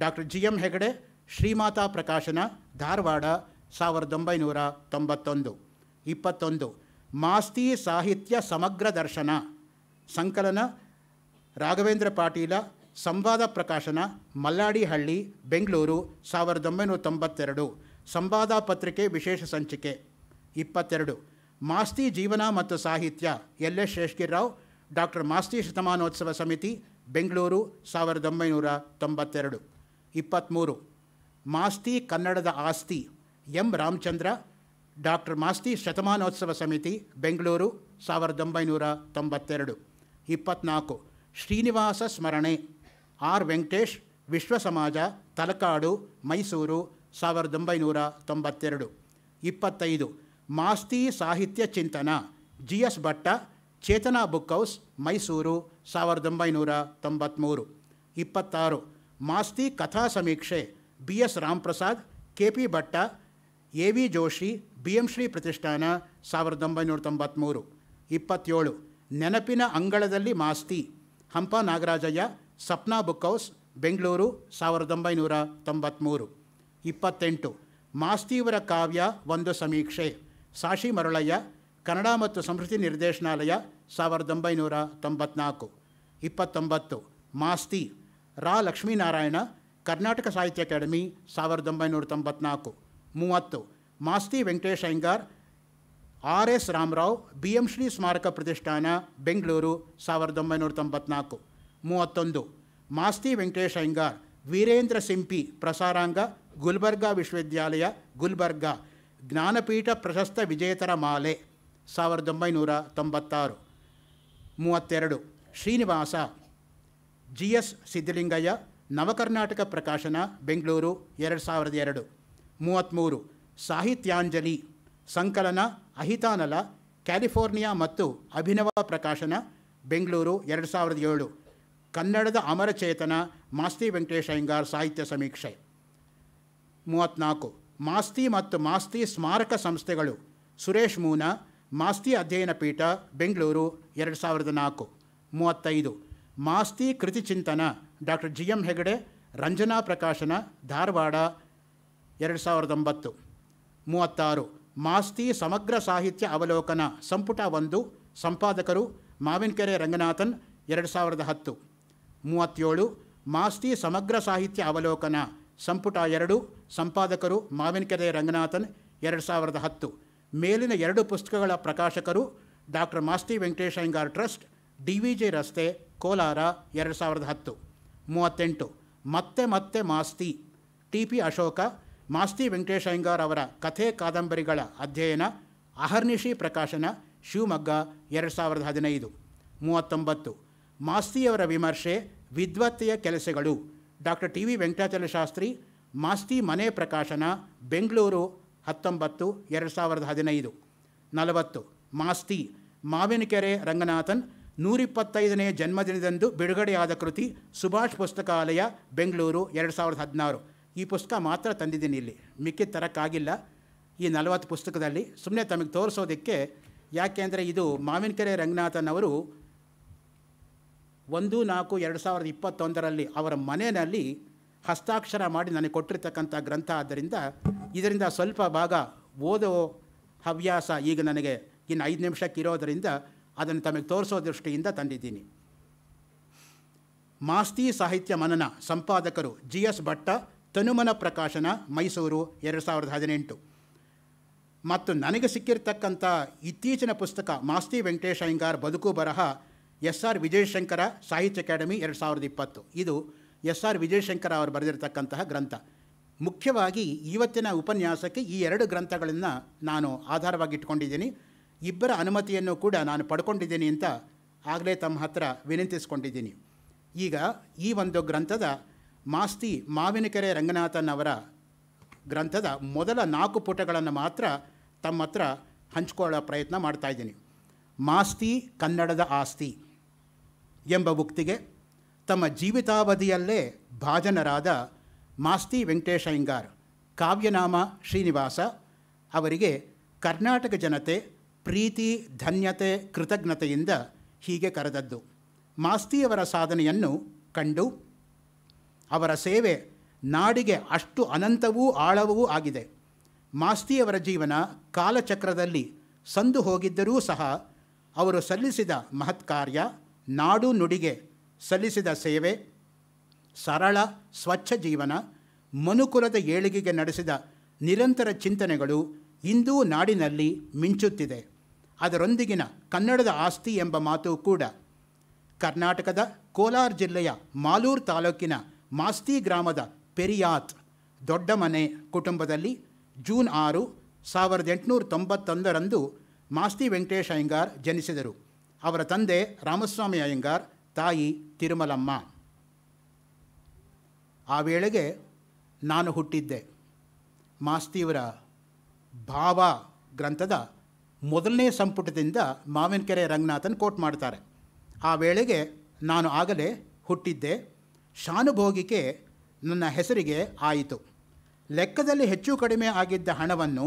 doctor G M Hegde Shrimata Prakashana Dharwad ಸಾವಿರದ ಒಂಬೈನೂರ ತೊಂಬತ್ತೊಂದು ಇಪ್ಪತ್ತೊಂದು ಮಾಸ್ತಿ ಸಾಹಿತ್ಯ ಸಮಗ್ರ ದರ್ಶನ ಸಂಕಲನ ರಾಘವೇಂದ್ರ ಪಾಟೀಲ ಸಂವಾದ ಪ್ರಕಾಶನ ಮಲ್ಲಾಡಿಹಳ್ಳಿ ಬೆಂಗಳೂರು ಸಾವಿರದ ಒಂಬೈನೂರ ತೊಂಬತ್ತೆರಡು ಸಂವಾದ ಪತ್ರಿಕೆ ವಿಶೇಷ ಸಂಚಿಕೆ ಇಪ್ಪತ್ತೆರಡು ಮಾಸ್ತಿ ಜೀವನ ಮತ್ತು ಸಾಹಿತ್ಯ L S Sheshgirao doctor Masti ಶತಮಾನೋತ್ಸವ ಸಮಿತಿ ಬೆಂಗಳೂರು ಸಾವಿರದ ಒಂಬೈನೂರ ತೊಂಬತ್ತೆರಡು ಇಪ್ಪತ್ತ್ಮೂರು ಮಾಸ್ತಿ ಕನ್ನಡದ ಆಸ್ತಿ ಎಂ ರಾಮಚಂದ್ರ ಡಾಕ್ಟರ್ ಮಾಸ್ತಿ ಶತಮಾನೋತ್ಸವ ಸಮಿತಿ ಬೆಂಗಳೂರು ಸಾವಿರದ ಒಂಬೈನೂರ ತೊಂಬತ್ತೆರಡು ಇಪ್ಪತ್ತ್ನಾಲ್ಕು ಶ್ರೀನಿವಾಸ ಸ್ಮರಣೆ ಆರ್ ವೆಂಕಟೇಶ್ ವಿಶ್ವ ಸಮಾಜ ತಲಕಾಡು ಮೈಸೂರು ಸಾವಿರದ ಒಂಬೈನೂರ ತೊಂಬತ್ತೆರಡು ಇಪ್ಪತ್ತೈದು ಮಾಸ್ತಿ ಸಾಹಿತ್ಯ ಚಿಂತನ G S Bhatta Chetana book house Mysuru ಸಾವಿರದ ಒಂಬೈನೂರ ತೊಂಬತ್ತ್ಮೂರು ಇಪ್ಪತ್ತಾರು ಮಾಸ್ತಿ ಕಥಾ ಸಮೀಕ್ಷೆ B S Ramprasad K P Bhatta A V Joshi B M Shri Pratishthana ಸಾವಿರದ ಒಂಬೈನೂರ ತೊಂಬತ್ತ್ಮೂರು ಇಪ್ಪತ್ತೇಳು ನೆನಪಿನ ಅಂಗಳದಲ್ಲಿ ಮಾಸ್ತಿ ಹಂಪ ನಾಗರಾಜಯ್ಯ ಸಪ್ನಾ ಬುಕ್ ಹೌಸ್ ಬೆಂಗಳೂರು ಸಾವಿರದ ಒಂಬೈನೂರ ತೊಂಬತ್ತ್ಮೂರು ಇಪ್ಪತ್ತೆಂಟು ಮಾಸ್ತಿಯವರ ಕಾವ್ಯ ಒಂದು ಸಮೀಕ್ಷೆ ಸಾಶಿ ಮರಳಯ್ಯ ಕನ್ನಡ ಮತ್ತು ಸಂಸ್ಕೃತಿ ನಿರ್ದೇಶನಾಲಯ ಸಾವಿರದ ಒಂಬೈನೂರ ತೊಂಬತ್ನಾಲ್ಕು ಇಪ್ಪತ್ತೊಂಬತ್ತು ಮಾಸ್ತಿ ರಾ ಲಕ್ಷ್ಮೀನಾರಾಯಣ ಕರ್ನಾಟಕ ಸಾಹಿತ್ಯ ಅಕಾಡೆಮಿ ಸಾವಿರದ ಒಂಬೈನೂರ ತೊಂಬತ್ನಾಲ್ಕು ಮೂವತ್ತು Masti Venkatesh Iyengar R S Ramarao B M Shri Smaraka Pratishthana Bengaluru ಸಾವಿರದ ಒಂಬೈನೂರ ತೊಂಬತ್ನಾಲ್ಕು ಮೂವತ್ತೊಂದು ಮಾಸ್ತಿ ವೆಂಕಟೇಶ ಅಯ್ಯಂಗಾರ್ ವೀರೇಂದ್ರ ಸಿಂಪಿ ಪ್ರಸಾರಾಂಗ ಗುಲ್ಬರ್ಗಾ ವಿಶ್ವವಿದ್ಯಾಲಯ ಗುಲ್ಬರ್ಗಾ ಜ್ಞಾನಪೀಠ ಪ್ರಶಸ್ತ ವಿಜೇತರ ಮಾಲೆ ಸಾವಿರದ ಒಂಬೈನೂರ ತೊಂಬತ್ತಾರು ಮೂವತ್ತೆರಡು ಶ್ರೀನಿವಾಸ ಜಿ ಎಸ್ ಸಿದ್ದಲಿಂಗಯ್ಯ ನವಕರ್ನಾಟಕ ಪ್ರಕಾಶನ ಬೆಂಗಳೂರು ಎರಡು ಸಾವಿರದ ಎರಡು ಮೂವತ್ತ್ಮೂರು ಸಾಹಿತ್ಯಾಂಜಲಿ ಸಂಕಲನ ಅಹಿತಾನಲ ಕ್ಯಾಲಿಫೋರ್ನಿಯಾ ಮತ್ತು ಅಭಿನವ ಪ್ರಕಾಶನ ಬೆಂಗಳೂರು ಎರಡು ಸಾವಿರದ ಏಳು ಕನ್ನಡದ ಅಮರಚೇತನ ಮಾಸ್ತಿ ವೆಂಕಟೇಶಯ್ಯಂಗಾರ್ ಅಯ್ಯಂಗಾರ್ ಸಾಹಿತ್ಯ ಸಮೀಕ್ಷೆ ಮೂವತ್ತ್ನಾಲ್ಕು ಮಾಸ್ತಿ ಮತ್ತು ಮಾಸ್ತಿ ಸ್ಮಾರಕ ಸಂಸ್ಥೆಗಳು ಸುರೇಶ್ ಮೂನ ಮಾಸ್ತಿ ಅಧ್ಯಯನ ಪೀಠ ಬೆಂಗಳೂರು ಎರಡು ಸಾವಿರದ ನಾಲ್ಕು ಮೂವತ್ತೈದು ಮಾಸ್ತಿ ಕೃತಿ ಚಿಂತನ doctor G M Hegde Ranjana Prakashana Dharwad ಎರಡು ಸಾವಿರದ ಒಂಬತ್ತು ಮೂವತ್ತಾರು ಮಾಸ್ತಿ ಸಮಗ್ರ ಸಾಹಿತ್ಯ ಅವಲೋಕನ ಸಂಪುಟ ಒಂದು ಸಂಪಾದಕರು ಮಾವಿನಕೆರೆ ರಂಗನಾಥನ್ ಎರಡು ಸಾವಿರದ ಹತ್ತು ಮೂವತ್ತೇಳು ಮಾಸ್ತಿ ಸಮಗ್ರ ಸಾಹಿತ್ಯ ಅವಲೋಕನ ಸಂಪುಟ ಎರಡು ಸಂಪಾದಕರು ಮಾವಿನಕೆರೆ ರಂಗನಾಥನ್ ಎರಡು ಸಾವಿರದ ಹತ್ತು ಮೇಲಿನ ಎರಡು ಪುಸ್ತಕಗಳ ಪ್ರಕಾಶಕರು doctor Masti Venkatesh Iyengar trust D V J ರಸ್ತೆ ಕೋಲಾರ ಎರಡು ಸಾವಿರದ ಹತ್ತು ಮೂವತ್ತೆಂಟು ಮತ್ತೆ ಮತ್ತೆ ಮಾಸ್ತಿ ಟಿ ಪಿ ಅಶೋಕ ಮಾಸ್ತಿ ವೆಂಕಟೇಶ್ ಅಯ್ಯಂಗಾರ್ ಅವರ ಕಥೆ ಕಾದಂಬರಿಗಳ ಅಧ್ಯಯನ ಅಹರ್ನಿಶಿ ಪ್ರಕಾಶನ ಶಿವಮೊಗ್ಗ ಎರಡು ಸಾವಿರದ ಹದಿನೈದು ಮೂವತ್ತೊಂಬತ್ತು ಮಾಸ್ತಿಯವರ ವಿಮರ್ಶೆ ವಿದ್ವತ್ತೆಯ ಕೆಲಸಗಳು doctor T V Venkatachala Shastri Masti Mane Prakashana Bengaluru ಹತ್ತೊಂಬತ್ತು ಎರಡು ಸಾವಿರದ ಹದಿನೈದು ನಲವತ್ತು ಮಾಸ್ತಿ ಮಾವಿನಕೆರೆ ರಂಗನಾಥನ್ ನೂರಿಪ್ಪತ್ತೈದನೇ ಜನ್ಮದಿನದಂದು ಬಿಡುಗಡೆಯಾದ ಕೃತಿ ಸುಭಾಷ್ ಪುಸ್ತಕಾಲಯ ಬೆಂಗಳೂರು ಎರಡು ಸಾವಿರದ ಹದಿನಾರು ಈ ಪುಸ್ತಕ ಮಾತ್ರ ತಂದಿದ್ದೀನಿ ಇಲ್ಲಿ ಮಿಕ್ಕಿ ತರಕ್ಕಾಗಿಲ್ಲ ಈ ನಲವತ್ತು ಪುಸ್ತಕದಲ್ಲಿ ಸುಮ್ಮನೆ ತಮಗೆ ತೋರಿಸೋದಕ್ಕೆ ಯಾಕೆಂದರೆ ಇದು ಮಾವಿನಕೆರೆ ರಂಗನಾಥನ್ ಅವರು ಒಂದು ನಾಲ್ಕು ಎರಡು ಸಾವಿರದ ಇಪ್ಪತ್ತೊಂದರಲ್ಲಿ ಅವರ ಮನೆಯಲ್ಲಿ ಹಸ್ತಾಕ್ಷರ ಮಾಡಿ ನನಗೆ ಕೊಟ್ಟಿರ್ತಕ್ಕಂಥ ಗ್ರಂಥ ಆದ್ದರಿಂದ ಇದರಿಂದ ಸ್ವಲ್ಪ ಭಾಗ ಓದೋ ಹವ್ಯಾಸ ಈಗ ನನಗೆ ಇನ್ನು ಐದು ನಿಮಿಷಕ್ಕಿರೋದರಿಂದ ಅದನ್ನು ತಮಗೆ ತೋರಿಸೋ ದೃಷ್ಟಿಯಿಂದ ತಂದಿದ್ದೀನಿ ಮಾಸ್ತಿ ಸಾಹಿತ್ಯ ಮನನ ಸಂಪಾದಕರು ಜಿ ಎಸ್ ಭಟ್ಟ ತನುಮನ ಪ್ರಕಾಶನ ಮೈಸೂರು ಎರಡು ಸಾವಿರದ ಹದಿನೆಂಟು ಮತ್ತು ನನಗೆ ಸಿಕ್ಕಿರ್ತಕ್ಕಂಥ ಇತ್ತೀಚಿನ ಪುಸ್ತಕ ಮಾಸ್ತಿ ವೆಂಕಟೇಶ ಅಯ್ಯಂಗಾರ್ ಬದುಕು ಬರಹ ಎಸ್ ಆರ್ ವಿಜಯಶಂಕರ ಸಾಹಿತ್ಯ ಅಕಾಡೆಮಿ ಎರಡು ಸಾವಿರದ ಇಪ್ಪತ್ತು ಇದು ಎಸ್ ಆರ್ ವಿಜಯಶಂಕರ ಅವರು ಬರೆದಿರತಕ್ಕಂತಹ ಗ್ರಂಥ ಮುಖ್ಯವಾಗಿ ಇವತ್ತಿನ ಉಪನ್ಯಾಸಕ್ಕೆ ಈ ಎರಡು ಗ್ರಂಥಗಳನ್ನು ನಾನು ಆಧಾರವಾಗಿ ಇಟ್ಕೊಂಡಿದ್ದೀನಿ ಇಬ್ಬರ ಅನುಮತಿಯನ್ನು ಕೂಡ ನಾನು ಪಡ್ಕೊಂಡಿದ್ದೀನಿ ಅಂತ ಆಗಲೇ ತಮ್ಮ ಹತ್ರ ವಿನಂತಿಸ್ಕೊಂಡಿದ್ದೀನಿ ಈಗ ಈ ಒಂದು ಗ್ರಂಥದ ಮಾಸ್ತಿ ಮಾವಿನಕೆರೆ ರಂಗನಾಥನ್ ಅವರ ಗ್ರಂಥದ ಮೊದಲ ನಾಲ್ಕು ಪುಟಗಳನ್ನು ಮಾತ್ರ ತಮ್ಮ ಹತ್ರ ಹಂಚ್ಕೊಳ್ಳೋ ಪ್ರಯತ್ನ ಮಾಡ್ತಾಯಿದ್ದೀನಿ ಮಾಸ್ತಿ ಕನ್ನಡದ ಆಸ್ತಿ ಎಂಬ ಉಕ್ತಿಗೆ ತಮ್ಮ ಜೀವಿತಾವಧಿಯಲ್ಲೇ ಭಾಜನರಾದ ಮಾಸ್ತಿ ವೆಂಕಟೇಶ ಕಾವ್ಯನಾಮ ಶ್ರೀನಿವಾಸ ಅವರಿಗೆ ಕರ್ನಾಟಕ ಜನತೆ ಪ್ರೀತಿ ಧನ್ಯತೆ ಕೃತಜ್ಞತೆಯಿಂದ ಹೀಗೆ ಕರೆದದ್ದು ಮಾಸ್ತಿಯವರ ಸಾಧನೆಯನ್ನು ಕಂಡು ಅವರ ಸೇವೆ ನಾಡಿಗೆ ಅಷ್ಟು ಅನಂತವೂ ಆಳವೂ ಆಗಿದೆ ಮಾಸ್ತಿಯವರ ಜೀವನ ಕಾಲಚಕ್ರದಲ್ಲಿ ಸಂದು ಹೋಗಿದ್ದರೂ ಸಹ ಅವರು ಸಲ್ಲಿಸಿದ ಮಹತ್ಕಾರ್ಯ ನಾಡು ನುಡಿಗೆ ಸಲ್ಲಿಸಿದ ಸೇವೆ ಸರಳ ಸ್ವಚ್ಛ ಜೀವನ ಮನುಕುಲದ ಏಳಿಗೆಗೆ ನಡೆಸಿದ ನಿರಂತರ ಚಿಂತನೆಗಳು ಇಂದೂ ನಾಡಿನಲ್ಲಿ ಮಿಂಚುತ್ತಿದೆ ಅದರೊಂದಿಗಿನ ಕನ್ನಡದ ಆಸ್ತಿ ಎಂಬ ಮಾತು ಕೂಡ ಕರ್ನಾಟಕದ ಕೋಲಾರ ಜಿಲ್ಲೆಯ ಮಾಲೂರ್ ತಾಲೂಕಿನ ಮಾಸ್ತಿ ಗ್ರಾಮದ ಪೆರಿಯಾತ್ ದೊಡ್ಡ ಮನೆ ಕುಟುಂಬದಲ್ಲಿ ಜೂನ್ ಆರು ಸಾವಿರದ ಎಂಟುನೂರ ತೊಂಬತ್ತೊಂದರಂದು ಮಾಸ್ತಿ ವೆಂಕಟೇಶ್ ಅಯ್ಯಂಗಾರ್ ಜನಿಸಿದರು ಅವರ ತಂದೆ ರಾಮಸ್ವಾಮಿ ಅಯ್ಯಂಗಾರ್ ತಾಯಿ ತಿರುಮಲಮ್ಮ ಆ ವೇಳೆಗೆ ನಾನು ಹುಟ್ಟಿದ್ದೆ ಮಾಸ್ತಿಯವರ ಭಾವ ಗ್ರಂಥದ ಮೊದಲನೇ ಸಂಪುಟದಿಂದ ಮಾವಿನಕೆರೆ ರಂಗನಾಥನ್ ಕೋಟ್ ಮಾಡ್ತಾರೆ ಆ ವೇಳೆಗೆ ನಾನು ಆಗಲೇ ಹುಟ್ಟಿದ್ದೆ ಶಾನುಭೋಗಿಕೆ ನನ್ನ ಹೆಸರಿಗೆ ಆಯಿತು ಲೆಕ್ಕದಲ್ಲಿ ಹೆಚ್ಚು ಕಡಿಮೆ ಆಗಿದ್ದ ಹಣವನ್ನು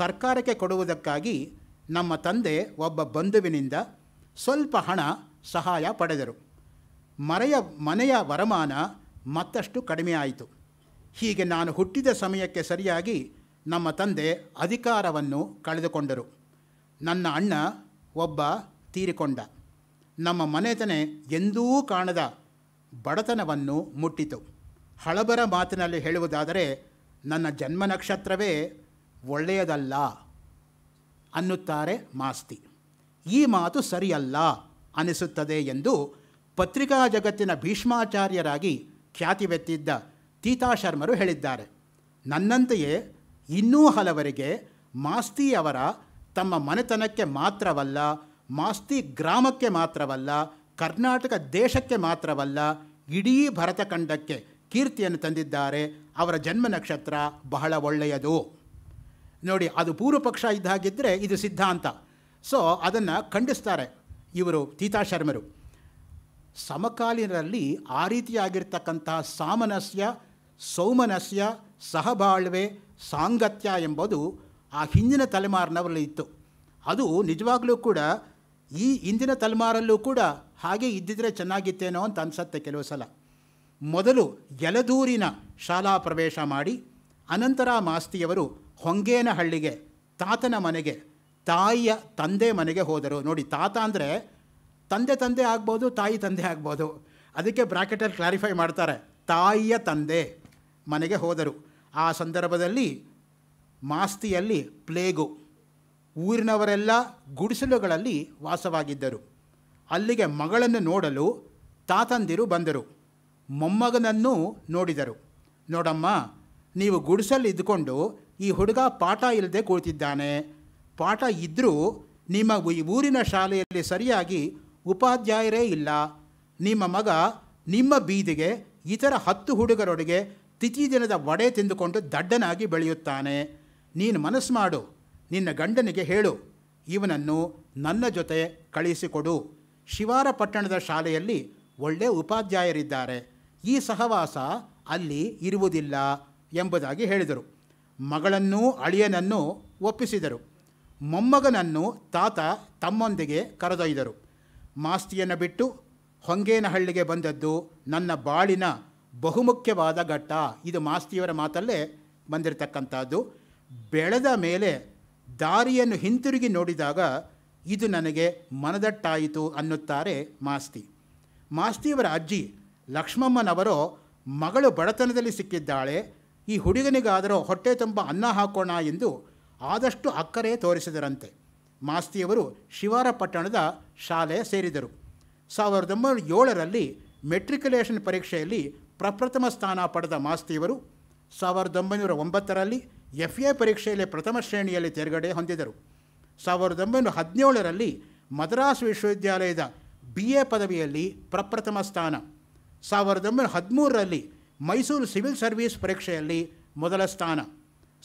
ಸರ್ಕಾರಕ್ಕೆ ಕೊಡುವುದಕ್ಕಾಗಿ ನಮ್ಮ ತಂದೆ ಒಬ್ಬ ಬಂಧುವಿನಿಂದ ಸ್ವಲ್ಪ ಹಣ ಸಹಾಯ ಪಡೆದರು ಮರೆಯ ಮನೆಯ ವರಮಾನ ಮತ್ತಷ್ಟು ಕಡಿಮೆಯಾಯಿತು ಹೀಗೆ ನಾನು ಹುಟ್ಟಿದ ಸಮಯಕ್ಕೆ ಸರಿಯಾಗಿ ನಮ್ಮ ತಂದೆ ಅಧಿಕಾರವನ್ನು ಕಳೆದುಕೊಂಡರು ನನ್ನ ಅಣ್ಣ ಒಬ್ಬ ತೀರಿಕೊಂಡ ನಮ್ಮ ಮನೆತನೆ ಎಂದೂ ಕಾಣದ ಬಡತನವನ್ನು ಮುಟ್ಟಿತು ಹಳಬರ ಮಾತಿನಲ್ಲಿ ಹೇಳುವುದಾದರೆ ನನ್ನ ಜನ್ಮ ನಕ್ಷತ್ರವೇ ಒಳ್ಳೆಯದಲ್ಲ ಅನ್ನುತ್ತಾರೆ ಮಾಸ್ತಿ ಈ ಮಾತು ಸರಿಯಲ್ಲ ಅನಿಸುತ್ತದೆ ಎಂದು ಪತ್ರಿಕಾ ಜಗತ್ತಿನ ಭೀಷ್ಮಾಚಾರ್ಯರಾಗಿ ಖ್ಯಾತಿವೆತ್ತಿದ್ದ ತೀತಾ ಶರ್ಮರು ಹೇಳಿದ್ದಾರೆ ನನ್ನಂತೆಯೇ ಇನ್ನೂ ಹಲವರಿಗೆ ಮಾಸ್ತಿ ಅವರ ತಮ್ಮ ಮನೆತನಕ್ಕೆ ಮಾತ್ರವಲ್ಲ ಮಾಸ್ತಿ ಗ್ರಾಮಕ್ಕೆ ಮಾತ್ರವಲ್ಲ ಕರ್ನಾಟಕ ದೇಶಕ್ಕೆ ಮಾತ್ರವಲ್ಲ ಇಡೀ ಭರತಖಂಡಕ್ಕೆ ಕೀರ್ತಿಯನ್ನು ತಂದಿದ್ದಾರೆ ಅವರ ಜನ್ಮ ನಕ್ಷತ್ರ ಬಹಳ ಒಳ್ಳೆಯದು ನೋಡಿ ಅದು ಪೂರ್ವ ಪಕ್ಷ ಇದ್ದಾಗಿದ್ದರೆ ಇದು ಸಿದ್ಧಾಂತ ಸೊ ಅದನ್ನು ಖಂಡಿಸ್ತಾರೆ ಇವರು ತೀತಾಶರ್ಮರು ಸಮಕಾಲೀನರಲ್ಲಿ ಆ ರೀತಿಯಾಗಿರ್ತಕ್ಕಂತಹ ಸಾಮನಸ್ಯ ಸೌಮನಸ್ಯ ಸಹಬಾಳ್ವೆ ಸಾಂಗತ್ಯ ಎಂಬುದು ಆ ಹಿಂದಿನ ತಲೆಮಾರಿನವರಲ್ಲಿ ಇತ್ತು ಅದು ನಿಜವಾಗಲೂ ಕೂಡ ಈ ಇಂದಿನ ತಲೆಮಾರಲ್ಲೂ ಕೂಡ ಹಾಗೆ ಇದ್ದಿದ್ರೆ ಚೆನ್ನಾಗಿತ್ತೇನೋ ಅಂತ ಅನಿಸತ್ತೆ ಕೆಲವು ಸಲ ಮೊದಲು ಯಲದೂರಿನ ಶಾಲಾ ಪ್ರವೇಶ ಮಾಡಿ ಅನಂತರ ಮಾಸ್ತಿಯವರು ಹೊಂಗೇನಹಳ್ಳಿಗೆ ತಾತನ ಮನೆಗೆ ತಾಯಿಯ ತಂದೆ ಮನೆಗೆ ಹೋದರು ನೋಡಿ ತಾತ ಅಂದರೆ ತಂದೆ ತಂದೆ ಆಗ್ಬೋದು ತಾಯಿ ತಂದೆ ಆಗ್ಬೋದು ಅದಕ್ಕೆ ಬ್ರಾಕೆಟಲ್ಲಿ ಕ್ಲಾರಿಫೈ ಮಾಡ್ತಾರೆ ತಾಯಿಯ ತಂದೆ ಮನೆಗೆ ಹೋದರು ಆ ಸಂದರ್ಭದಲ್ಲಿ ಮಾಸ್ತಿಯಲ್ಲಿ ಪ್ಲೇಗು ಊರಿನವರೆಲ್ಲ ಗುಡಿಸಲುಗಳಲ್ಲಿ ವಾಸವಾಗಿದ್ದರು ಅಲ್ಲಿಗೆ ಮಗಳನ್ನು ನೋಡಲು ತಾತಂದಿರು ಬಂದರು ಮೊಮ್ಮಗನನ್ನು ನೋಡಿದರು ನೋಡಮ್ಮ ನೀವು ಗುಡಿಸಲ್ಲಿ ಇದ್ದುಕೊಂಡು ಈ ಹುಡುಗ ಪಾಠ ಇಲ್ಲದೆ ಕೂತಿದ್ದಾನೆ ಪಾಠ ಇದ್ದರೂ ನಿಮ್ಮ ಈ ಊರಿನ ಶಾಲೆಯಲ್ಲಿ ಸರಿಯಾಗಿ ಉಪಾಧ್ಯಾಯರೇ ಇಲ್ಲ ನಿಮ್ಮ ಮಗ ನಿಮ್ಮ ಬೀದಿಗೆ ಇತರ ಹತ್ತು ಹುಡುಗರೊಡಗೆ ತಿಥಿ ದಿನದ ಒಡೆ ತಿಂದುಕೊಂಡು ದಡ್ಡನಾಗಿ ಬೆಳೆಯುತ್ತಾನೆ ನೀನು ಮನಸ್ಸು ಮಾಡು ನಿನ್ನ ಗಂಡನಿಗೆ ಹೇಳು ಇವನನ್ನು ನನ್ನ ಜೊತೆ ಕಳಿಸಿಕೊಡು ಶಿವಾರ ಪಟ್ಟಣದ ಶಾಲೆಯಲ್ಲಿ ಒಳ್ಳೆಯ ಉಪಾಧ್ಯಾಯರಿದ್ದಾರೆ ಈ ಸಹವಾಸ ಅಲ್ಲಿ ಇರುವುದಿಲ್ಲ ಎಂಬುದಾಗಿ ಹೇಳಿದರು ಮಗಳನ್ನೂ ಅಳಿಯನನ್ನೂ ಒಪ್ಪಿಸಿದರು ಮೊಮ್ಮಗನನ್ನು ತಾತ ತಮ್ಮೊಂದಿಗೆ ಕರೆದೊಯ್ದರು ಮಾಸ್ತಿಯನ್ನು ಬಿಟ್ಟು ಹೊಂಗೇನಹಳ್ಳಿಗೆ ಬಂದದ್ದು ನನ್ನ ಬಾಳಿನ ಬಹುಮುಖ್ಯವಾದ ಘಟ್ಟ ಇದು ಮಾಸ್ತಿಯವರ ಮಾತಲ್ಲೇ ಬಂದಿರತಕ್ಕಂಥದ್ದು ಬೆಳೆದ ಮೇಲೆ ದಾರಿಯನ್ನು ಹಿಂತಿರುಗಿ ನೋಡಿದಾಗ ಇದು ನನಗೆ ಮನದಟ್ಟಾಯಿತು ಅನ್ನುತ್ತಾರೆ ಮಾಸ್ತಿ ಮಾಸ್ತಿಯವರ ಅಜ್ಜಿ ಲಕ್ಷ್ಮಮ್ಮನವರು ಮಗಳು ಬಡತನದಲ್ಲಿ ಸಿಕ್ಕಿದ್ದಾಳೆ ಈ ಹುಡುಗನಿಗಾದರೂ ಹೊಟ್ಟೆ ತುಂಬ ಅನ್ನ ಹಾಕೋಣ ಎಂದು ಆದಷ್ಟು ಅಕ್ಕರೆ ತೋರಿಸಿದರಂತೆ ಮಾಸ್ತಿಯವರು ಪಟ್ಟಣದ ಶಾಲೆ ಸೇರಿದರು ಸಾವಿರದ ಒಂಬೈನೂರ ಏಳರಲ್ಲಿ ಮೆಟ್ರಿಕ್ಯುಲೇಷನ್ ಪರೀಕ್ಷೆಯಲ್ಲಿ ಪ್ರಪ್ರಥಮ ಸ್ಥಾನ ಪಡೆದ ಮಾಸ್ತಿಯವರು ಸಾವಿರದ ಒಂಬೈನೂರ ಒಂಬತ್ತರಲ್ಲಿ ಎಫ್ ಎ ಪರೀಕ್ಷೆಯಲ್ಲಿ ಪ್ರಥಮ ಶ್ರೇಣಿಯಲ್ಲಿ ತೇರ್ಗಡೆ ಹೊಂದಿದರು ಸಾವಿರದ ಒಂಬೈನೂರ ಹದಿನೇಳರಲ್ಲಿ ಮದ್ರಾಸ್ ವಿಶ್ವವಿದ್ಯಾಲಯದ ಬಿ ಎ ಪದವಿಯಲ್ಲಿ ಪ್ರಪ್ರಥಮ ಸ್ಥಾನ ಸಾವಿರದ ಒಂಬೈನೂರ ಹದಿಮೂರರಲ್ಲಿ ಮೈಸೂರು ಸಿವಿಲ್ ಸರ್ವೀಸ್ ಪರೀಕ್ಷೆಯಲ್ಲಿ ಮೊದಲ ಸ್ಥಾನ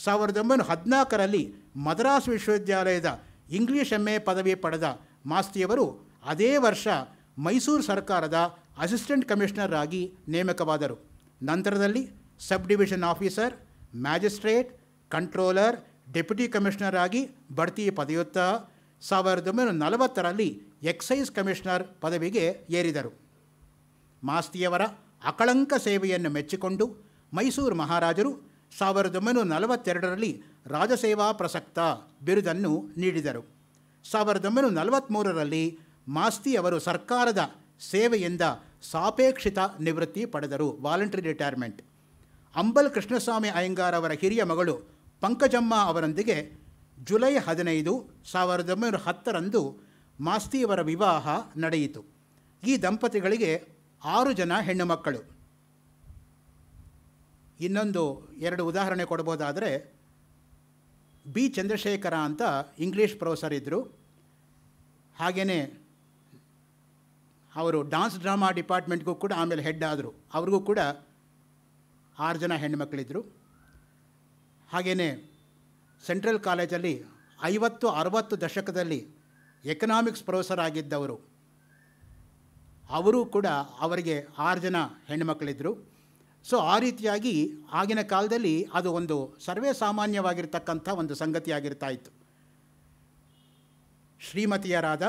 ಸಾವಿರದ ಒಂಬೈನೂರ ಹದಿನಾಲ್ಕರಲ್ಲಿ ಮದ್ರಾಸ್ ವಿಶ್ವವಿದ್ಯಾಲಯದ ಇಂಗ್ಲಿಷ್ ಎಂ ಎ ಪದವಿ ಪಡೆದ ಮಾಸ್ತಿಯವರು ಅದೇ ವರ್ಷ ಮೈಸೂರು ಸರ್ಕಾರದ ಅಸಿಸ್ಟೆಂಟ್ ಕಮಿಷನರ್ ಆಗಿ ನೇಮಕವಾದರು ನಂತರದಲ್ಲಿ sub division officer magistrate controller deputy commissioner ಆಗಿ ಬಡ್ತಿ ಪದೆಯುತ್ತಾ ಸಾವಿರದ ಒಂಬೈನೂರ ನಲವತ್ತರಲ್ಲಿ ಎಕ್ಸೈಸ್ ಕಮಿಷನರ್ ಪದವಿಗೆ ಏರಿದರು ಮಾಸ್ತಿಯವರ ಅಕಳಂಕ ಸೇವೆಯನ್ನು ಮೆಚ್ಚಿಕೊಂಡು ಮೈಸೂರು ಮಹಾರಾಜರು ಸಾವಿರದ ಒಂಬೈನೂರ ನಲವತ್ತೆರಡರಲ್ಲಿ ರಾಜಸೇವಾ ಪ್ರಸಕ್ತ ಬಿರುದನ್ನು ನೀಡಿದರು ಸಾವಿರದ ಒಂಬೈನೂರ ನಲವತ್ತ್ಮೂರರಲ್ಲಿ ಮಾಸ್ತಿ ಅವರು ಸರ್ಕಾರದ ಸೇವೆಯಿಂದ ಸಾಪೇಕ್ಷಿತ ನಿವೃತ್ತಿ ಪಡೆದರು ವಾಲಂಟ್ರಿ ರಿಟೈರ್ಮೆಂಟ್ ಅಂಬಲ್ ಕೃಷ್ಣಸ್ವಾಮಿ ಅಯ್ಯಂಗಾರ್ ಅವರ ಹಿರಿಯ ಮಗಳು ಪಂಕಜಮ್ಮ ಅವರೊಂದಿಗೆ ಜುಲೈ ಹದಿನೈದು ಸಾವಿರದ ಒಂಬೈನೂರ ಹತ್ತರಂದು ಮಾಸ್ತಿಯವರ ವಿವಾಹ ನಡೆಯಿತು ಈ ದಂಪತಿಗಳಿಗೆ ಆರು ಜನ ಹೆಣ್ಣು ಮಕ್ಕಳು ಇನ್ನೊಂದು ಎರಡು ಉದಾಹರಣೆ ಕೊಡ್ಬೋದಾದರೆ ಬಿ ಚಂದ್ರಶೇಖರ ಅಂತ ಇಂಗ್ಲೀಷ್ ಪ್ರೊಫೆಸರ್ ಇದ್ದರು ಹಾಗೆಯೇ ಅವರು ಡಾನ್ಸ್ ಡ್ರಾಮಾ ಡಿಪಾರ್ಟ್ಮೆಂಟ್ಗೂ ಕೂಡ ಆಮೇಲೆ ಹೆಡ್ ಆದರು ಅವ್ರಿಗೂ ಕೂಡ ಆರು ಜನ ಹೆಣ್ಮಕ್ಕಳಿದ್ದರು ಹಾಗೆಯೇ ಸೆಂಟ್ರಲ್ ಕಾಲೇಜಲ್ಲಿ ಐವತ್ತು ಅರವತ್ತು ದಶಕದಲ್ಲಿ ಎಕನಾಮಿಕ್ಸ್ ಪ್ರೊಫೆಸರ್ ಆಗಿದ್ದವರು ಅವರೂ ಕೂಡ ಅವರಿಗೆ ಆರು ಜನ ಹೆಣ್ಮಕ್ಕಳಿದ್ದರು ಸೊ ಆ ರೀತಿಯಾಗಿ ಆಗಿನ ಕಾಲದಲ್ಲಿ ಅದು ಒಂದು ಸರ್ವೇ ಸಾಮಾನ್ಯವಾಗಿರ್ತಕ್ಕಂಥ ಒಂದು ಸಂಗತಿಯಾಗಿರ್ತಾ ಇತ್ತು ಶ್ರೀಮತಿಯರಾದ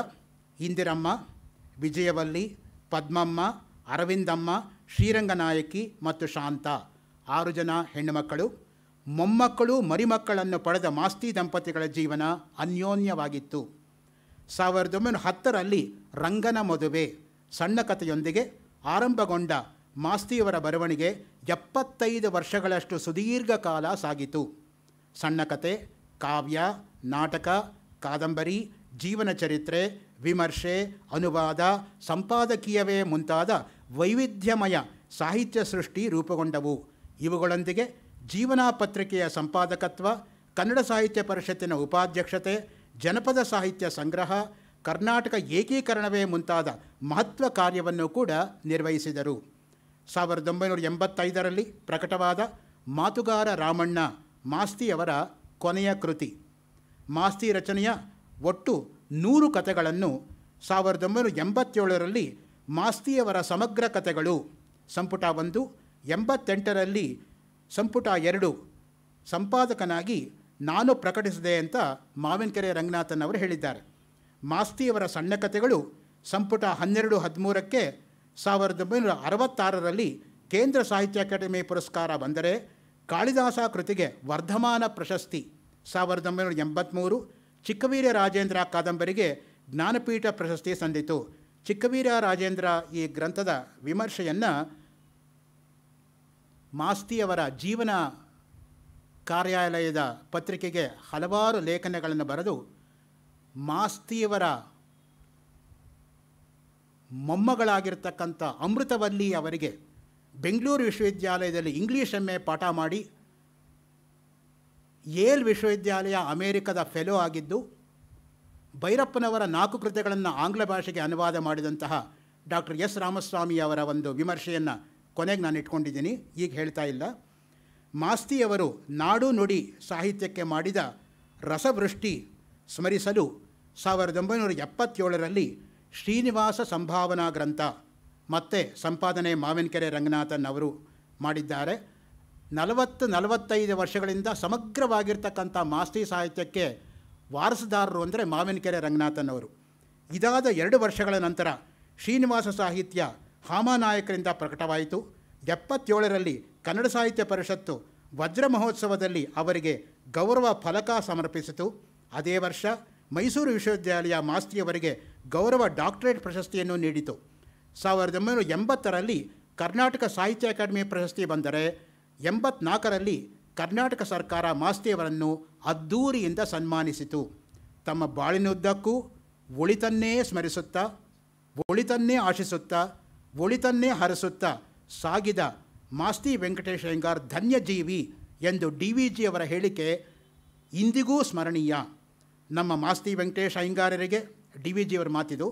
ಇಂದಿರಮ್ಮ ವಿಜಯವಲ್ಲಿ ಪದ್ಮಮ್ಮ ಅರವಿಂದಮ್ಮ ಶ್ರೀರಂಗನಾಯಕಿ ಮತ್ತು ಶಾಂತ ಆರು ಜನ ಹೆಣ್ಣುಮಕ್ಕಳು ಮೊಮ್ಮಕ್ಕಳು ಮರಿಮಕ್ಕಳನ್ನು ಪಡೆದ ಮಾಸ್ತಿ ದಂಪತಿಗಳ ಜೀವನ ಅನ್ಯೋನ್ಯವಾಗಿತ್ತು ಸಾವಿರದ ಒಂಬೈನೂರ ಹತ್ತರಲ್ಲಿ ರಂಗನ ಮದುವೆ ಸಣ್ಣ ಕಥೆಯೊಂದಿಗೆ ಆರಂಭಗೊಂಡ ಮಾಸ್ತಿಯವರ ಬರವಣಿಗೆ ಎಪ್ಪತ್ತೈದು ವರ್ಷಗಳಷ್ಟು ಸುದೀರ್ಘ ಕಾಲ ಸಾಗಿತು ಸಣ್ಣ ಕತೆ ಕಾವ್ಯ ನಾಟಕ ಕಾದಂಬರಿ ಜೀವನ ಚರಿತ್ರೆ ವಿಮರ್ಶೆ ಅನುವಾದ ಸಂಪಾದಕೀಯವೇ ಮುಂತಾದ ವೈವಿಧ್ಯಮಯ ಸಾಹಿತ್ಯ ಸೃಷ್ಟಿ ರೂಪುಗೊಂಡವು ಇವುಗಳೊಂದಿಗೆ ಜೀವನ ಪತ್ರಿಕೆಯ ಸಂಪಾದಕತ್ವ ಕನ್ನಡ ಸಾಹಿತ್ಯ ಪರಿಷತ್ತಿನ ಉಪಾಧ್ಯಕ್ಷತೆ ಜನಪದ ಸಾಹಿತ್ಯ ಸಂಗ್ರಹ ಕರ್ನಾಟಕ ಏಕೀಕರಣವೇ ಮುಂತಾದ ಮಹತ್ವ ಕಾರ್ಯವನ್ನು ಕೂಡ ನಿರ್ವಹಿಸಿದರು ಸಾವಿರದ ಒಂಬೈನೂರ ಎಂಬತ್ತೈದರಲ್ಲಿ ಪ್ರಕಟವಾದ ಮಾತುಗಾರ ರಾಮಣ್ಣ ಮಾಸ್ತಿಯವರ ಕೊನೆಯ ಕೃತಿ ಮಾಸ್ತಿ ರಚನೆಯ ಒಟ್ಟು ನೂರು ಕಥೆಗಳನ್ನು ಸಾವಿರದ ಒಂಬೈನೂರ ಎಂಬತ್ತೇಳರಲ್ಲಿ ಮಾಸ್ತಿಯವರ ಸಮಗ್ರ ಕಥೆಗಳು ಸಂಪುಟ ಒಂದು ಎಂಬತ್ತೆಂಟರಲ್ಲಿ ಸಂಪುಟ ಎರಡು ಸಂಪಾದಕನಾಗಿ ನಾನು ಪ್ರಕಟಿಸಿದೆ ಅಂತ ಮಾವಿನಕೆರೆ ರಂಗನಾಥನ್ ಅವರು ಹೇಳಿದ್ದಾರೆ ಮಾಸ್ತಿಯವರ ಸಣ್ಣ ಕಥೆಗಳು ಸಂಪುಟ ಹನ್ನೆರಡು ಹದಿಮೂರಕ್ಕೆ ಸಾವಿರದ ಒಂಬೈನೂರ ಅರವತ್ತಾರರಲ್ಲಿ ಕೇಂದ್ರ ಸಾಹಿತ್ಯ ಅಕಾಡೆಮಿ ಪುರಸ್ಕಾರ ಬಂದರೆ ಕಾಳಿದಾಸ ಕೃತಿಗೆ ವರ್ಧಮಾನ ಪ್ರಶಸ್ತಿ ಸಾವಿರದ ಒಂಬೈನೂರ ಎಂಬತ್ತ್ಮೂರು ಚಿಕ್ಕವೀರ ರಾಜೇಂದ್ರ ಕಾದಂಬರಿಗೆ ಜ್ಞಾನಪೀಠ ಪ್ರಶಸ್ತಿ ಸಂದಿತು ಚಿಕ್ಕವೀರ ರಾಜೇಂದ್ರ ಈ ಗ್ರಂಥದ ವಿಮರ್ಶೆಯನ್ನು ಮಾಸ್ತಿಯವರ ಜೀವನ ಕಾರ್ಯಾಲಯದ ಪತ್ರಿಕೆಗೆ ಹಲವಾರು ಲೇಖನಗಳನ್ನು ಬರೆದು ಮಾಸ್ತಿಯವರ ಮೊಮ್ಮಗಳಾಗಿರ್ತಕ್ಕಂಥ ಅಮೃತವಲ್ಲಿ ಅವರಿಗೆ ಬೆಂಗಳೂರು ವಿಶ್ವವಿದ್ಯಾಲಯದಲ್ಲಿ ಇಂಗ್ಲೀಷ್ ಎಮ್ ಎ ಪಾಠ ಮಾಡಿ ಏಲ್ ವಿಶ್ವವಿದ್ಯಾಲಯ ಅಮೇರಿಕದ ಫೆಲೋ ಆಗಿದ್ದು ಭೈರಪ್ಪನವರ ನಾಲ್ಕು ಕೃತಿಗಳನ್ನು ಆಂಗ್ಲ ಭಾಷೆಗೆ ಅನುವಾದ ಮಾಡಿದಂತಹ ಡಾಕ್ಟರ್ ಎಸ್ ರಾಮಸ್ವಾಮಿ ಅವರ ಒಂದು ವಿಮರ್ಶೆಯನ್ನು ಕೊನೆಗೆ ನಾನು ಇಟ್ಕೊಂಡಿದ್ದೀನಿ ಈಗ ಹೇಳ್ತಾ ಇಲ್ಲ ಮಾಸ್ತಿಯವರು ನಾಡು ನುಡಿ ಸಾಹಿತ್ಯಕ್ಕೆ ಮಾಡಿದ ರಸವೃಷ್ಟಿ ಸ್ಮರಿಸಲು ಸಾವಿರದ ಒಂಬೈನೂರ ಎಪ್ಪತ್ತೇಳರಲ್ಲಿ ಶ್ರೀನಿವಾಸ ಸಂಭಾವನಾ ಗ್ರಂಥ ಮತ್ತೆ ಸಂಪಾದನೆ ಮಾವಿನಕೆರೆ ರಂಗನಾಥನ್ ಅವರು ಮಾಡಿದ್ದಾರೆ ನಲವತ್ತು ನಲವತ್ತೈದು ವರ್ಷಗಳಿಂದ ಸಮಗ್ರವಾಗಿರ್ತಕ್ಕಂಥ ಮಾಸ್ತಿ ಸಾಹಿತ್ಯಕ್ಕೆ ವಾರಸುದಾರರು ಅಂದರೆ ಮಾವಿನಕೆರೆ ರಂಗನಾಥನ್ ಅವರು ಇದಾದ ಎರಡು ವರ್ಷಗಳ ನಂತರ ಶ್ರೀನಿವಾಸ ಸಾಹಿತ್ಯ ಹಾಮಾನಾಯಕರಿಂದ ಪ್ರಕಟವಾಯಿತು ಎಪ್ಪತ್ತೇಳರಲ್ಲಿ ಕನ್ನಡ ಸಾಹಿತ್ಯ ಪರಿಷತ್ತು ವಜ್ರ ಮಹೋತ್ಸವದಲ್ಲಿ ಅವರಿಗೆ ಗೌರವ ಫಲಕ ಸಮರ್ಪಿಸಿತು ಅದೇ ವರ್ಷ ಮೈಸೂರು ವಿಶ್ವವಿದ್ಯಾಲಯ ಮಾಸ್ತಿಯವರಿಗೆ ಗೌರವ ಡಾಕ್ಟರೇಟ್ ಪ್ರಶಸ್ತಿಯನ್ನು ನೀಡಿತು ಸಾವಿರದ ಒಂಬೈನೂರ ಎಂಬತ್ತರಲ್ಲಿ ಕರ್ನಾಟಕ ಸಾಹಿತ್ಯ ಅಕಾಡೆಮಿ ಪ್ರಶಸ್ತಿ ಬಂದರೆ ಎಂಬತ್ನಾಲ್ಕರಲ್ಲಿ ಕರ್ನಾಟಕ ಸರ್ಕಾರ ಮಾಸ್ತಿಯವರನ್ನು ಅದ್ದೂರಿಯಿಂದ ಸನ್ಮಾನಿಸಿತು ತಮ್ಮ ಬಾಳಿನುದ್ದಕ್ಕೂ ಒಳಿತನ್ನೇ ಸ್ಮರಿಸುತ್ತಾ ಒಳಿತನ್ನೇ ಆಶಿಸುತ್ತಾ ಒಳಿತನ್ನೇ ಹರಿಸುತ್ತಾ ಸಾಗಿದ ಮಾಸ್ತಿ ವೆಂಕಟೇಶ್ ಅಯ್ಯಂಗಾರ್ ಧನ್ಯಜೀವಿ ಎಂದು ಡಿ ವಿ ಜಿಯವರ ಹೇಳಿಕೆ ಇಂದಿಗೂ ಸ್ಮರಣೀಯ ನಮ್ಮ ಮಾಸ್ತಿ ವೆಂಕಟೇಶ ಅಯ್ಯಂಗಾರರಿಗೆ ಡಿ ವಿ ಜಿಯವರ ಮಾತಿದು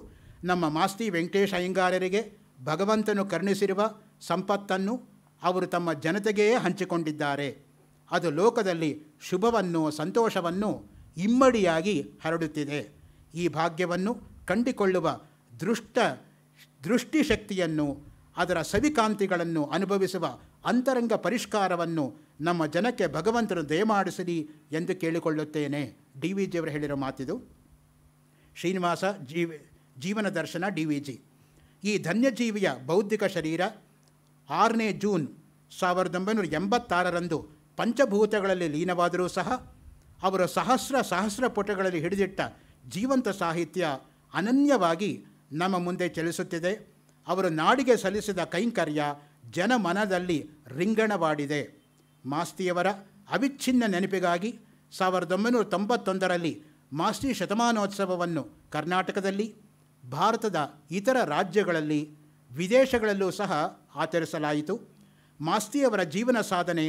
ನಮ್ಮ ಮಾಸ್ತಿ ವೆಂಕಟೇಶ ಅಯ್ಯಂಗಾರರಿಗೆ ಭಗವಂತನು ಕರುಣಿಸಿರುವ ಸಂಪತ್ತನ್ನು ಅವರು ತಮ್ಮ ಜನತೆಗೇ ಹಂಚಿಕೊಂಡಿದ್ದಾರೆ ಅದು ಲೋಕದಲ್ಲಿ ಶುಭವನ್ನು ಸಂತೋಷವನ್ನು ಇಮ್ಮಡಿಯಾಗಿ ಹರಡುತ್ತಿದೆ ಈ ಭಾಗ್ಯವನ್ನು ಕಂಡಿಕೊಳ್ಳುವ ದೃಷ್ಟ ದೃಷ್ಟಿಶಕ್ತಿಯನ್ನು ಅದರ ಸವಿಕಾಂತಿಗಳನ್ನು ಅನುಭವಿಸುವ ಅಂತರಂಗ ಪರಿಷ್ಕಾರವನ್ನು ನಮ್ಮ ಜನಕ್ಕೆ ಭಗವಂತನು ದಯಮಾಡಿಸಲಿ ಎಂದು ಕೇಳಿಕೊಳ್ಳುತ್ತೇನೆ ಡಿ ವಿ ಜಿಯವರು ಅವರು ಹೇಳಿರೋ ಮಾತಿದು ಶ್ರೀನಿವಾಸ ಜೀವ ಜೀವನ ದರ್ಶನ ಡಿ ವಿ ಜಿ ಈ ಧನ್ಯಜೀವಿಯ ಬೌದ್ಧಿಕ ಶರೀರ ಆರನೇ ಜೂನ್ ಸಾವಿರದ ಒಂಬೈನೂರ ಎಂಬತ್ತಾರರಂದು ಪಂಚಭೂತಗಳಲ್ಲಿ ಲೀನವಾದರೂ ಸಹ ಅವರ ಸಹಸ್ರ ಸಹಸ್ರ ಪುಟಗಳಲ್ಲಿ ಹಿಡಿದಿಟ್ಟ ಜೀವಂತ ಸಾಹಿತ್ಯ ಅನನ್ಯವಾಗಿ ನಮ್ಮ ಮುಂದೆ ಚಲಿಸುತ್ತಿದೆ ಅವರು ನಾಡಿಗೆ ಸಲ್ಲಿಸಿದ ಕೈಂಕರ್ಯ ಜನಮನದಲ್ಲಿ ರಿಂಗಣವಾಡಿದೆ ಮಾಸ್ತಿಯವರ ಅವಿಚ್ಛಿನ್ನ ನೆನಪಿಗಾಗಿ ಸಾವಿರದ ಒಂಬೈನೂರ ತೊಂಬತ್ತೊಂದರಲ್ಲಿ ಮಾಸ್ತಿ ಶತಮಾನೋತ್ಸವವನ್ನು ಕರ್ನಾಟಕದಲ್ಲಿ ಭಾರತದ ಇತರ ರಾಜ್ಯಗಳಲ್ಲಿ ವಿದೇಶಗಳಲ್ಲೂ ಸಹ ಆಚರಿಸಲಾಯಿತು ಮಾಸ್ತಿಯವರ ಜೀವನ ಸಾಧನೆ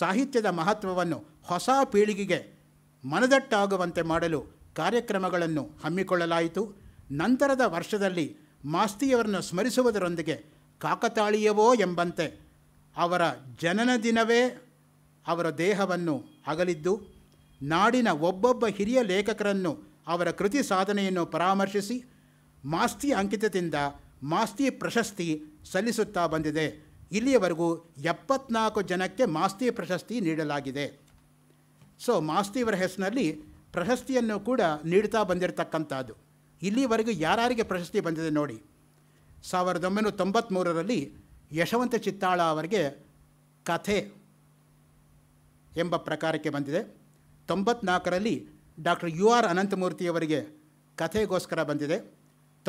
ಸಾಹಿತ್ಯದ ಮಹತ್ವವನ್ನು ಹೊಸ ಪೀಳಿಗೆಗೆ ಮನದಟ್ಟಾಗುವಂತೆ ಮಾಡಲು ಕಾರ್ಯಕ್ರಮಗಳನ್ನು ಹಮ್ಮಿಕೊಳ್ಳಲಾಯಿತು ನಂತರದ ವರ್ಷದಲ್ಲಿ ಮಾಸ್ತಿಯವರನ್ನು ಸ್ಮರಿಸುವುದರೊಂದಿಗೆ ಕಾಕತಾಳೀಯವೋ ಎಂಬಂತೆ ಅವರ ಜನನ ದಿನವೇ ಅವರ ದೇಹವನ್ನು ಅಗಲಿದ್ದು ನಾಡಿನ ಒಬ್ಬೊಬ್ಬ ಹಿರಿಯ ಲೇಖಕರನ್ನು ಅವರ ಕೃತಿ ಸಾಧನೆಯನ್ನು ಪರಾಮರ್ಶಿಸಿ ಮಾಸ್ತಿ ಅಂಕಿತದಿಂದ ಮಾಸ್ತಿ ಪ್ರಶಸ್ತಿ ಸಲ್ಲಿಸುತ್ತಾ ಬಂದಿದೆ ಇಲ್ಲಿಯವರೆಗೂ ಎಪ್ಪತ್ನಾಲ್ಕು ಜನಕ್ಕೆ ಮಾಸ್ತಿ ಪ್ರಶಸ್ತಿ ನೀಡಲಾಗಿದೆ ಸೊ ಮಾಸ್ತಿಯವರ ಹೆಸರಿನಲ್ಲಿ ಪ್ರಶಸ್ತಿಯನ್ನು ಕೂಡ ನೀಡ್ತಾ ಬಂದಿರತಕ್ಕಂಥದ್ದು ಇಲ್ಲಿವರೆಗೂ ಯಾರಿಗೆ ಪ್ರಶಸ್ತಿ ಬಂದಿದೆ ನೋಡಿ ಸಾವಿರದ ಒಂಬೈನೂರ ತೊಂಬತ್ತ್ಮೂರರಲ್ಲಿ ಯಶವಂತ ಚಿತ್ತಾಳ ಅವರಿಗೆ ಕಥೆ ಎಂಬ ಪ್ರಕಾರಕ್ಕೆ ಬಂದಿದೆ ತೊಂಬತ್ನಾಲ್ಕರಲ್ಲಿ ಡಾಕ್ಟರ್ ಯು ಆರ್ ಅನಂತಮೂರ್ತಿಯವರಿಗೆ ಕಥೆಗೋಸ್ಕರ ಬಂದಿದೆ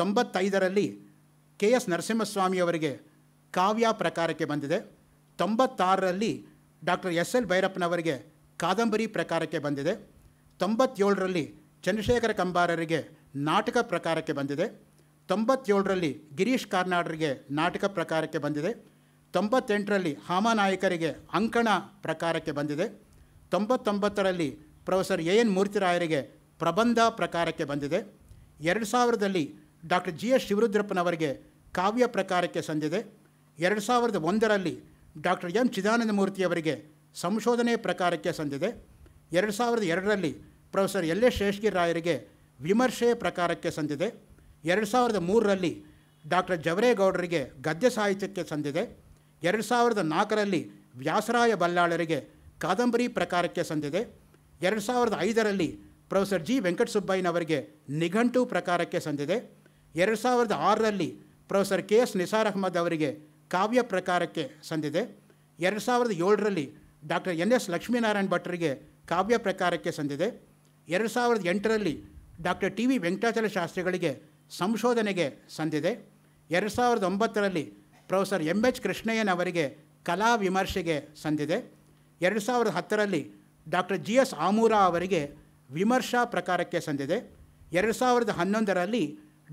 ತೊಂಬತ್ತೈದರಲ್ಲಿ ಕೆ ಎಸ್ ನರಸಿಂಹಸ್ವಾಮಿಯವರಿಗೆ ಕಾವ್ಯ ಪ್ರಕಾರಕ್ಕೆ ಬಂದಿದೆ ತೊಂಬತ್ತಾರರಲ್ಲಿ ಡಾಕ್ಟರ್ ಎಸ್ ಎಲ್ ಭೈರಪ್ಪನವರಿಗೆ ಕಾದಂಬರಿ ಪ್ರಕಾರಕ್ಕೆ ಬಂದಿದೆ ತೊಂಬತ್ತೇಳರಲ್ಲಿ ಚಂದ್ರಶೇಖರ ಕಂಬಾರರಿಗೆ ನಾಟಕ ಪ್ರಕಾರಕ್ಕೆ ಬಂದಿದೆ ತೊಂಬತ್ತೇಳರಲ್ಲಿ ಗಿರೀಶ್ ಕಾರ್ನಾಡ್ರಿಗೆ ನಾಟಕ ಪ್ರಕಾರಕ್ಕೆ ಬಂದಿದೆ ತೊಂಬತ್ತೆಂಟರಲ್ಲಿ ಹಾಮನಾಯಕರಿಗೆ ಅಂಕಣ ಪ್ರಕಾರಕ್ಕೆ ಬಂದಿದೆ ತೊಂಬತ್ತೊಂಬತ್ತರಲ್ಲಿ ಪ್ರೊಫೆಸರ್ ಎ ಎನ್ ಮೂರ್ತಿರಾಯರಿಗೆ ಪ್ರಬಂಧ ಪ್ರಕಾರಕ್ಕೆ ಬಂದಿದೆ ಎರಡು ಸಾವಿರದಲ್ಲಿ ಡಾಕ್ಟರ್ ಜಿ ಎಸ್ ಶಿವರುದ್ರಪ್ಪನವರಿಗೆ ಕಾವ್ಯ ಪ್ರಕಾರಕ್ಕೆ ಸಂದಿದೆ ಎರಡು ಸಾವಿರದ ಒಂದರಲ್ಲಿ ಡಾಕ್ಟರ್ ಎಂ ಚಿದಾನಂದ ಮೂರ್ತಿಯವರಿಗೆ ಸಂಶೋಧನೆ ಪ್ರಕಾರಕ್ಕೆ ಸಂದಿದೆ ಎರಡು ಸಾವಿರದ ಎರಡರಲ್ಲಿ ಪ್ರೊಫೆಸರ್ ಎಲ್ ಎಸ್ ರಾಯರಿಗೆ ವಿಮರ್ಶೆ ಪ್ರಕಾರಕ್ಕೆ ಸಂದಿದೆ ಎರಡು ಸಾವಿರದ ಮೂರರಲ್ಲಿ ಡಾಕ್ಟರ್ ಜವರೇಗೌಡರಿಗೆ ಗದ್ಯ ಸಾಹಿತ್ಯಕ್ಕೆ ಸಂದಿದೆ ಎರಡು ಸಾವಿರದ ನಾಲ್ಕರಲ್ಲಿ ವ್ಯಾಸರಾಯ ಬಲ್ಲಾಳರಿಗೆ ಕಾದಂಬರಿ ಪ್ರಕಾರಕ್ಕೆ ಸಂದಿದೆ ಎರಡು ಸಾವಿರದ ಐದರಲ್ಲಿ ಪ್ರೊಫೆಸರ್ ಜಿ ವೆಂಕಟಸುಬ್ಬಯ್ಯನವರಿಗೆ ನಿಘಂಟು ಪ್ರಕಾರಕ್ಕೆ ಸಂದಿದೆ ಎರಡು ಸಾವಿರದ ಆರರಲ್ಲಿ professor K S Nisar Ahmed ಅವರಿಗೆ ಕಾವ್ಯ ಪ್ರಕಾರಕ್ಕೆ ಸಂದಿದೆ ಎರಡು ಸಾವಿರದ ಏಳರಲ್ಲಿ ಡಾಕ್ಟರ್ ಎನ್ ಎಸ್ ಲಕ್ಷ್ಮೀನಾರಾಯಣ ಭಟ್ರಿಗೆ ಕಾವ್ಯ ಪ್ರಕಾರಕ್ಕೆ ಸಂದಿದೆ ಎರಡು ಸಾವಿರದ ಎಂಟರಲ್ಲಿ ಡಾಕ್ಟರ್ ಟಿ ವಿ ವೆಂಕಟಾಚಲ ಶಾಸ್ತ್ರಿಗಳಿಗೆ ಸಂಶೋಧನೆಗೆ ಸಂದಿದೆ ಎರಡು ಸಾವಿರದ ಒಂಬತ್ತರಲ್ಲಿ ಪ್ರೊಫೆಸರ್ ಎಂ ಎಚ್ ಕೃಷ್ಣಯ್ಯನವರಿಗೆ ಕಲಾ ವಿಮರ್ಶೆಗೆ ಸಂದಿದೆ ಎರಡು ಸಾವಿರದ ಹತ್ತರಲ್ಲಿ ಡಾಕ್ಟರ್ ಜಿ ಎಸ್ ಆಮೂರ ಅವರಿಗೆ ವಿಮರ್ಶಾ ಪ್ರಕಾರಕ್ಕೆ ಸಂದಿದೆ ಎರಡು ಸಾವಿರದ ಹನ್ನೊಂದರಲ್ಲಿ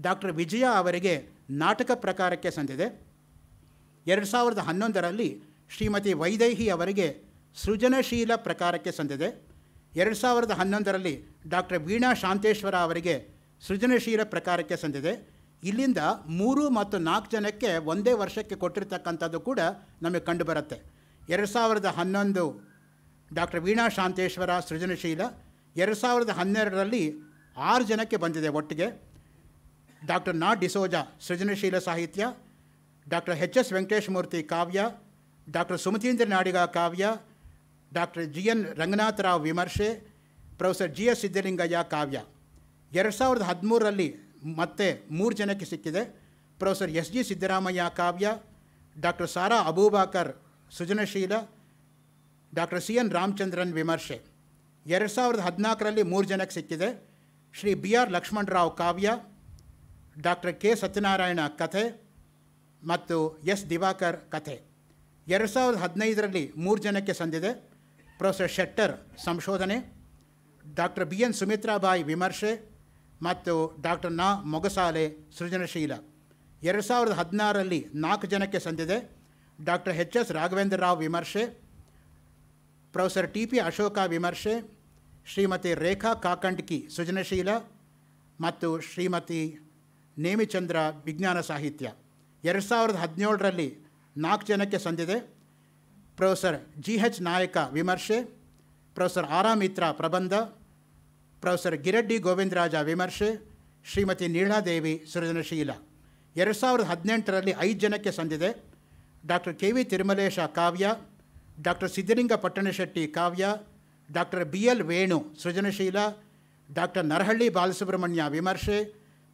ಡಾಕ್ಟರ್ ವಿಜಯ ಅವರಿಗೆ ನಾಟಕ ಪ್ರಕಾರಕ್ಕೆ ಸಂದಿದೆ ಎರಡು ಸಾವಿರದ ಹನ್ನೊಂದರಲ್ಲಿ ಶ್ರೀಮತಿ ವೈದೇಹಿ ಅವರಿಗೆ ಸೃಜನಶೀಲ ಪ್ರಕಾರಕ್ಕೆ ಸಂದಿದೆ ಎರಡು ಸಾವಿರದ ಹನ್ನೊಂದರಲ್ಲಿ ಡಾಕ್ಟರ್ ವೀಣಾ ಶಾಂತೇಶ್ವರ ಅವರಿಗೆ ಸೃಜನಶೀಲ ಪ್ರಕಾರಕ್ಕೆ ಸಂದಿದೆ ಇಲ್ಲಿಂದ ಮೂರು ಮತ್ತು ನಾಲ್ಕು ಜನಕ್ಕೆ ಒಂದೇ ವರ್ಷಕ್ಕೆ ಕೊಟ್ಟಿರ್ತಕ್ಕಂಥದ್ದು ಕೂಡ ನಮಗೆ ಕಂಡುಬರುತ್ತೆ ಎರಡು ಸಾವಿರದ ಹನ್ನೊಂದು ಡಾಕ್ಟರ್ ವೀಣಾ ಶಾಂತೇಶ್ವರ ಸೃಜನಶೀಲ ಎರಡು ಸಾವಿರದ ಹನ್ನೆರಡರಲ್ಲಿ ಆರು ಜನಕ್ಕೆ ಬಂದಿದೆ ಒಟ್ಟಿಗೆ ಡಾಕ್ಟರ್ ನಾ ಡಿಸೋಜ ಸೃಜನಶೀಲ ಸಾಹಿತ್ಯ ಡಾಕ್ಟರ್ ಎಚ್ ಎಸ್ ವೆಂಕಟೇಶಮೂರ್ತಿ ಕಾವ್ಯ ಡಾಕ್ಟರ್ ಸುಮತೀಂದ್ರ ನಾಡಿಗ ಕಾವ್ಯ ಡಾಕ್ಟರ್ ಜಿ ಎನ್ ರಂಗನಾಥರಾವ್ ವಿಮರ್ಶೆ ಪ್ರೊಫೆಸರ್ ಜಿ ಎಸ್ ಸಿದ್ದಲಿಂಗಯ್ಯ ಕಾವ್ಯ ಎರಡು ಸಾವಿರದ ಹದಿಮೂರರಲ್ಲಿ ಮತ್ತೆ ಮೂರು ಜನಕ್ಕೆ ಸಿಕ್ಕಿದೆ ಪ್ರೊಫೆಸರ್ ಎಸ್ ಜಿ ಸಿದ್ದರಾಮಯ್ಯ ಕಾವ್ಯ ಡಾಕ್ಟರ್ ಸಾರಾ ಅಬೂಬಾಕರ್ ಸೃಜನಶೀಲ ಡಾಕ್ಟರ್ ಸಿ ಎನ್ ರಾಮಚಂದ್ರನ್ ವಿಮರ್ಶೆ ಎರಡು ಸಾವಿರದ ಹದಿನಾಲ್ಕರಲ್ಲಿ ಮೂರು ಜನಕ್ಕೆ ಸಿಕ್ಕಿದೆ ಶ್ರೀ ಬಿ ಆರ್ ಲಕ್ಷ್ಮಣರಾವ್ ಕಾವ್ಯ ಡಾಕ್ಟರ್ ಕೆ ಸತ್ಯನಾರಾಯಣ ಕಥೆ ಮತ್ತು ಎಸ್ ದಿವಾಕರ್ ಕಥೆ ಎರಡು ಸಾವಿರದ ಹದಿನೈದರಲ್ಲಿ ಮೂರು ಜನಕ್ಕೆ ಸಂದಿದೆ ಪ್ರೊಫೆಸರ್ ಶೆಟ್ಟರ್ ಸಂಶೋಧನೆ ಡಾಕ್ಟರ್ ಬಿ ಎನ್ ಸುಮಿತ್ರಾಬಾಯಿ ವಿಮರ್ಶೆ ಮತ್ತು ಡಾಕ್ಟರ್ ನಾ ಮೊಗಸಾಲೆ ಸೃಜನಶೀಲ ಎರಡು ಸಾವಿರದ ಹದಿನಾರರಲ್ಲಿ ನಾಲ್ಕು ಜನಕ್ಕೆ ಸಂದಿದೆ doctor H S Raghavendra Rao ವಿಮರ್ಶೆ ಪ್ರೊಫೆಸರ್ ಟಿ ಪಿ ಅಶೋಕ ವಿಮರ್ಶೆ ಶ್ರೀಮತಿ ರೇಖಾ ಕಾಕಂಡ್ಕಿ ಸೃಜನಶೀಲ ಮತ್ತು ಶ್ರೀಮತಿ ನೇಮಿಚಂದ್ರ ವಿಜ್ಞಾನ ಸಾಹಿತ್ಯ ಎರಡು ಸಾವಿರದ ಹದಿನೇಳರಲ್ಲಿ ನಾಲ್ಕು ಜನಕ್ಕೆ ಸಂದಿದೆ ಪ್ರೊಫೆಸರ್ ಜಿ ಹೆಚ್ ನಾಯಕ ವಿಮರ್ಶೆ ಪ್ರೊಫೆಸರ್ ಆರಾಮಿತ್ರ ಪ್ರಬಂಧ ಪ್ರೊಫೆಸರ್ ಗಿರಡ್ಡಿ ಗೋವಿಂದರಾಜ ವಿಮರ್ಶೆ ಶ್ರೀಮತಿ ನೀಳಾದೇವಿ ಸೃಜನಶೀಲ ಎರಡು ಸಾವಿರದ ಹದಿನೆಂಟರಲ್ಲಿ ಐದು ಜನಕ್ಕೆ ಸಂದಿದೆ ಡಾಕ್ಟರ್ ಕೆ ವಿ ತಿರುಮಲೇಶ ಕಾವ್ಯ ಡಾಕ್ಟರ್ ಸಿದ್ದಲಿಂಗ ಪಟ್ಟಣಶೆಟ್ಟಿ ಕಾವ್ಯ ಡಾಕ್ಟರ್ ಬಿ ಎಲ್ ವೇಣು ಸೃಜನಶೀಲ ಡಾಕ್ಟರ್ ನರಹಳ್ಳಿ ಬಾಲಸುಬ್ರಹ್ಮಣ್ಯ ವಿಮರ್ಶೆ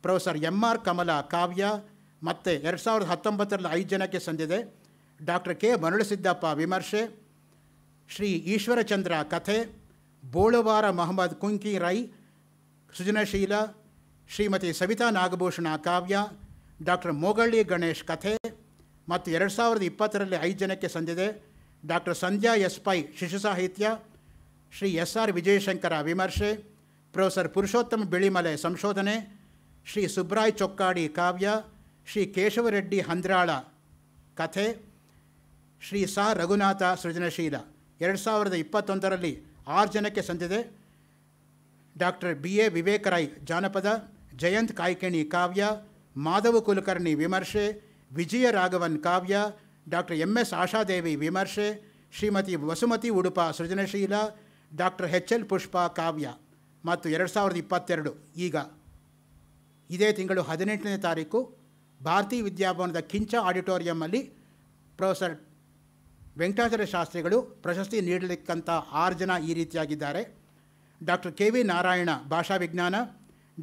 ಪ್ರೊಫೆಸರ್ ಎಂ ಆರ್ ಕಮಲ ಕಾವ್ಯ ಮತ್ತು ಎರಡು ಸಾವಿರದ ಹತ್ತೊಂಬತ್ತರಲ್ಲಿ ಐದು ಜನಕ್ಕೆ ಸಂದಿದೆ ಡಾಕ್ಟರ್ ಕೆ ಮರುಳಸಿದ್ದಪ್ಪ ವಿಮರ್ಶೆ ಶ್ರೀ ಈಶ್ವರಚಂದ್ರ ಕಥೆ ಬೋಳುವಾರ ಮೊಹಮ್ಮದ್ ಕುಂಕಿ ರೈ ಸೃಜನಶೀಲ ಶ್ರೀಮತಿ ಸವಿತಾ ನಾಗಭೂಷಣ ಕಾವ್ಯ ಡಾಕ್ಟರ್ ಮೋಗಳ್ಳಿ ಗಣೇಶ್ ಕಥೆ ಮತ್ತು ಎರಡು ಸಾವಿರದ ಇಪ್ಪತ್ತರಲ್ಲಿ ಐದು ಜನಕ್ಕೆ ಸಂದಿದೆ ಡಾಕ್ಟರ್ ಸಂಧ್ಯಾ ಎಸ್ ಪೈ ಶಿಶು ಸಾಹಿತ್ಯ ಶ್ರೀ ಎಸ್ ಆರ್ ವಿಜಯಶಂಕರ ವಿಮರ್ಶೆ ಪ್ರೊಫೆಸರ್ ಪುರುಷೋತ್ತಮ ಬಿಳಿಮಲೆ ಸಂಶೋಧನೆ ಶ್ರೀ ಸುಬ್ರಾಯ್ ಚೊಕ್ಕಾಡಿ ಕಾವ್ಯ ಶ್ರೀ ಕೇಶವರೆಡ್ಡಿ ಹಂದ್ರಾಳ ಕಥೆ ಶ್ರೀ ಸಾ ರಘುನಾಥ ಸೃಜನಶೀಲ ಎರಡು ಸಾವಿರದ ಇಪ್ಪತ್ತೊಂದರಲ್ಲಿ ಆರು ಜನಕ್ಕೆ ಸಂದಿದೆ ಡಾಕ್ಟರ್ ಬಿ ಎ ವಿವೇಕರಾಯ್ ಜಾನಪದ ಜಯಂತ್ ಕಾಯ್ಕೇಣಿ ಕಾವ್ಯ ಮಾಧವ ಕುಲಕರ್ಣಿ ವಿಮರ್ಶೆ ವಿಜಯ ರಾಘವನ್ ಕಾವ್ಯ ಡಾಕ್ಟರ್ ಎಮ್ ಎಸ್ ಆಶಾದೇವಿ ವಿಮರ್ಶೆ ಶ್ರೀಮತಿ ವಸುಮತಿ ಉಡುಪ ಸೃಜನಶೀಲ ಡಾಕ್ಟರ್ ಎಚ್ ಎಲ್ ಪುಷ್ಪ ಕಾವ್ಯ ಮತ್ತು ಎರಡು ಸಾವಿರದ ಇಪ್ಪತ್ತೆರಡು ಈಗ ಇದೇ ತಿಂಗಳು ಹದಿನೆಂಟನೇ ತಾರೀಕು ಭಾರತೀಯ ವಿದ್ಯಾಭವನದ ಕಿಂಚ ಆಡಿಟೋರಿಯಮ್ಮಲ್ಲಿ ಪ್ರೊಫೆಸರ್ ವೆಂಕಟಾಚಾರ್ಯ ಶಾಸ್ತ್ರಿಗಳು ಪ್ರಶಸ್ತಿ ನೀಡಲಿಕ್ಕಂಥ ಆರು ಜನ ಈ ರೀತಿಯಾಗಿದ್ದಾರೆ ಡಾಕ್ಟರ್ ಕೆ ವಿ ನಾರಾಯಣ ಭಾಷಾ ವಿಜ್ಞಾನ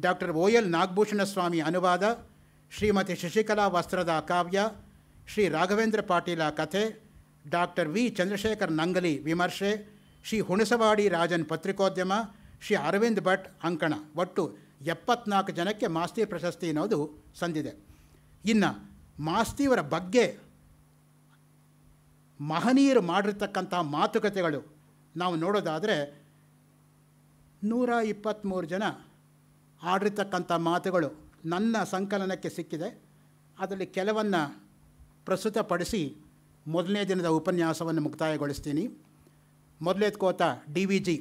doctor O L Nagabhushana Swamy ಅನುವಾದ ಶ್ರೀಮತಿ ಶಶಿಕಲಾ ವಸ್ತ್ರದ ಕಾವ್ಯ ಶ್ರೀ ರಾಘವೇಂದ್ರ ಪಾಟೀಲ ಕಥೆ ಡಾಕ್ಟರ್ ವಿ ಚಂದ್ರಶೇಖರ್ ನಂಗಲಿ ವಿಮರ್ಶೆ ಶ್ರೀ ಹುಣಸವಾಡಿ ರಾಜನ್ ಪತ್ರಿಕೋದ್ಯಮ ಶ್ರೀ ಅರವಿಂದ್ ಭಟ್ ಅಂಕಣ ಒಟ್ಟು ಎಪ್ಪತ್ನಾಲ್ಕು ಜನಕ್ಕೆ ಮಾಸ್ತಿ ಪ್ರಶಸ್ತಿ ಅನ್ನೋದು ಸಂದಿದೆ ಇನ್ನು ಮಾಸ್ತಿಯವರ ಬಗ್ಗೆ ಮಹನೀಯರು ಮಾಡಿರ್ತಕ್ಕಂಥ ಮಾತುಕತೆಗಳು ನಾವು ನೋಡೋದಾದರೆ ನೂರ ಇಪ್ಪತ್ತ್ಮೂರು ಜನ ಆಡಿರ್ತಕ್ಕಂಥ ಮಾತುಗಳು ನನ್ನ ಸಂಕಲನಕ್ಕೆ ಸಿಕ್ಕಿದೆ ಅದರಲ್ಲಿ ಕೆಲವನ್ನು ಪ್ರಸ್ತುತಪಡಿಸಿ ಮೊದಲನೇ ದಿನದ ಉಪನ್ಯಾಸವನ್ನು ಮುಕ್ತಾಯಗೊಳಿಸ್ತೀನಿ ಮೊದಲೇದ್ಕೋತ ಡಿ ವಿ ಜಿ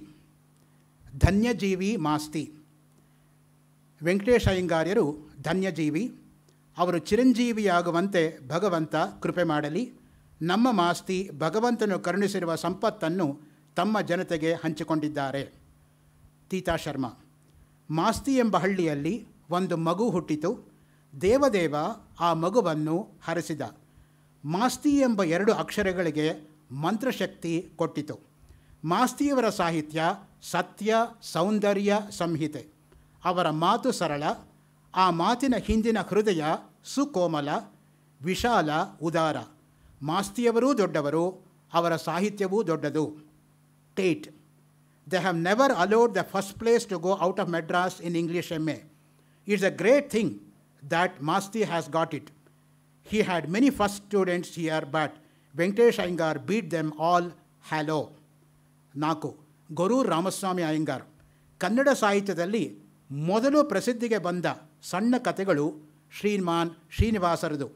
ಧನ್ಯಜೀವಿ ಮಾಸ್ತಿ ವೆಂಕಟೇಶ ಅಯ್ಯಂಗಾರ್ಯರು ಧನ್ಯಜೀವಿ ಅವರು ಚಿರಂಜೀವಿಯಾಗುವಂತೆ ಭಗವಂತ ಕೃಪೆ ಮಾಡಲಿ ನಮ್ಮ ಮಾಸ್ತಿ ಭಗವಂತನು ಕರುಣಿಸಿರುವ ಸಂಪತ್ತನ್ನು ತಮ್ಮ ಜನತೆಗೆ ಹಂಚಿಕೊಂಡಿದ್ದಾರೆ ತೀತಾ ಶರ್ಮ ಮಾಸ್ತಿ ಎಂಬ ಹಳ್ಳಿಯಲ್ಲಿ ಒಂದು ಮಗು ಹುಟ್ಟಿತು ದೇವದೇವ ಆ ಮಗುವನ್ನು ಹರಿಸಿದ ಮಾಸ್ತಿ ಎಂಬ ಎರಡು ಅಕ್ಷರಗಳಿಗೆ ಮಂತ್ರಶಕ್ತಿ ಕೊಟ್ಟಿತು ಮಾಸ್ತಿಯವರ ಸಾಹಿತ್ಯ ಸತ್ಯ ಸೌಂದರ್ಯ ಸಂಹಿತೆ ಅವರ ಮಾತು ಸರಳ ಆ ಮಾತಿನ ಹಿಂದಿನ ಹೃದಯ ಸುಕೋಮಲ ವಿಶಾಲ ಉದಾರ ಮಾಸ್ತಿಯವರೂ ದೊಡ್ಡವರು ಅವರ ಸಾಹಿತ್ಯವೂ ದೊಡ್ಡದು ಟೇಟ್ they have never allowed the first place to go out of Madras in English M A it's a great thing that Masti has got it He had many first students here, but Venkatesh Iyengar beat them all hello ನಾಕು ಗುರು ರಾಮಸ್ವಾಮಿ ಅಯ್ಯಂಗಾರ್ ಕನ್ನಡ ಸಾಹಿತ್ಯದಲ್ಲಿ ಮೊದಲು ಪ್ರಸಿದ್ಧಿಗೆ ಬಂದ ಸಣ್ಣ ಕಥೆಗಳು ಶ್ರೀಮಾನ್ ಶ್ರೀನಿವಾಸರದು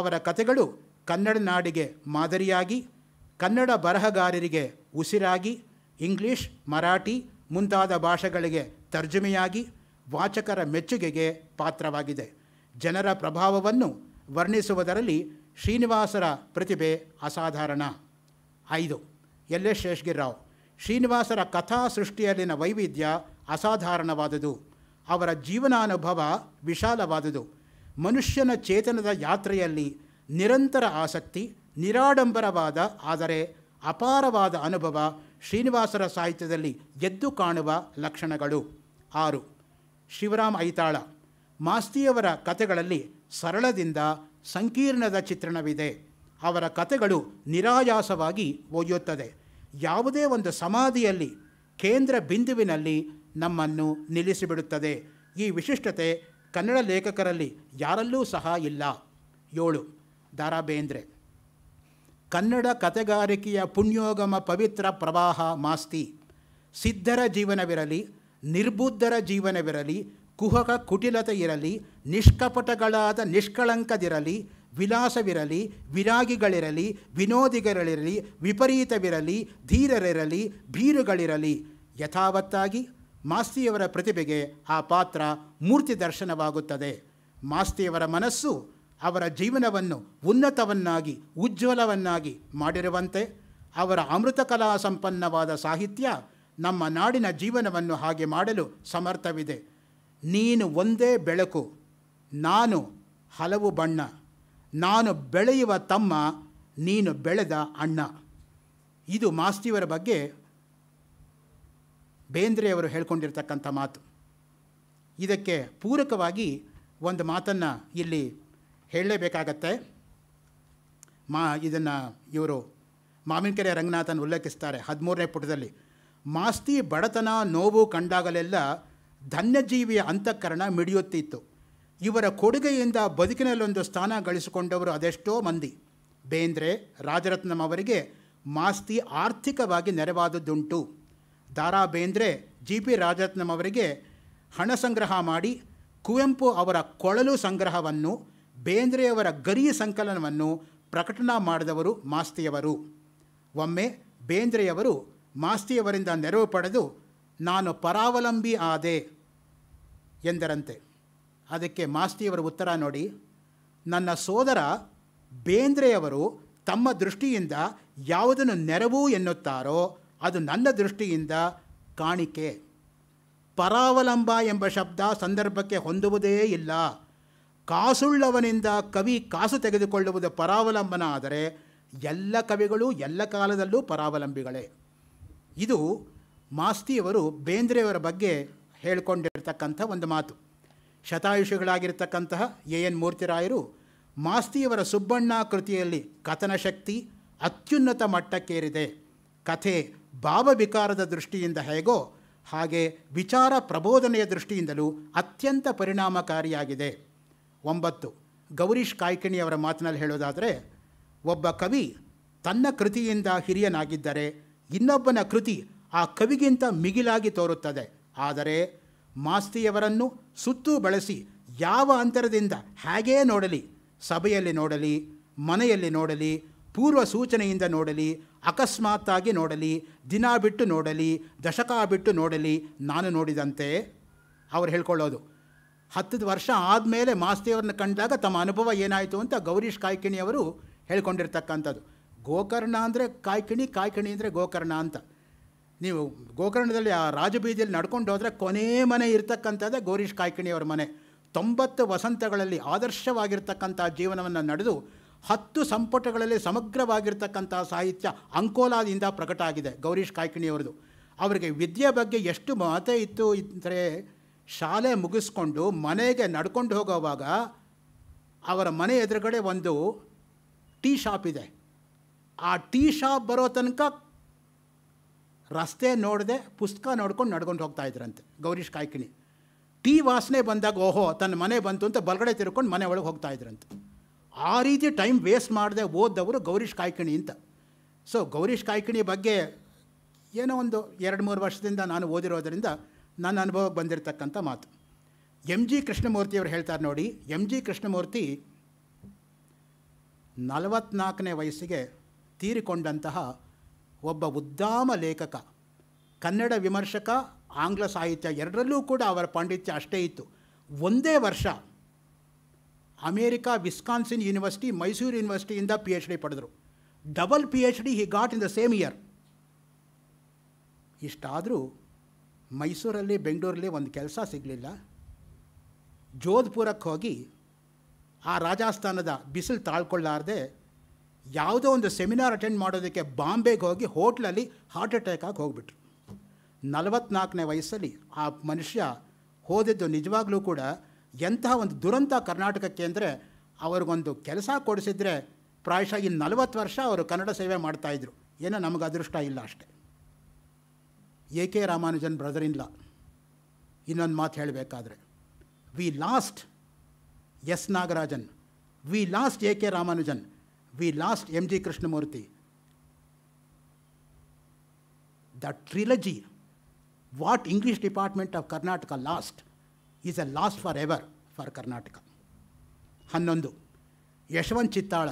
ಅವರ ಕತೆಗಳು ಕನ್ನಡ ನಾಡಿಗೆ ಮಾದರಿಯಾಗಿ ಕನ್ನಡ ಬರಹಗಾರರಿಗೆ ಉಸಿರಾಗಿ ಇಂಗ್ಲಿಷ್ ಮರಾಠಿ ಮುಂತಾದ ಭಾಷೆಗಳಿಗೆ ತರ್ಜುಮೆಯಾಗಿ ವಾಚಕರ ಮೆಚ್ಚುಗೆಗೆ ಪಾತ್ರವಾಗಿದೆ ಜನರ ಪ್ರಭಾವವನ್ನು ವರ್ಣಿಸುವುದರಲ್ಲಿ ಶ್ರೀನಿವಾಸರ ಪ್ರತಿಭೆ ಅಸಾಧಾರಣ ಐದು ಎಲ್ ಎಸ್ ಶೇಷ್ಗಿರಾವ್ ಶ್ರೀನಿವಾಸರ ಕಥಾ ಸೃಷ್ಟಿಯಲ್ಲಿನ ವೈವಿಧ್ಯ ಅಸಾಧಾರಣವಾದುದು ಅವರ ಜೀವನಾನುಭವ ವಿಶಾಲವಾದುದು ಮನುಷ್ಯನ ಚೇತನದ ಯಾತ್ರೆಯಲ್ಲಿ ನಿರಂತರ ಆಸಕ್ತಿ ನಿರಾಡಂಬರವಾದ ಆದರೆ ಅಪಾರವಾದ ಅನುಭವ ಶ್ರೀನಿವಾಸರ ಸಾಹಿತ್ಯದಲ್ಲಿ ಎದ್ದು ಕಾಣುವ ಲಕ್ಷಣಗಳು ಆರು ಶಿವರಾಮ್ ಐತಾಳ ಮಾಸ್ತಿಯವರ ಕಥೆಗಳಲ್ಲಿ ಸರಳದಿಂದ ಸಂಕೀರ್ಣದ ಚಿತ್ರಣವಿದೆ ಅವರ ಕಥೆಗಳು ನಿರಾಯಾಸವಾಗಿ ಒಯ್ಯುತ್ತದೆ ಯಾವುದೇ ಒಂದು ಸಮಾಧಿಯಲ್ಲಿ ಕೇಂದ್ರ ಬಿಂದುವಿನಲ್ಲಿ ನಮ್ಮನ್ನು ನಿಲ್ಲಿಸಿಬಿಡುತ್ತದೆ ಈ ವಿಶಿಷ್ಟತೆ ಕನ್ನಡ ಲೇಖಕರಲ್ಲಿ ಯಾರಲ್ಲೂ ಸಹ ಇಲ್ಲ ಏಳು ದಾರಾ ಬೇಂದ್ರೆ ಕನ್ನಡ ಕಥೆಗಾರಿಕೆಯ ಪುಣ್ಯೋಗಮ ಪವಿತ್ರ ಪ್ರವಾಹ ಮಾಸ್ತಿ ಸಿದ್ಧರ ಜೀವನವಿರಲಿ ನಿರ್ಬುದ್ಧರ ಜೀವನವಿರಲಿ ಕುಹಕ ಕುಟಿಲತೆ ಇರಲಿ ನಿಷ್ಕಪಟಗಳಾದ ನಿಷ್ಕಳಂಕದಿರಲಿ ವಿಲಾಸವಿರಲಿ ವಿರಾಗಿಗಳಿರಲಿ ವಿನೋದಿಗಳಿರಲಿ ವಿಪರೀತವಿರಲಿ ಧೀರರಿರಲಿ ಭೀರುಗಳಿರಲಿ ಯಥಾವತ್ತಾಗಿ ಮಾಸ್ತಿಯವರ ಪ್ರತಿಭೆಗೆ ಆ ಪಾತ್ರ ಮೂರ್ತಿ ದರ್ಶನವಾಗುತ್ತದೆ ಮಾಸ್ತಿಯವರ ಮನಸ್ಸು ಅವರ ಜೀವನವನ್ನು ಉನ್ನತವನ್ನಾಗಿ ಉಜ್ವಲವನ್ನಾಗಿ ಮಾಡಿರುವಂತೆ ಅವರ ಅಮೃತಕಲಾ ಸಂಪನ್ನವಾದ ಸಾಹಿತ್ಯ ನಮ್ಮ ನಾಡಿನ ಜೀವನವನ್ನು ಹಾಗೆ ಮಾಡಲು ಸಮರ್ಥವಿದೆ ನೀನು ಒಂದೇ ಬೆಳಕು ನಾನು ಹಲವು ಬಣ್ಣ ನಾನು ಬೆಳೆಯುವ ತಮ್ಮ ನೀನು ಬೆಳೆದ ಅಣ್ಣ ಇದು ಮಾಸ್ತಿಯವರ ಬಗ್ಗೆ ಬೇಂದ್ರೆಯವರು ಹೇಳ್ಕೊಂಡಿರ್ತಕ್ಕಂಥ ಮಾತು ಇದಕ್ಕೆ ಪೂರಕವಾಗಿ ಒಂದು ಮಾತನ್ನು ಇಲ್ಲಿ ಹೇಳಲೇಬೇಕಾಗತ್ತೆ ಮಾ ಇದನ್ನು ಇವರು ಮಾವಿನಕೆರೆ ರಂಗನಾಥನ್ ಉಲ್ಲೇಖಿಸ್ತಾರೆ ಹದಿಮೂರನೇ ಪುಟದಲ್ಲಿ ಮಾಸ್ತಿ ಬಡತನ ನೋವು ಕಂಡಾಗಲೆಲ್ಲ ಧನ್ಯಜೀವಿಯ ಅಂತಃಕರಣ ಮಿಡಿಯುತ್ತಿತ್ತು ಇವರ ಕೊಡುಗೆಯಿಂದ ಬದುಕಿನಲ್ಲೊಂದು ಸ್ಥಾನ ಗಳಿಸಿಕೊಂಡವರು ಅದೆಷ್ಟೋ ಮಂದಿ ಬೇಂದ್ರೆ ರಾಜರತ್ನಂ ಅವರಿಗೆ ಮಾಸ್ತಿ ಆರ್ಥಿಕವಾಗಿ ನೆರವಾದದ್ದುಂಟು ದಾರಾ ಬೇಂದ್ರೆ ಜಿ ಪಿ ರಾಜರತ್ನಂ ಅವರಿಗೆ ಹಣ ಸಂಗ್ರಹ ಮಾಡಿ ಕುವೆಂಪು ಅವರ ಕೊಳಲು ಸಂಗ್ರಹವನ್ನು ಬೇಂದ್ರೆಯವರ ಗರಿ ಸಂಕಲನವನ್ನು ಪ್ರಕಟಣ ಮಾಡಿದವರು ಮಾಸ್ತಿಯವರು ಒಮ್ಮೆ ಬೇಂದ್ರೆಯವರು ಮಾಸ್ತಿಯವರಿಂದ ನೆರವು ಪಡೆದು ನಾನು ಪರಾವಲಂಬಿ ಆದೆ ಎಂದರಂತೆ ಅದಕ್ಕೆ ಮಾಸ್ತಿಯವರ ಉತ್ತರ ನೋಡಿ ನನ್ನ ಸೋದರ ಬೇಂದ್ರೆಯವರು ತಮ್ಮ ದೃಷ್ಟಿಯಿಂದ ಯಾವುದನ್ನು ನೆರವು ಎನ್ನುತ್ತಾರೋ ಅದು ನನ್ನ ದೃಷ್ಟಿಯಿಂದ ಕಾಣಿಕೆ ಪರಾವಲಂಬ ಎಂಬ ಶಬ್ದ ಸಂದರ್ಭಕ್ಕೆ ಹೊಂದುವುದೇ ಇಲ್ಲ ಕಾಸುಳ್ಳವನಿಂದ ಕವಿ ಕಾಸು ತೆಗೆದುಕೊಳ್ಳುವುದು ಪರಾವಲಂಬನ ಆದರೆ ಎಲ್ಲ ಕವಿಗಳು ಎಲ್ಲ ಕಾಲದಲ್ಲೂ ಪರಾವಲಂಬಿಗಳೇ ಇದು ಮಾಸ್ತಿಯವರು ಬೇಂದ್ರೆಯವರ ಬಗ್ಗೆ ಹೇಳಿಕೊಂಡಿರ್ತಕ್ಕಂಥ ಒಂದು ಮಾತು ಶತಾಯುಷಿಗಳಾಗಿರ್ತಕ್ಕಂತಹ ಎ ಎನ್ ಮೂರ್ತಿರಾಯರು ಮಾಸ್ತಿಯವರ ಸುಬ್ಬಣ್ಣ ಕೃತಿಯಲ್ಲಿ ಶಕ್ತಿ ಅತ್ಯುನ್ನತ ಮಟ್ಟಕ್ಕೇರಿದೆ ಕಥೆ ಭಾವವಿಕಾರದ ದೃಷ್ಟಿಯಿಂದ ಹೇಗೋ ಹಾಗೆ ವಿಚಾರ ಪ್ರಬೋಧನೆಯ ದೃಷ್ಟಿಯಿಂದಲೂ ಅತ್ಯಂತ ಪರಿಣಾಮಕಾರಿಯಾಗಿದೆ ಒಂಬತ್ತು ಗೌರೀಶ್ ಕಾಯ್ಕಿಣಿಯವರ ಮಾತಿನಲ್ಲಿ ಹೇಳೋದಾದರೆ ಒಬ್ಬ ಕವಿ ತನ್ನ ಕೃತಿಯಿಂದ ಹಿರಿಯನಾಗಿದ್ದರೆ ಇನ್ನೊಬ್ಬನ ಕೃತಿ ಆ ಕವಿಗಿಂತ ಮಿಗಿಲಾಗಿ ತೋರುತ್ತದೆ ಆದರೆ ಮಾಸ್ತಿಯವರನ್ನು ಸುತ್ತು ಬಳಸಿ ಯಾವ ಅಂತರದಿಂದ ಹಾಗೇ ನೋಡಲಿ ಸಭೆಯಲ್ಲಿ ನೋಡಲಿ ಮನೆಯಲ್ಲಿ ನೋಡಲಿ ಪೂರ್ವ ಸೂಚನೆಯಿಂದ ನೋಡಲಿ ಅಕಸ್ಮಾತ್ತಾಗಿ ನೋಡಲಿ ದಿನ ಬಿಟ್ಟು ನೋಡಲಿ ದಶಕ ಬಿಟ್ಟು ನೋಡಲಿ ನಾನು ನೋಡಿದಂತೆ ಅವರು ಹೇಳ್ಕೊಳ್ಳೋದು ಹತ್ತು ವರ್ಷ ಆದಮೇಲೆ ಮಾಸ್ತಿಯವರನ್ನು ಕಂಡಾಗ ತಮ್ಮ ಅನುಭವ ಏನಾಯಿತು ಅಂತ ಗೌರೀಶ್ ಕಾಯ್ಕಿಣಿಯವರು ಹೇಳ್ಕೊಂಡಿರ್ತಕ್ಕಂಥದ್ದು ಗೋಕರ್ಣ ಅಂದರೆ ಕಾಯ್ಕಿಣಿ ಕಾಯ್ಕಿಣಿ ಅಂದರೆ ಗೋಕರ್ಣ ಅಂತ ನೀವು ಗೋಕರ್ಣದಲ್ಲಿ ಆ ರಾಜಬೀದಿಯಲ್ಲಿ ನಡ್ಕೊಂಡು ಹೋದರೆ ಕೊನೆ ಮನೆ ಇರ್ತಕ್ಕಂಥದ್ದೇ ಗೌರೀಶ್ ಕಾಯ್ಕಿಣಿಯವರ ಮನೆ ತೊಂಬತ್ತು ವಸಂತಗಳಲ್ಲಿ ಆದರ್ಶವಾಗಿರ್ತಕ್ಕಂಥ ಜೀವನವನ್ನು ನಡೆದು ಹತ್ತು ಸಂಪುಟಗಳಲ್ಲಿ ಸಮಗ್ರವಾಗಿರ್ತಕ್ಕಂಥ ಸಾಹಿತ್ಯ ಅಂಕೋಲಾದಿಂದ ಪ್ರಕಟ ಆಗಿದೆ ಗೌರೀಶ್ ಕಾಯ್ಕಿಣಿಯವರದು ಅವರಿಗೆ ವಿದ್ಯೆ ಬಗ್ಗೆ ಎಷ್ಟು ಮಾತೆ ಇತ್ತು ಇದ್ದರೆ ಶಾಲೆ ಮುಗಿಸ್ಕೊಂಡು ಮನೆಗೆ ನಡ್ಕೊಂಡು ಹೋಗೋವಾಗ ಅವರ ಮನೆ ಎದುರುಗಡೆ ಒಂದು ಟೀ ಶಾಪ್ ಇದೆ ಆ ಟೀ ಶಾಪ್ ಬರೋ ತನಕ ರಸ್ತೆ ನೋಡದೆ ಪುಸ್ತಕ ನೋಡ್ಕೊಂಡು ನಡ್ಕೊಂಡು ಹೋಗ್ತಾ ಇದ್ರಂತೆ ಗೌರೀಶ್ ಕಾಯ್ಕಿಣಿ ಟೀ ವಾಸನೆ ಬಂದಾಗ ಓಹೋ ತನ್ನ ಮನೆ ಬಂತು ಅಂತ ಬಲಗಡೆ ತಿರ್ಕೊಂಡು ಮನೆ ಒಳಗೆ ಹೋಗ್ತಾ ಇದ್ರಂತೆ ಆ ರೀತಿ ಟೈಮ್ ವೇಸ್ಟ್ ಮಾಡದೆ ಓದ್ದವರು ಗೌರೀಶ್ ಕಾಯ್ಕಿಣಿ ಅಂತ ಸೊ ಗೌರೀಶ್ ಕಾಯ್ಕಿಣಿ ಬಗ್ಗೆ ಏನೋ ಒಂದು ಎರಡು ಮೂರು ವರ್ಷದಿಂದ ನಾನು ಓದಿರೋದರಿಂದ ನನ್ನ ಅನುಭವಕ್ಕೆ ಬಂದಿರತಕ್ಕಂಥ ಮಾತು ಎಮ್ ಜಿ ಕೃಷ್ಣಮೂರ್ತಿಯವರು ಹೇಳ್ತಾರೆ ನೋಡಿ ಎಮ್ ಜಿ ಕೃಷ್ಣಮೂರ್ತಿ ನಲವತ್ನಾಲ್ಕನೇ ವಯಸ್ಸಿಗೆ ತೀರಿಕೊಂಡಂತಹ ಒಬ್ಬ ಉದ್ದಾಮ ಲೇಖಕ ಕನ್ನಡ ವಿಮರ್ಶಕ ಆಂಗ್ಲ ಸಾಹಿತ್ಯ ಎರಡರಲ್ಲೂ ಕೂಡ ಅವರ ಪಾಂಡಿತ್ಯ ಅಷ್ಟೇ ಇತ್ತು ಒಂದೇ ವರ್ಷ ಅಮೇರಿಕಾ ವಿಸ್ಕಾನ್ಸಿನ್ ಯೂನಿವರ್ಸಿಟಿ ಮೈಸೂರು ಯೂನಿವರ್ಸಿಟಿಯಿಂದ ಪಿ ಎಚ್ ಡಿ ಪಡೆದರು double P H D he got in the same year ಇಷ್ಟಾದರೂ ಮೈಸೂರಲ್ಲಿ ಬೆಂಗಳೂರಲ್ಲಿ ಒಂದು ಕೆಲಸ ಸಿಗಲಿಲ್ಲ ಜೋಧ್ಪುರಕ್ಕೆ ಹೋಗಿ ಆ ರಾಜಸ್ಥಾನದ ಬಿಸಿಲು ತಾಳ್ಕೊಳ್ಳಾರ್ದೆ ಯಾವುದೋ ಒಂದು ಸೆಮಿನಾರ್ ಅಟೆಂಡ್ ಮಾಡೋದಕ್ಕೆ ಬಾಂಬೆಗೆ ಹೋಗಿ ಹೋಟ್ಲಲ್ಲಿ ಹಾರ್ಟ್ ಅಟ್ಯಾಕ್ ಆಗಿ ಹೋಗ್ಬಿಟ್ರು ನಲವತ್ತ್ನಾಲ್ಕನೇ ವಯಸ್ಸಲ್ಲಿ ಆ ಮನುಷ್ಯ ಹೋದದ್ದು ನಿಜವಾಗ್ಲೂ ಕೂಡ ಎಂತಹ ಒಂದು ದುರಂತ ಕರ್ನಾಟಕಕ್ಕೆ ಅಂದರೆ ಅವ್ರಿಗೊಂದು ಕೆಲಸ ಕೊಡಿಸಿದ್ರೆ ಪ್ರಾಯಶಃ ಇನ್ನು ನಲವತ್ತು ವರ್ಷ ಅವರು ಕನ್ನಡ ಸೇವೆ ಮಾಡ್ತಾಯಿದ್ರು ಏನೋ ನಮಗೆ ಅದೃಷ್ಟ ಇಲ್ಲ ಅಷ್ಟೆ ಎ ಕೆ ರಾಮಾನುಜನ್ ಬ್ರದರ್ ಇಲ್ಲ ಇನ್ನೊಂದು ಮಾತು ಹೇಳಬೇಕಾದ್ರೆ we lost S Nagarajan we lost A K Ramanujan we lost M G Krishnamurthy the trilogy what English department of Karnataka lost is a lost forever for Karnataka ಹನ್ನೊಂದು ಯಶವಂತ್ ಚಿತ್ತಾಳ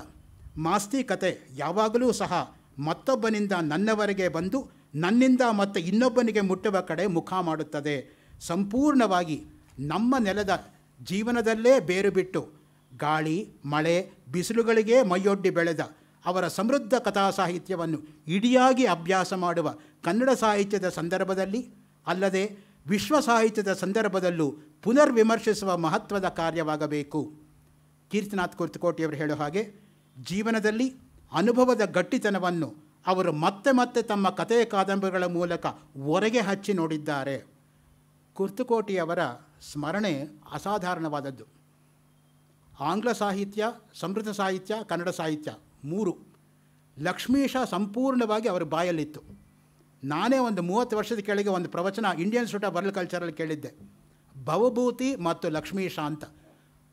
ಮಾಸ್ತಿ ಕತೆ ಯಾವಾಗಲೂ ಸಹ ಮತ್ತೊಬ್ಬನಿಂದ ನನ್ನವರೆಗೆ ಬಂದು ನನ್ನಿಂದ ಮತ್ತು ಇನ್ನೊಬ್ಬನಿಗೆ ಮುಟ್ಟುವ ಕಡೆ ಮುಖ ಮಾಡುತ್ತದೆ ಸಂಪೂರ್ಣವಾಗಿ ನಮ್ಮ ನೆಲದ ಜೀವನದಲ್ಲೇ ಬೇರು ಬಿಟ್ಟು ಗಾಳಿ ಮಳೆ ಬಿಸಿಲುಗಳಿಗೆ ಮೈಯೊಡ್ಡಿ ಬೆಳೆದ ಅವರ ಸಮೃದ್ಧ ಕಥಾ ಸಾಹಿತ್ಯವನ್ನು ಇಡಿಯಾಗಿ ಅಭ್ಯಾಸ ಮಾಡುವ ಕನ್ನಡ ಸಾಹಿತ್ಯದ ಸಂದರ್ಭದಲ್ಲಿ ಅಲ್ಲದೆ ವಿಶ್ವ ಸಾಹಿತ್ಯದ ಸಂದರ್ಭದಲ್ಲೂ ಪುನರ್ವಿಮರ್ಶಿಸುವ ಮಹತ್ವದ ಕಾರ್ಯವಾಗಬೇಕು ಕೀರ್ತಿನಾಥ್ ಕುರ್ತಕೋಟಿಯವರು ಹೇಳೋ ಹಾಗೆ ಜೀವನದಲ್ಲಿ ಅನುಭವದ ಗಟ್ಟಿತನವನ್ನು ಅವರು ಮತ್ತೆ ಮತ್ತೆ ತಮ್ಮ ಕಥೆಯ ಕಾದಂಬರಿಗಳ ಮೂಲಕ ಹೊರಗೆ ಹಚ್ಚಿ ನೋಡಿದ್ದಾರೆ ಕುರ್ತುಕೋಟಿಯವರ ಸ್ಮರಣೆ ಅಸಾಧಾರಣವಾದದ್ದು ಆಂಗ್ಲ ಸಾಹಿತ್ಯ ಸಮೃದ್ಧ ಸಾಹಿತ್ಯ ಕನ್ನಡ ಸಾಹಿತ್ಯ ಮೂರು ಲಕ್ಷ್ಮೀಶ ಸಂಪೂರ್ಣವಾಗಿ ಅವರ ಬಾಯಲ್ಲಿತ್ತು ನಾನೇ ಒಂದು ಮೂವತ್ತು ವರ್ಷದ ಕೆಳಗೆ ಒಂದು ಪ್ರವಚನ ಇಂಡಿಯನ್ ಸ್ಟೂಟ್ ಆಫ್ ವರ್ಲ್ಡ್ ಕಲ್ಚರಲ್ಲಿ ಕೇಳಿದ್ದೆ ಭವಭೂತಿ ಮತ್ತು ಲಕ್ಷ್ಮೀಶ ಅಂತ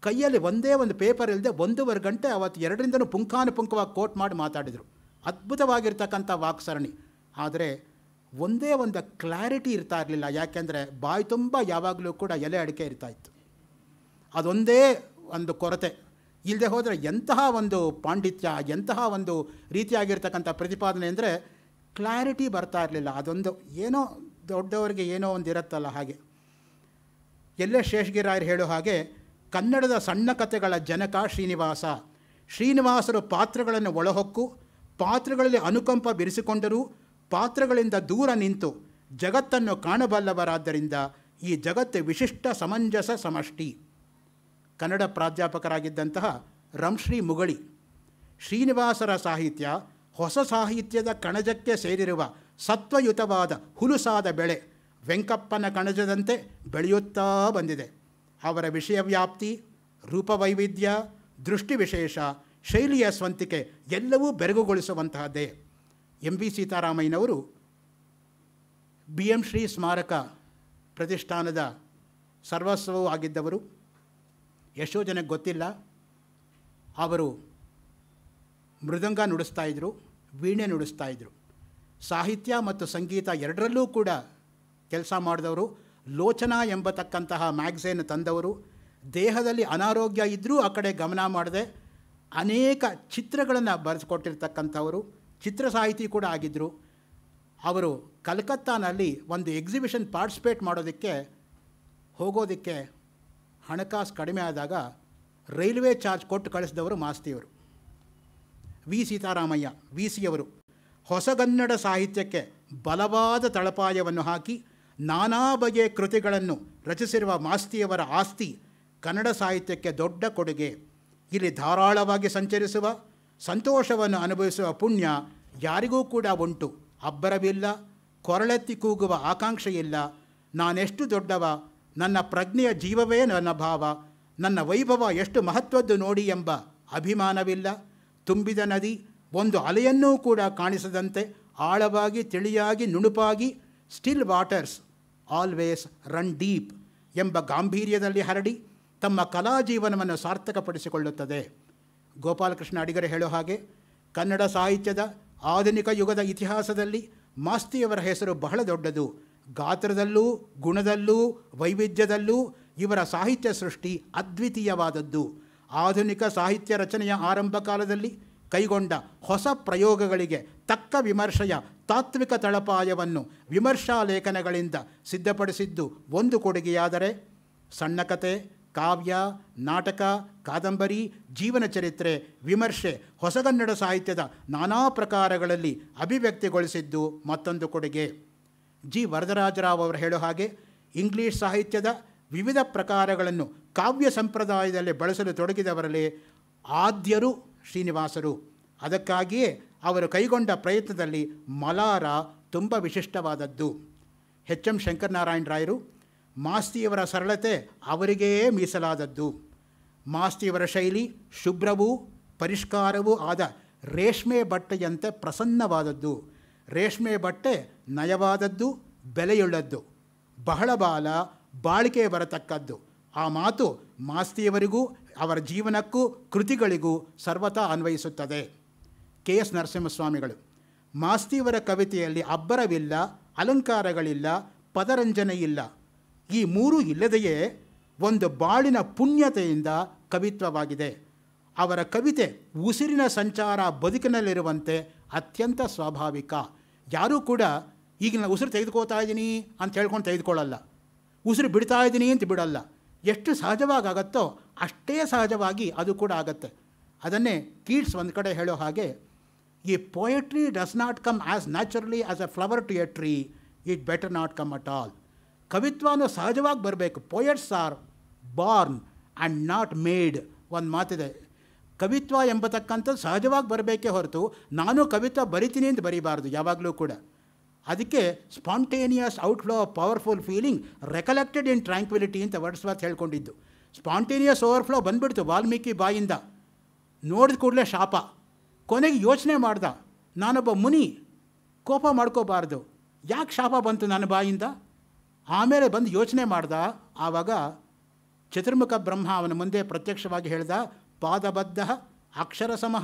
ಕೈಯಲ್ಲಿ ಒಂದೇ ಒಂದು ಪೇಪರ್ ಇಲ್ಲದೆ ಒಂದೂವರೆ ಗಂಟೆ ಅವತ್ತು ಎರಡರಿಂದನೂ ಪುಂಖಾನುಪುಂಖವಾಗಿ ಕೋಟ್ ಮಾಡಿ ಮಾತಾಡಿದರು ಅದ್ಭುತವಾಗಿರ್ತಕ್ಕಂಥ ವಾಕ್ಸರಣಿ ಆದರೆ ಒಂದೇ ಒಂದು ಕ್ಲಾರಿಟಿ ಇರ್ತಾ ಇರಲಿಲ್ಲ ಯಾಕೆಂದರೆ ಬಾಯಿ ತುಂಬ ಯಾವಾಗಲೂ ಕೂಡ ಎಲೆ ಅಡಿಕೆ ಇರ್ತಾಯಿತ್ತು ಅದೊಂದೇ ಒಂದು ಕೊರತೆ ಇಲ್ಲದೆ ಹೋದರೆ ಎಂತಹ ಒಂದು ಪಾಂಡಿತ್ಯ ಎಂತಹ ಒಂದು ರೀತಿಯಾಗಿರ್ತಕ್ಕಂಥ ಪ್ರತಿಪಾದನೆ ಅಂದರೆ ಕ್ಲಾರಿಟಿ ಬರ್ತಾ ಇರಲಿಲ್ಲ ಅದೊಂದು ಏನೋ ದೊಡ್ಡವರಿಗೆ ಏನೋ ಒಂದು ಇರುತ್ತಲ್ಲ ಹಾಗೆ ಎಲ್ಲ ಶೇಷಗಿರಾಯರು ಹೇಳೋ ಹಾಗೆ ಕನ್ನಡದ ಸಣ್ಣ ಕಥೆಗಳ ಜನಕ ಶ್ರೀನಿವಾಸ ಶ್ರೀನಿವಾಸರು ಪಾತ್ರಗಳನ್ನು ಒಳಹೊಕ್ಕು ಪಾತ್ರಗಳಲ್ಲಿ ಅನುಕಂಪ ಬಿರಿಸಿಕೊಂಡರು ಪಾತ್ರಗಳಿಂದ ದೂರ ನಿಂತು ಜಗತ್ತನ್ನು ಕಾಣಬಲ್ಲವರಾದ್ದರಿಂದ ಈ ಜಗತ್ತು ವಿಶಿಷ್ಟ ಸಮಂಜಸ ಸಮಷ್ಟಿ ಕನ್ನಡ ಪ್ರಾಧ್ಯಾಪಕರಾಗಿದ್ದಂತಹ ರಂಶ್ರೀ ಮುಗಳಿ ಶ್ರೀನಿವಾಸರ ಸಾಹಿತ್ಯ ಹೊಸ ಸಾಹಿತ್ಯದ ಕಣಜಕ್ಕೆ ಸೇರಿರುವ ಸತ್ವಯುತವಾದ ಹುಲುಸಾದ ಬೆಳೆ ವೆಂಕಪ್ಪನ ಕಣಜದಂತೆ ಬೆಳೆಯುತ್ತಾ ಬಂದಿದೆ ಅವರ ವಿಷಯ ವ್ಯಾಪ್ತಿ ರೂಪವೈವಿಧ್ಯ ದೃಷ್ಟಿ ವಿಶೇಷ ಶೈಲಿಯ ಸ್ವಂತಿಕೆ ಎಲ್ಲವೂ ಬೆರಗುಗೊಳಿಸುವಂತಹದ್ದೇ ಎಂ ವಿ ಸೀತಾರಾಮಯ್ಯನವರು ಬಿ ಎಂ ಶ್ರೀ ಸ್ಮಾರಕ ಪ್ರತಿಷ್ಠಾನದ ಸರ್ವಸ್ವವೂ ಆಗಿದ್ದವರು ಎಷ್ಟೋ ಜನಕ್ಕೆ ಗೊತ್ತಿಲ್ಲ ಅವರು ಮೃದಂಗ ನುಡಿಸ್ತಾ ಇದ್ದರು ವೀಣೆ ನುಡಿಸ್ತಾ ಇದ್ದರು ಸಾಹಿತ್ಯ ಮತ್ತು ಸಂಗೀತ ಎರಡರಲ್ಲೂ ಕೂಡ ಕೆಲಸ ಮಾಡಿದವರು ಲೋಚನಾ ಎಂಬತಕ್ಕಂತಹ ಮ್ಯಾಗ್ಝೈನ್ ತಂದವರು ದೇಹದಲ್ಲಿ ಅನಾರೋಗ್ಯ ಇದ್ದರೂ ಆ ಕಡೆ ಗಮನ ಮಾಡದೆ ಅನೇಕ ಚಿತ್ರಗಳನ್ನು ಬರೆಸ್ಕೊಟ್ಟಿರ್ತಕ್ಕಂಥವರು ಚಿತ್ರ ಸಾಹಿತಿ ಕೂಡ ಆಗಿದ್ದರು ಅವರು ಕಲ್ಕತ್ತಾನಲ್ಲಿ ಒಂದು ಎಕ್ಸಿಬಿಷನ್ ಪಾರ್ಟಿಸಿಪೇಟ್ ಮಾಡೋದಕ್ಕೆ ಹೋಗೋದಕ್ಕೆ ಹಣಕಾಸು ಕಡಿಮೆ ಆದಾಗ ರೈಲ್ವೆ ಚಾರ್ಜ್ ಕೊಟ್ಟು ಕಳಿಸಿದವರು ಮಾಸ್ತಿಯವರು ವಿ ಸೀತಾರಾಮಯ್ಯ ವಿ ಸಿಯವರು ಹೊಸಗನ್ನಡ ಸಾಹಿತ್ಯಕ್ಕೆ ಬಲವಾದ ತಳಪಾಯವನ್ನು ಹಾಕಿ ನಾನಾ ಬಗೆಯ ಕೃತಿಗಳನ್ನು ರಚಿಸಿರುವ ಮಾಸ್ತಿಯವರ ಆಸ್ತಿ ಕನ್ನಡ ಸಾಹಿತ್ಯಕ್ಕೆ ದೊಡ್ಡ ಕೊಡುಗೆ ಇಲ್ಲಿ ಧಾರಾಳವಾಗಿ ಸಂಚರಿಸುವ ಸಂತೋಷವನ್ನು ಅನುಭವಿಸುವ ಪುಣ್ಯ ಯಾರಿಗೂ ಕೂಡ ಉಂಟು ಅಬ್ಬರವಿಲ್ಲ ಕೊರಳೆತ್ತಿ ಕೂಗುವ ಆಕಾಂಕ್ಷೆಯಿಲ್ಲ ನಾನೆಷ್ಟು ದೊಡ್ಡವ ನನ್ನ ಪ್ರಜ್ಞೆಯ ಜೀವವೇ ನನ್ನ ಭಾವ ನನ್ನ ವೈಭವ ಎಷ್ಟು ಮಹತ್ವದ್ದು ನೋಡಿ ಎಂಬ ಅಭಿಮಾನವಿಲ್ಲ ತುಂಬಿದ ನದಿ ಒಂದು ಅಲೆಯನ್ನೂ ಕೂಡ ಕಾಣಿಸದಂತೆ ಆಳವಾಗಿ ತಿಳಿಯಾಗಿ ನುಣುಪಾಗಿ still waters always run deep ಎಂಬ ಗಾಂಭೀರ್ಯದಲ್ಲಿ ಹರಡಿ ತಮ್ಮ ಕಲಾ ಜೀವನವನ್ನು ಸಾರ್ಥಕಪಡಿಸಿಕೊಳ್ಳುತ್ತದೆ ಗೋಪಾಲಕೃಷ್ಣ ಅಡಿಗರೆ ಹೇಳೋ ಹಾಗೆ ಕನ್ನಡ ಸಾಹಿತ್ಯದ ಆಧುನಿಕ ಯುಗದ ಇತಿಹಾಸದಲ್ಲಿ ಮಾಸ್ತಿಯವರ ಹೆಸರು ಬಹಳ ದೊಡ್ಡದು ಗಾತ್ರದಲ್ಲೂ ಗುಣದಲ್ಲೂ ವೈವಿಧ್ಯದಲ್ಲೂ ಇವರ ಸಾಹಿತ್ಯ ಸೃಷ್ಟಿ ಅದ್ವಿತೀಯವಾದದ್ದು ಆಧುನಿಕ ಸಾಹಿತ್ಯ ರಚನೆಯ ಆರಂಭ ಕಾಲದಲ್ಲಿ ಕೈಗೊಂಡ ಹೊಸ ಪ್ರಯೋಗಗಳಿಗೆ ತಕ್ಕ ವಿಮರ್ಶೆಯ ತಾತ್ವಿಕ ತಳಪಾಯವನ್ನು ವಿಮರ್ಶಾ ಲೇಖನಗಳಿಂದ ಸಿದ್ಧಪಡಿಸಿದ್ದು ಒಂದು ಕೊಡುಗೆಯಾದರೆ ಸಣ್ಣ ಕತೆ ಕಾವ್ಯ ನಾಟಕ ಕಾದಂಬರಿ ಜೀವನ ಚರಿತ್ರೆ ವಿಮರ್ಶೆ ಹೊಸಗನ್ನಡ ಸಾಹಿತ್ಯದ ನಾನಾ ಪ್ರಕಾರಗಳಲ್ಲಿ ಅಭಿವ್ಯಕ್ತಿಗೊಳಿಸಿದ್ದು ಮತ್ತೊಂದು ಕೊಡುಗೆ ಜಿ ವರದರಾಜರಾವ್ ಅವರು ಹೇಳೋ ಹಾಗೆ ಇಂಗ್ಲೀಷ್ ಸಾಹಿತ್ಯದ ವಿವಿಧ ಪ್ರಕಾರಗಳನ್ನು ಕಾವ್ಯ ಸಂಪ್ರದಾಯದಲ್ಲಿ ಬಳಸಲು ತೊಡಗಿದವರಲ್ಲಿ ಆದ್ಯರು ಶ್ರೀನಿವಾಸರು ಅದಕ್ಕಾಗಿಯೇ ಅವರು ಕೈಗೊಂಡ ಪ್ರಯತ್ನದಲ್ಲಿ ಮಲಾರ ತುಂಬ ವಿಶಿಷ್ಟವಾದದ್ದು ಎಚ್ ಎಂ ರಾಯರು ಮಾಸ್ತಿಯವರ ಸರಳತೆ ಅವರಿಗೇ ಮೀಸಲಾದದ್ದು ಮಾಸ್ತಿಯವರ ಶೈಲಿ ಶುಭ್ರವೂ ಪರಿಷ್ಕಾರವೂ ಆದ ರೇಷ್ಮೆ ಬಟ್ಟೆಯಂತೆ ಪ್ರಸನ್ನವಾದದ್ದು ರೇಷ್ಮೆ ಬಟ್ಟೆ ನಯವಾದದ್ದು ಬೆಲೆಯುಳ್ಳದ್ದು ಬಹಳ ಬಾಲ ಬಾಳಿಕೆ ಬರತಕ್ಕದ್ದು ಆ ಮಾತು ಮಾಸ್ತಿಯವರಿಗೂ ಅವರ ಜೀವನಕ್ಕೂ ಕೃತಿಗಳಿಗೂ ಸರ್ವತಾ ಅನ್ವಯಿಸುತ್ತದೆ ಕೆ ಎಸ್ ನರಸಿಂಹಸ್ವಾಮಿಗಳು ಮಾಸ್ತಿಯವರ ಕವಿತೆಯಲ್ಲಿ ಅಬ್ಬರವಿಲ್ಲ ಅಲಂಕಾರಗಳಿಲ್ಲ ಪದರಂಜನೆ ಇಲ್ಲ ಈ ಮೂರೂ ಇಲ್ಲದೆಯೇ ಒಂದು ಬಾಳಿನ ಪುಣ್ಯತೆಯಿಂದ ಕವಿತ್ವವಾಗಿದೆ ಅವರ ಕವಿತೆ ಉಸಿರಿನ ಸಂಚಾರ ಬದುಕಿನಲ್ಲಿರುವಂತೆ ಅತ್ಯಂತ ಸ್ವಾಭಾವಿಕ ಯಾರೂ ಕೂಡ ಈಗ ನಾನು ಉಸಿರು ತೆಗೆದುಕೋತಾ ಇದ್ದೀನಿ ಅಂತ ಹೇಳ್ಕೊಂಡು ತೆಗೆದುಕೊಳ್ಳಲ್ಲ ಉಸಿರು ಬಿಡ್ತಾ ಇದ್ದೀನಿ ಅಂತ ಬಿಡಲ್ಲ ಎಷ್ಟು ಸಹಜವಾಗಿ ಆಗತ್ತೋ ಅಷ್ಟೇ ಸಹಜವಾಗಿ ಅದು ಕೂಡ ಆಗತ್ತೆ ಅದನ್ನೇ ಕೀಟ್ಸ್ ಒಂದು ಕಡೆ ಹೇಳೋ ಹಾಗೆ ಈ poetry does not come as naturally as a flower to a tree it better not come at all ಕವಿತ್ವ ಅನ್ನೋ ಸಹಜವಾಗಿ ಬರಬೇಕು poets are born and not made ಒಂದು ಮಾತಿದೆ ಕವಿತ್ವ ಎಂಬತಕ್ಕಂಥದ್ದು ಸಹಜವಾಗಿ ಬರಬೇಕೇ ಹೊರತು ನಾನು ಕವಿತ್ವ ಬರಿತೀನಿ ಅಂತ ಬರೀಬಾರ್ದು ಯಾವಾಗಲೂ ಕೂಡ ಅದಕ್ಕೆ spontaneous outflow of powerful feeling recollected in tranquillity ಅಂತ ವರ್ಡ್ಸ್ವಾತ್ ಹೇಳ್ಕೊಂಡಿದ್ದು ಸ್ಪಾಂಟೇನಿಯಸ್ ಓವರ್ಫ್ಲೋ ಬಂದ್ಬಿಡ್ತು ವಾಲ್ಮೀಕಿ ಬಾಯಿಂದ ನೋಡಿದ ಕೂಡಲೇ ಶಾಪ ಕೊನೆಗೆ ಯೋಚನೆ ಮಾಡ್ದ ನಾನೊಬ್ಬ ಮುನಿ ಕೋಪ ಮಾಡ್ಕೋಬಾರ್ದು ಯಾಕೆ ಶಾಪ ಬಂತು ನನ್ನ ಬಾಯಿಂದ ಆಮೇಲೆ ಬಂದು ಯೋಚನೆ ಮಾಡ್ದ ಆವಾಗ ಚತುರ್ಮುಖ ಬ್ರಹ್ಮ ಅವನ ಮುಂದೆ ಪ್ರತ್ಯಕ್ಷವಾಗಿ ಹೇಳ್ದ ಪಾದಬದ್ಧ ಅಕ್ಷರಸಮ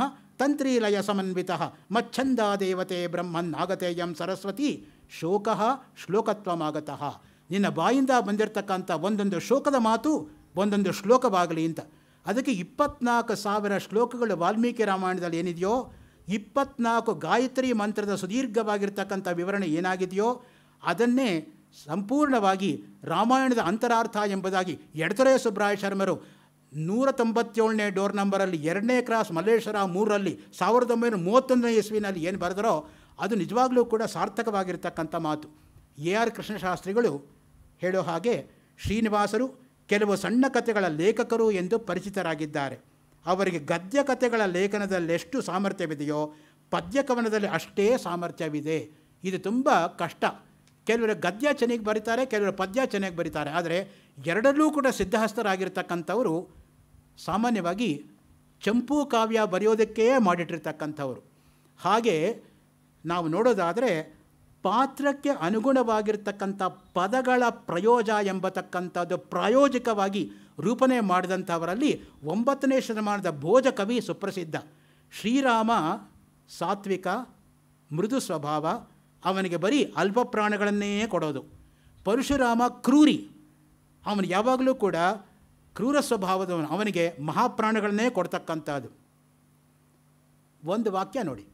ತಂತ್ರೀಲಯ ಸಮನ್ವಿತ ಮಚ್ಛಂದ ದೇವತೆ ಬ್ರಹ್ಮನ್ ಎಂ ಸರಸ್ವತಿ ಶೋಕ ಆಗತಃ ನಿನ್ನ ಬಾಯಿಂದ ಬಂದಿರತಕ್ಕಂಥ ಒಂದೊಂದು ಶೋಕದ ಮಾತು ಒಂದೊಂದು ಶ್ಲೋಕವಾಗಲಿ ಅಂತ ಅದಕ್ಕೆ ಇಪ್ಪತ್ನಾಲ್ಕು ಸಾವಿರ ಶ್ಲೋಕಗಳು ವಾಲ್ಮೀಕಿ ರಾಮಾಯಣದಲ್ಲಿ ಏನಿದೆಯೋ ಇಪ್ಪತ್ನಾಲ್ಕು ಗಾಯತ್ರಿ ಮಂತ್ರದ ಸುದೀರ್ಘವಾಗಿರ್ತಕ್ಕಂಥ ವಿವರಣೆ ಏನಾಗಿದೆಯೋ ಅದನ್ನೇ ಸಂಪೂರ್ಣವಾಗಿ ರಾಮಾಯಣದ ಅಂತರಾರ್ಥ ಎಂಬುದಾಗಿ ಎಡತೊರೆಯ ಸುಬ್ರಾಯ ಶರ್ಮರು ನೂರ ತೊಂಬತ್ತೇಳನೇ ಡೋರ್ ನಂಬರಲ್ಲಿ ಎರಡನೇ ಕ್ರಾಸ್ ಮಲ್ಲೇಶ್ವರ ಮೂರರಲ್ಲಿ ಸಾವಿರದ ಒಂಬೈನೂರ ಮೂವತ್ತೊಂದನೇ ಇಸ್ವಿನಲ್ಲಿ ಏನು ಬರೆದರೋ ಅದು ನಿಜವಾಗಲೂ ಕೂಡ ಸಾರ್ಥಕವಾಗಿರ್ತಕ್ಕಂಥ ಮಾತು ಎ ಆರ್ ಕೃಷ್ಣಶಾಸ್ತ್ರಿಗಳು ಹೇಳೋ ಹಾಗೆ ಶ್ರೀನಿವಾಸರು ಕೆಲವು ಸಣ್ಣ ಕಥೆಗಳ ಲೇಖಕರು ಎಂದು ಪರಿಚಿತರಾಗಿದ್ದಾರೆ ಅವರಿಗೆ ಗದ್ಯ ಕಥೆಗಳ ಎಷ್ಟು ಸಾಮರ್ಥ್ಯವಿದೆಯೋ ಪದ್ಯ ಕವನದಲ್ಲಿ ಅಷ್ಟೇ ಸಾಮರ್ಥ್ಯವಿದೆ ಇದು ತುಂಬ ಕಷ್ಟ ಕೆಲವರು ಗದ್ಯ ಚೆನ್ನಾಗಿ ಬರೀತಾರೆ ಕೆಲವರು ಪದ್ಯ ಚೆನ್ನಾಗಿ ಬರೀತಾರೆ ಆದರೆ ಎರಡಲ್ಲೂ ಕೂಡ ಸಿದ್ಧಹಸ್ತರಾಗಿರ್ತಕ್ಕಂಥವರು ಸಾಮಾನ್ಯವಾಗಿ ಚಂಪು ಕಾವ್ಯ ಬರೆಯೋದಕ್ಕೇ ಮಾಡಿಟ್ಟಿರ್ತಕ್ಕಂಥವ್ರು ಹಾಗೆ ನಾವು ನೋಡೋದಾದರೆ ಪಾತ್ರಕ್ಕೆ ಅನುಗುಣವಾಗಿರ್ತಕ್ಕಂಥ ಪದಗಳ ಪ್ರಯೋಜ ಎಂಬತಕ್ಕಂಥದ್ದು ಪ್ರಾಯೋಜಿಕವಾಗಿ ರೂಪನೆ ಮಾಡಿದಂಥವರಲ್ಲಿ ಒಂಬತ್ತನೇ ಶತಮಾನದ ಭೋಜ ಕವಿ ಸುಪ್ರಸಿದ್ಧ ಶ್ರೀರಾಮ ಸಾತ್ವಿಕ ಮೃದು ಸ್ವಭಾವ ಅವನಿಗೆ ಬರೀ ಅಲ್ಪ ಪ್ರಾಣಗಳನ್ನೇ ಕೊಡೋದು ಪರಶುರಾಮ ಕ್ರೂರಿ ಅವನು ಯಾವಾಗಲೂ ಕೂಡ ಕ್ರೂರ ಸ್ವಭಾವದವನು ಅವನಿಗೆ ಮಹಾಪ್ರಾಣಗಳನ್ನೇ ಕೊಡ್ತಕ್ಕಂಥದ್ದು ಒಂದು ವಾಕ್ಯ ನೋಡಿ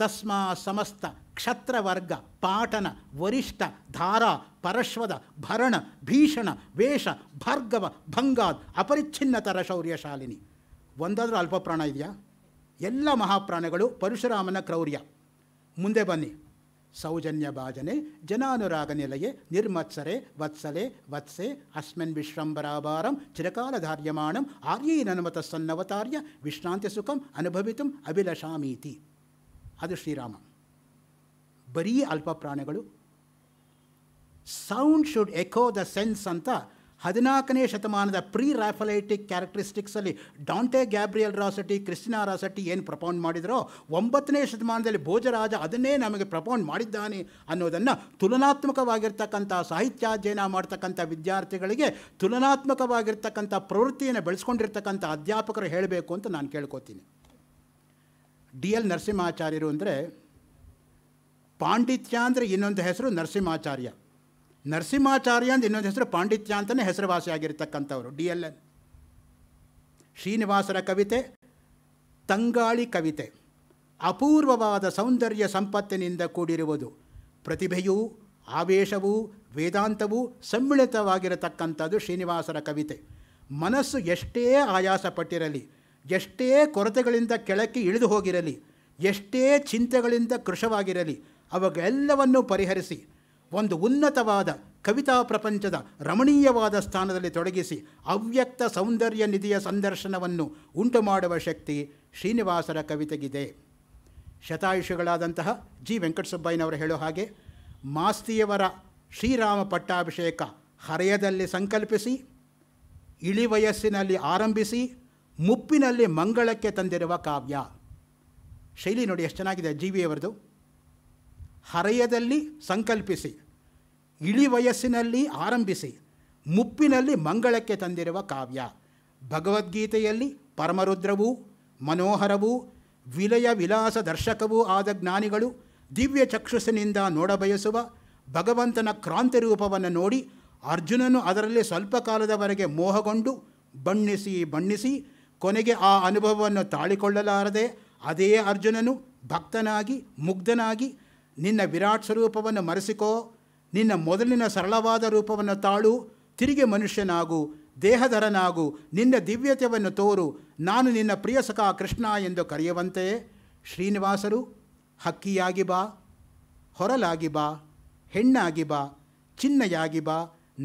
ತಸ್ಮಾ ಸಮಸ್ತ ಕ್ಷತ್ರವರ್ಗ ಪಾಟನ ವರಿಷ್ಠ ಧಾರಾ ಪರಶ್ವದ ಭರಣ ಭೀಷಣ ವೇಷ ಭಾರ್ಗವ ಭಂಗಾದ್ ಅಪರಿಚ್ಛಿನ್ನತರ ಶೌರ್ಯಶಾಲಿನಿ ಒಂದಾದರೂ ಅಲ್ಪಪ್ರಾಣ ಇದೆಯಾ ಎಲ್ಲ ಮಹಾಪ್ರಾಣಗಳು ಪರಶುರಾಮನ ಕ್ರೌರ್ಯ ಮುಂದೆ ಬನ್ನಿ सौजन्य भाजने सौजन्यभाजने जनानुरागनिलये निर्मत्सरे वत्सले वत्से अस्मिन् विश्रम्बराभारं चिरकालधार्यमाणम् आर्यैननुमतस्सन्नवतार्य विश्रान्तिसुखम् अनुभवितुम् ಅಭಿಲಷಾಮೀತಿ ಅದು ಶ್ರೀರಾಮ ಬರೀ ಅಲ್ಪ ಪ್ರಾಣಿಗಳು sound should echo the sense ಅಂತ ಹದಿನಾಲ್ಕನೇ ಶತಮಾನದ ಪ್ರೀ ರಾಫಲೈಟಿಕ್ ಕ್ಯಾರೆಕ್ಟರಿಸ್ಟಿಕ್ಸಲ್ಲಿ Dante Gabriel Rossetti Christina Rossetti ಏನು ಪ್ರಪೌಂಡ್ ಮಾಡಿದರೋ ಒಂಬತ್ತನೇ ಶತಮಾನದಲ್ಲಿ ಭೋಜರಾಜ ಅದನ್ನೇ ನಮಗೆ ಪ್ರಪೌಂಡ್ ಮಾಡಿದ್ದಾನೆ ಅನ್ನೋದನ್ನು ತುಲನಾತ್ಮಕವಾಗಿರ್ತಕ್ಕಂಥ ಸಾಹಿತ್ಯಾಧ್ಯಯನ ಮಾಡ್ತಕ್ಕಂಥ ವಿದ್ಯಾರ್ಥಿಗಳಿಗೆ ತುಲನಾತ್ಮಕವಾಗಿರ್ತಕ್ಕಂಥ ಪ್ರವೃತ್ತಿಯನ್ನು ಬೆಳೆಸ್ಕೊಂಡಿರ್ತಕ್ಕಂಥ ಅಧ್ಯಾಪಕರು ಹೇಳಬೇಕು ಅಂತ ನಾನು ಕೇಳ್ಕೊತೀನಿ ಡಿ ಎಲ್ ನರಸಿಂಹಾಚಾರ್ಯರು ಅಂದರೆ ಪಾಂಡಿತ್ಯ ಅಂದರೆ ಇನ್ನೊಂದು ಹೆಸರು ನರಸಿಂಹಾಚಾರ್ಯ ನರಸಿಂಹಾಚಾರ್ಯ ಅಂತ ಇನ್ನೊಂದು ಹೆಸರು ಪಾಂಡಿತ್ಯ ಅಂತಲೇ ಹೆಸರುವಾಸಿಯಾಗಿರ್ತಕ್ಕಂಥವರು ಡಿ ಎಲ್ ಎನ್ ಶ್ರೀನಿವಾಸರ ಕವಿತೆ ತಂಗಾಳಿ ಕವಿತೆ ಅಪೂರ್ವವಾದ ಸೌಂದರ್ಯ ಸಂಪತ್ತಿನಿಂದ ಕೂಡಿರುವುದು ಪ್ರತಿಭೆಯೂ ಆವೇಶವೂ ವೇದಾಂತವೂ ಸಮ್ಮಿಳಿತವಾಗಿರತಕ್ಕಂಥದ್ದು ಶ್ರೀನಿವಾಸರ ಕವಿತೆ ಮನಸ್ಸು ಎಷ್ಟೇ ಆಯಾಸ ಪಟ್ಟಿರಲಿ ಎಷ್ಟೇ ಕೊರತೆಗಳಿಂದ ಕೆಳಕ್ಕೆ ಇಳಿದು ಹೋಗಿರಲಿ ಎಷ್ಟೇ ಚಿಂತೆಗಳಿಂದ ಕೃಶವಾಗಿರಲಿ ಅವಾಗೆಲ್ಲವನ್ನೂ ಪರಿಹರಿಸಿ ಒಂದು ಉನ್ನತವಾದ ಕವಿತಾ ಪ್ರಪಂಚದ ರಮಣೀಯವಾದ ಸ್ಥಾನದಲ್ಲಿ ತೊಡಗಿಸಿ ಅವ್ಯಕ್ತ ಸೌಂದರ್ಯ ನಿಧಿಯ ಸಂದರ್ಶನವನ್ನು ಉಂಟು ಮಾಡುವ ಶಕ್ತಿ ಶ್ರೀನಿವಾಸರ ಕವಿತೆಗಿದೆ ಶತಾಯುಷಿಗಳಾದಂತಹ ಜಿ ವೆಂಕಟಸುಬ್ಬಯ್ಯನವರು ಹೇಳೋ ಹಾಗೆ ಮಾಸ್ತಿಯವರ ಶ್ರೀರಾಮ ಪಟ್ಟಾಭಿಷೇಕ ಹರೆಯದಲ್ಲಿ ಸಂಕಲ್ಪಿಸಿ ಇಳಿವಯಸ್ಸಿನಲ್ಲಿ ಆರಂಭಿಸಿ ಮುಪ್ಪಿನಲ್ಲಿ ಮಂಗಳಕ್ಕೆ ತಂದಿರುವ ಕಾವ್ಯ ಶೈಲಿ ನೋಡಿ ಎಷ್ಟು ಚೆನ್ನಾಗಿದೆ ಜಿ ವಿಯವರದು ಹರೆಯದಲ್ಲಿ ಸಂಕಲ್ಪಿಸಿ ಇಳಿ ವಯಸ್ಸಿನಲ್ಲಿ ಆರಂಭಿಸಿ ಮುಪ್ಪಿನಲ್ಲಿ ಮಂಗಳಕ್ಕೆ ತಂದಿರುವ ಕಾವ್ಯ ಭಗವದ್ಗೀತೆಯಲ್ಲಿ ಪರಮರುದ್ರವೂ ಮನೋಹರವೂ ವಿಲಯ ವಿಲಾಸ ದರ್ಶಕವೂ ಆದ ಜ್ಞಾನಿಗಳು ದಿವ್ಯ ಚಕ್ಷುಸಿನಿಂದ ನೋಡಬಯಸುವ ಭಗವಂತನ ಕ್ರಾಂತಿ ರೂಪವನ್ನು ನೋಡಿ ಅರ್ಜುನನು ಅದರಲ್ಲಿ ಸ್ವಲ್ಪ ಕಾಲದವರೆಗೆ ಮೋಹಗೊಂಡು ಬಣ್ಣಿಸಿ ಬಣ್ಣಿಸಿ ಕೊನೆಗೆ ಆ ಅನುಭವವನ್ನು ತಾಳಿಕೊಳ್ಳಲಾರದೆ ಅದೇ ಅರ್ಜುನನು ಭಕ್ತನಾಗಿ ಮುಗ್ಧನಾಗಿ ನಿನ್ನ ವಿರಾಟ್ ಸ್ವರೂಪವನ್ನು ಮರೆಸಿಕೋ ನಿನ್ನ ಮೊದಲಿನ ಸರಳವಾದ ರೂಪವನ್ನು ತಾಳು ತಿರುಗಿ ಮನುಷ್ಯನಾಗು ದೇಹಧರನಾಗು ನಿನ್ನ ದಿವ್ಯತೆಯನ್ನು ತೋರು ನಾನು ನಿನ್ನ ಪ್ರಿಯ ಸಖ ಕೃಷ್ಣ ಎಂದು ಕರೆಯುವಂತೆ ಶ್ರೀನಿವಾಸರು ಹಕ್ಕಿಯಾಗಿ ಬಾ ಹೊರಲಾಗಿ ಬಾ ಹೆಣ್ಣಾಗಿ ಬಾ ಚಿನ್ನಯಾಗಿ ಬಾ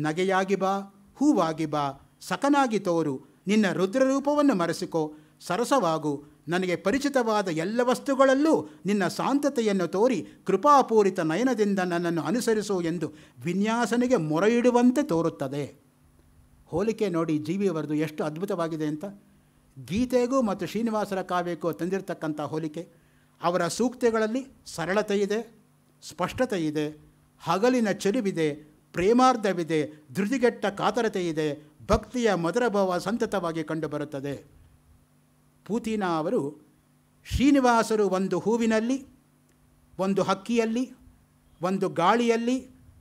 ನಗೆಯಾಗಿ ಬಾ ಹೂವಾಗಿ ಬಾ ಸಕನಾಗಿ ತೋರು ನಿನ್ನ ರುದ್ರರೂಪವನ್ನು ಮರೆಸಿಕೋ ಸರಸವಾಗು ನನಗೆ ಪರಿಚಿತವಾದ ಎಲ್ಲ ವಸ್ತುಗಳಲ್ಲೂ ನಿನ್ನ ಶಾಂತತೆಯನ್ನು ತೋರಿ ಕೃಪಾಪೂರಿತ ನಯನದಿಂದ ನನ್ನನ್ನು ಅನುಸರಿಸು ಎಂದು ವಿನ್ಯಾಸನಿಗೆ ಮೊರೆಯಿಡುವಂತೆ ತೋರುತ್ತದೆ ಹೋಲಿಕೆ ನೋಡಿ ಜೀವಿಯವರದು ಎಷ್ಟು ಅದ್ಭುತವಾಗಿದೆ ಅಂತ ಗೀತೆಗೂ ಮತ್ತು ಶ್ರೀನಿವಾಸರ ಕಾವ್ಯಕ್ಕೂ ತಂದಿರತಕ್ಕಂಥ ಹೋಲಿಕೆ ಅವರ ಸೂಕ್ತಿಗಳಲ್ಲಿ ಸರಳತೆ ಇದೆ ಸ್ಪಷ್ಟತೆ ಇದೆ ಹಗಲಿನ ಚೆಲುವಿದೆ ಪ್ರೇಮಾರ್ಧವಿದೆ ಧೃತಿಗೆಟ್ಟ ಕಾತರತೆ ಇದೆ ಭಕ್ತಿಯ ಮಧುರಭಾವ ಸಂತತವಾಗಿ ಕಂಡುಬರುತ್ತದೆ ಪೂತಿನ ಅವರು ಶ್ರೀನಿವಾಸರು ಒಂದು ಹೂವಿನಲ್ಲಿ ಒಂದು ಹಕ್ಕಿಯಲ್ಲಿ ಒಂದು ಗಾಳಿಯಲ್ಲಿ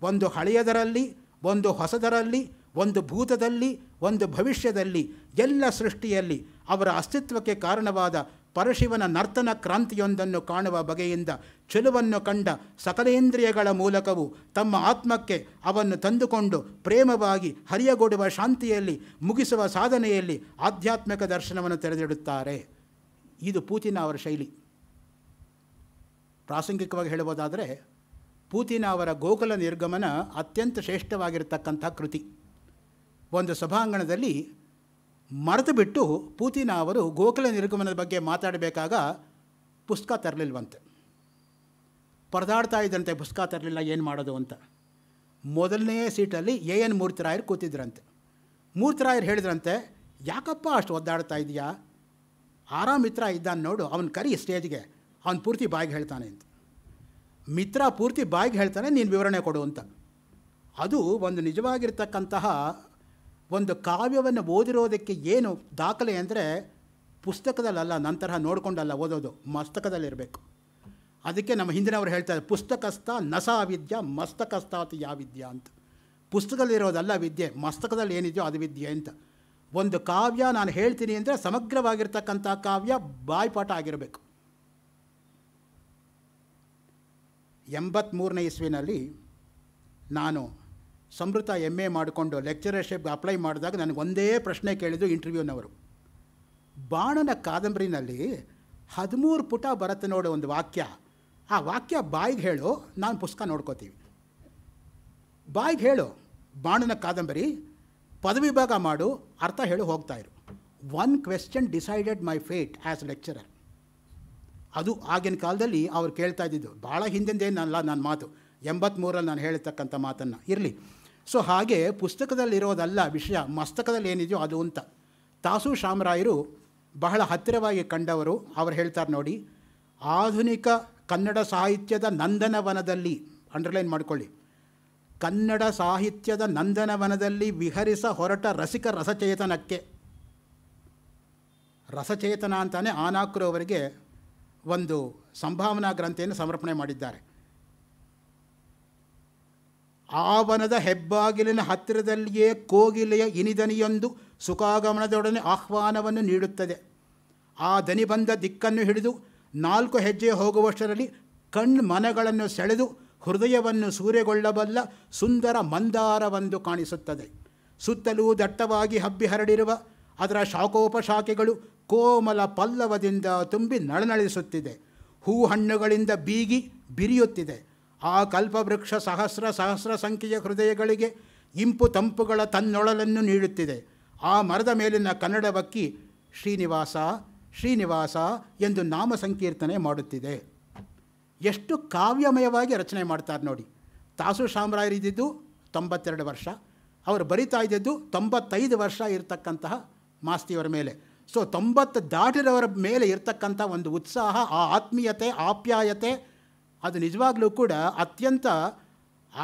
ಒಂದು ಹಳೆಯದರಲ್ಲಿ ಒಂದು ಹೊಸದರಲ್ಲಿ ಒಂದು ಭೂತದಲ್ಲಿ ಒಂದು ಭವಿಷ್ಯದಲ್ಲಿ ಎಲ್ಲ ಸೃಷ್ಟಿಯಲ್ಲಿ ಅವರ ಅಸ್ತಿತ್ವಕ್ಕೆ ಕಾರಣವಾದ ಪರಶಿವನ ನರ್ತನ ಕ್ರಾಂತಿಯೊಂದನ್ನು ಕಾಣುವ ಬಗೆಯಿಂದ ಚೆಲುವನ್ನು ಕಂಡ ಸಕಲೇಂದ್ರಿಯಗಳ ಮೂಲಕವೂ ತಮ್ಮ ಆತ್ಮಕ್ಕೆ ಅವನ್ನು ತಂದುಕೊಂಡು ಪ್ರೇಮವಾಗಿ ಹರಿಯಗೊಡುವ ಶಾಂತಿಯಲ್ಲಿ ಮುಗಿಸುವ ಸಾಧನೆಯಲ್ಲಿ ಆಧ್ಯಾತ್ಮಿಕ ದರ್ಶನವನ್ನು ತೆರೆದಿಡುತ್ತಾರೆ ಇದು ಪೂತಿನ ಅವರ ಶೈಲಿ ಪ್ರಾಸಂಗಿಕವಾಗಿ ಹೇಳಬಹುದಾದರೆ ಪೂತಿನ ಅವರ ಗೋಕುಲ ನಿರ್ಗಮನ ಅತ್ಯಂತ ಶ್ರೇಷ್ಠವಾಗಿರತಕ್ಕಂಥ ಕೃತಿ ಒಂದು ಸಭಾಂಗಣದಲ್ಲಿ ಮರೆತು ಬಿಟ್ಟು ಪೂತಿನ ಅವರು ಗೋಕುಲ ನಿರ್ಗಮನದ ಬಗ್ಗೆ ಮಾತಾಡಬೇಕಾಗ ಪುಸ್ತಕ ತರಲಿಲ್ವಂತೆ ಪರದಾಡ್ತಾ ಇದ್ದಂತೆ ಪುಸ್ತಕ ತರಲಿಲ್ಲ ಏನು ಮಾಡೋದು ಅಂತ ಮೊದಲನೇ ಸೀಟಲ್ಲಿ ಎ ಎನ್ ಮೂರ್ತಿರಾಯರು ಕೂತಿದ್ರಂತೆ ಮೂರ್ತಿರಾಯರು ಹೇಳಿದ್ರಂತೆ ಯಾಕಪ್ಪ ಅಷ್ಟು ಒದ್ದಾಡ್ತಾ ಇದೆಯಾ ಆರಾಮ್ ಮಿತ್ರ ಇದ್ದಾನೆ ನೋಡು ಅವನು ಕರಿ ಸ್ಟೇಜ್ಗೆ ಅವನು ಪೂರ್ತಿ ಬಾಯಿಗೆ ಹೇಳ್ತಾನೆ ಅಂತ ಮಿತ್ರ ಪೂರ್ತಿ ಬಾಯಿಗೆ ಹೇಳ್ತಾನೆ ನೀನು ವಿವರಣೆ ಕೊಡು ಅಂತ ಅದು ಒಂದು ನಿಜವಾಗಿರ್ತಕ್ಕಂತಹ ಒಂದು ಕಾವ್ಯವನ್ನು ಓದಿರೋದಕ್ಕೆ ಏನು ದಾಖಲೆ ಅಂದರೆ ಪುಸ್ತಕದಲ್ಲಲ್ಲ ನಂತರ ನೋಡಿಕೊಂಡಲ್ಲ ಓದೋದು ಮಸ್ತಕದಲ್ಲಿರಬೇಕು ಅದಕ್ಕೆ ನಮ್ಮ ಹಿಂದಿನವರು ಹೇಳ್ತಾರೆ ಪುಸ್ತಕಸ್ಥ ನಸ ವಿದ್ಯ ಯಾವ ಯಾವಿದ್ಯ ಅಂತ ಪುಸ್ತಕದಲ್ಲಿರೋದಲ್ಲ ವಿದ್ಯೆ ಮಸ್ತಕದಲ್ಲಿ ಏನಿದೆಯೋ ಅದು ವಿದ್ಯೆ ಅಂತ ಒಂದು ಕಾವ್ಯ ನಾನು ಹೇಳ್ತೀನಿ ಅಂದರೆ ಸಮಗ್ರವಾಗಿರ್ತಕ್ಕಂಥ ಕಾವ್ಯ ಬಾಯ್ಪಾಠ ಆಗಿರಬೇಕು ಎಂಬತ್ತ್ಮೂರನೇ ಇಸ್ವಿನಲ್ಲಿ ನಾನು ಸಮೃತ ಎಮ್ ಎ ಮಾಡಿಕೊಂಡು ಲೆಕ್ಚರರ್ಶಿಪ್ಗೆ ಅಪ್ಲೈ ಮಾಡಿದಾಗ ನನಗೆ ಒಂದೇ ಪ್ರಶ್ನೆ ಕೇಳಿದ್ದು ಇಂಟರ್ವ್ಯೂನವರು ಬಾಣನ ಕಾದಂಬರಿನಲ್ಲಿ ಹದಿಮೂರು ಪುಟ ಬರುತ್ತೆ ನೋಡು ಒಂದು ವಾಕ್ಯ ಆ ವಾಕ್ಯ ಬಾಯಿಗೆ ಹೇಳು ನಾನು ಪುಸ್ತಕ ನೋಡ್ಕೋತೀವಿ ಬಾಯಿಗೆ ಹೇಳು ಬಾಣನ ಕಾದಂಬರಿ ಪದವಿಭಾಗ ಮಾಡು ಅರ್ಥ ಹೇಳು ಹೋಗ್ತಾಯಿರು one question decided my fate as lecturer ಅದು ಆಗಿನ ಕಾಲದಲ್ಲಿ ಅವ್ರು ಕೇಳ್ತಾ ಇದ್ದಿದ್ದು ಭಾಳ ಹಿಂದಿಂದೇನಲ್ಲ ನನ್ನ ಮಾತು ಎಂಬತ್ತ್ಮೂರಲ್ಲಿ ನಾನು ಹೇಳಿರ್ತಕ್ಕಂಥ ಮಾತನ್ನು ಇರಲಿ ಸೊ ಹಾಗೆ ಪುಸ್ತಕದಲ್ಲಿರೋದಲ್ಲ ವಿಷಯ ಮಸ್ತಕದಲ್ಲಿ ಏನಿದೆಯೋ ಅದು ಅಂತ ತಾಸು ಶಾಮರಾಯರು ಬಹಳ ಹತ್ತಿರವಾಗಿ ಕಂಡವರು ಅವರು ಹೇಳ್ತಾರೆ ನೋಡಿ ಆಧುನಿಕ ಕನ್ನಡ ಸಾಹಿತ್ಯದ ನಂದನವನದಲ್ಲಿ ಅಂಡರ್ಲೈನ್ ಮಾಡಿಕೊಳ್ಳಿ ಕನ್ನಡ ಸಾಹಿತ್ಯದ ನಂದನವನದಲ್ಲಿ ವಿಹರಿಸ ಹೊರಟ ರಸಿಕ ರಸಚೇತನಕ್ಕೆ ರಸಚೇತನ ಅಂತಾನೆ ಆನಾಕ್ರು ಅವರಿಗೆ ಒಂದು ಸಂಭಾವನಾ ಗ್ರಂಥೆಯನ್ನು ಸಮರ್ಪಣೆ ಮಾಡಿದ್ದಾರೆ ಆವನದ ಹೆಬ್ಬಾಗಿಲಿನ ಹತ್ತಿರದಲ್ಲಿಯೇ ಕೋಗಿಲೆಯ ಇನಿದನಿಯೊಂದು ಸುಖಾಗಮನದೊಡನೆ ಆಹ್ವಾನವನ್ನು ನೀಡುತ್ತದೆ ಆ ದನಿ ಬಂದ ದಿಕ್ಕನ್ನು ಹಿಡಿದು ನಾಲ್ಕು ಹೆಜ್ಜೆ ಹೋಗುವಷ್ಟರಲ್ಲಿ ಕಣ್ಣು ಮನಗಳನ್ನು ಸೆಳೆದು ಹೃದಯವನ್ನು ಸೂರೆಗೊಳ್ಳಬಲ್ಲ ಸುಂದರ ಮಂದಾರವೊಂದು ಕಾಣಿಸುತ್ತದೆ ಸುತ್ತಲೂ ದಟ್ಟವಾಗಿ ಹಬ್ಬಿ ಹರಡಿರುವ ಅದರ ಶಾಖೋಪಶಾಖೆಗಳು ಕೋಮಲ ಪಲ್ಲವದಿಂದ ತುಂಬಿ ನಳನಳಿಸುತ್ತಿದೆ ಹೂ ಹಣ್ಣುಗಳಿಂದ ಬೀಗಿ ಬಿರಿಯುತ್ತಿದೆ ಆ ಕಲ್ಪವೃಕ್ಷ ಸಹಸ್ರ ಸಹಸ್ರ ಸಂಖ್ಯೆಯ ಹೃದಯಗಳಿಗೆ ಇಂಪು ತಂಪುಗಳ ತನ್ನೊಳಲನ್ನು ನೀಡುತ್ತಿದೆ ಆ ಮರದ ಮೇಲಿನ ಕನ್ನಡ ಬಕ್ಕಿ ಶ್ರೀನಿವಾಸ ಶ್ರೀನಿವಾಸ ಎಂದು ನಾಮ ಸಂಕೀರ್ತನೆ ಮಾಡುತ್ತಿದೆ ಎಷ್ಟು ಕಾವ್ಯಮಯವಾಗಿ ರಚನೆ ಮಾಡ್ತಾರೆ ನೋಡಿ ತಾಸು ಶಾಮರಾಯರಿದ್ದಿದ್ದು ತೊಂಬತ್ತೆರಡು ವರ್ಷ ಅವರು ಬರಿತಾ ಇದ್ದಿದ್ದು ತೊಂಬತ್ತೈದು ವರ್ಷ ಇರತಕ್ಕಂತಹ ಮಾಸ್ತಿಯವರ ಮೇಲೆ ಸೊ ತೊಂಬತ್ತು ದಾಟಿರೋರ ಮೇಲೆ ಇರತಕ್ಕಂಥ ಒಂದು ಉತ್ಸಾಹ ಆ ಆತ್ಮೀಯತೆ ಆಪ್ಯಾಯತೆ ಅದು ನಿಜವಾಗಲೂ ಕೂಡ ಅತ್ಯಂತ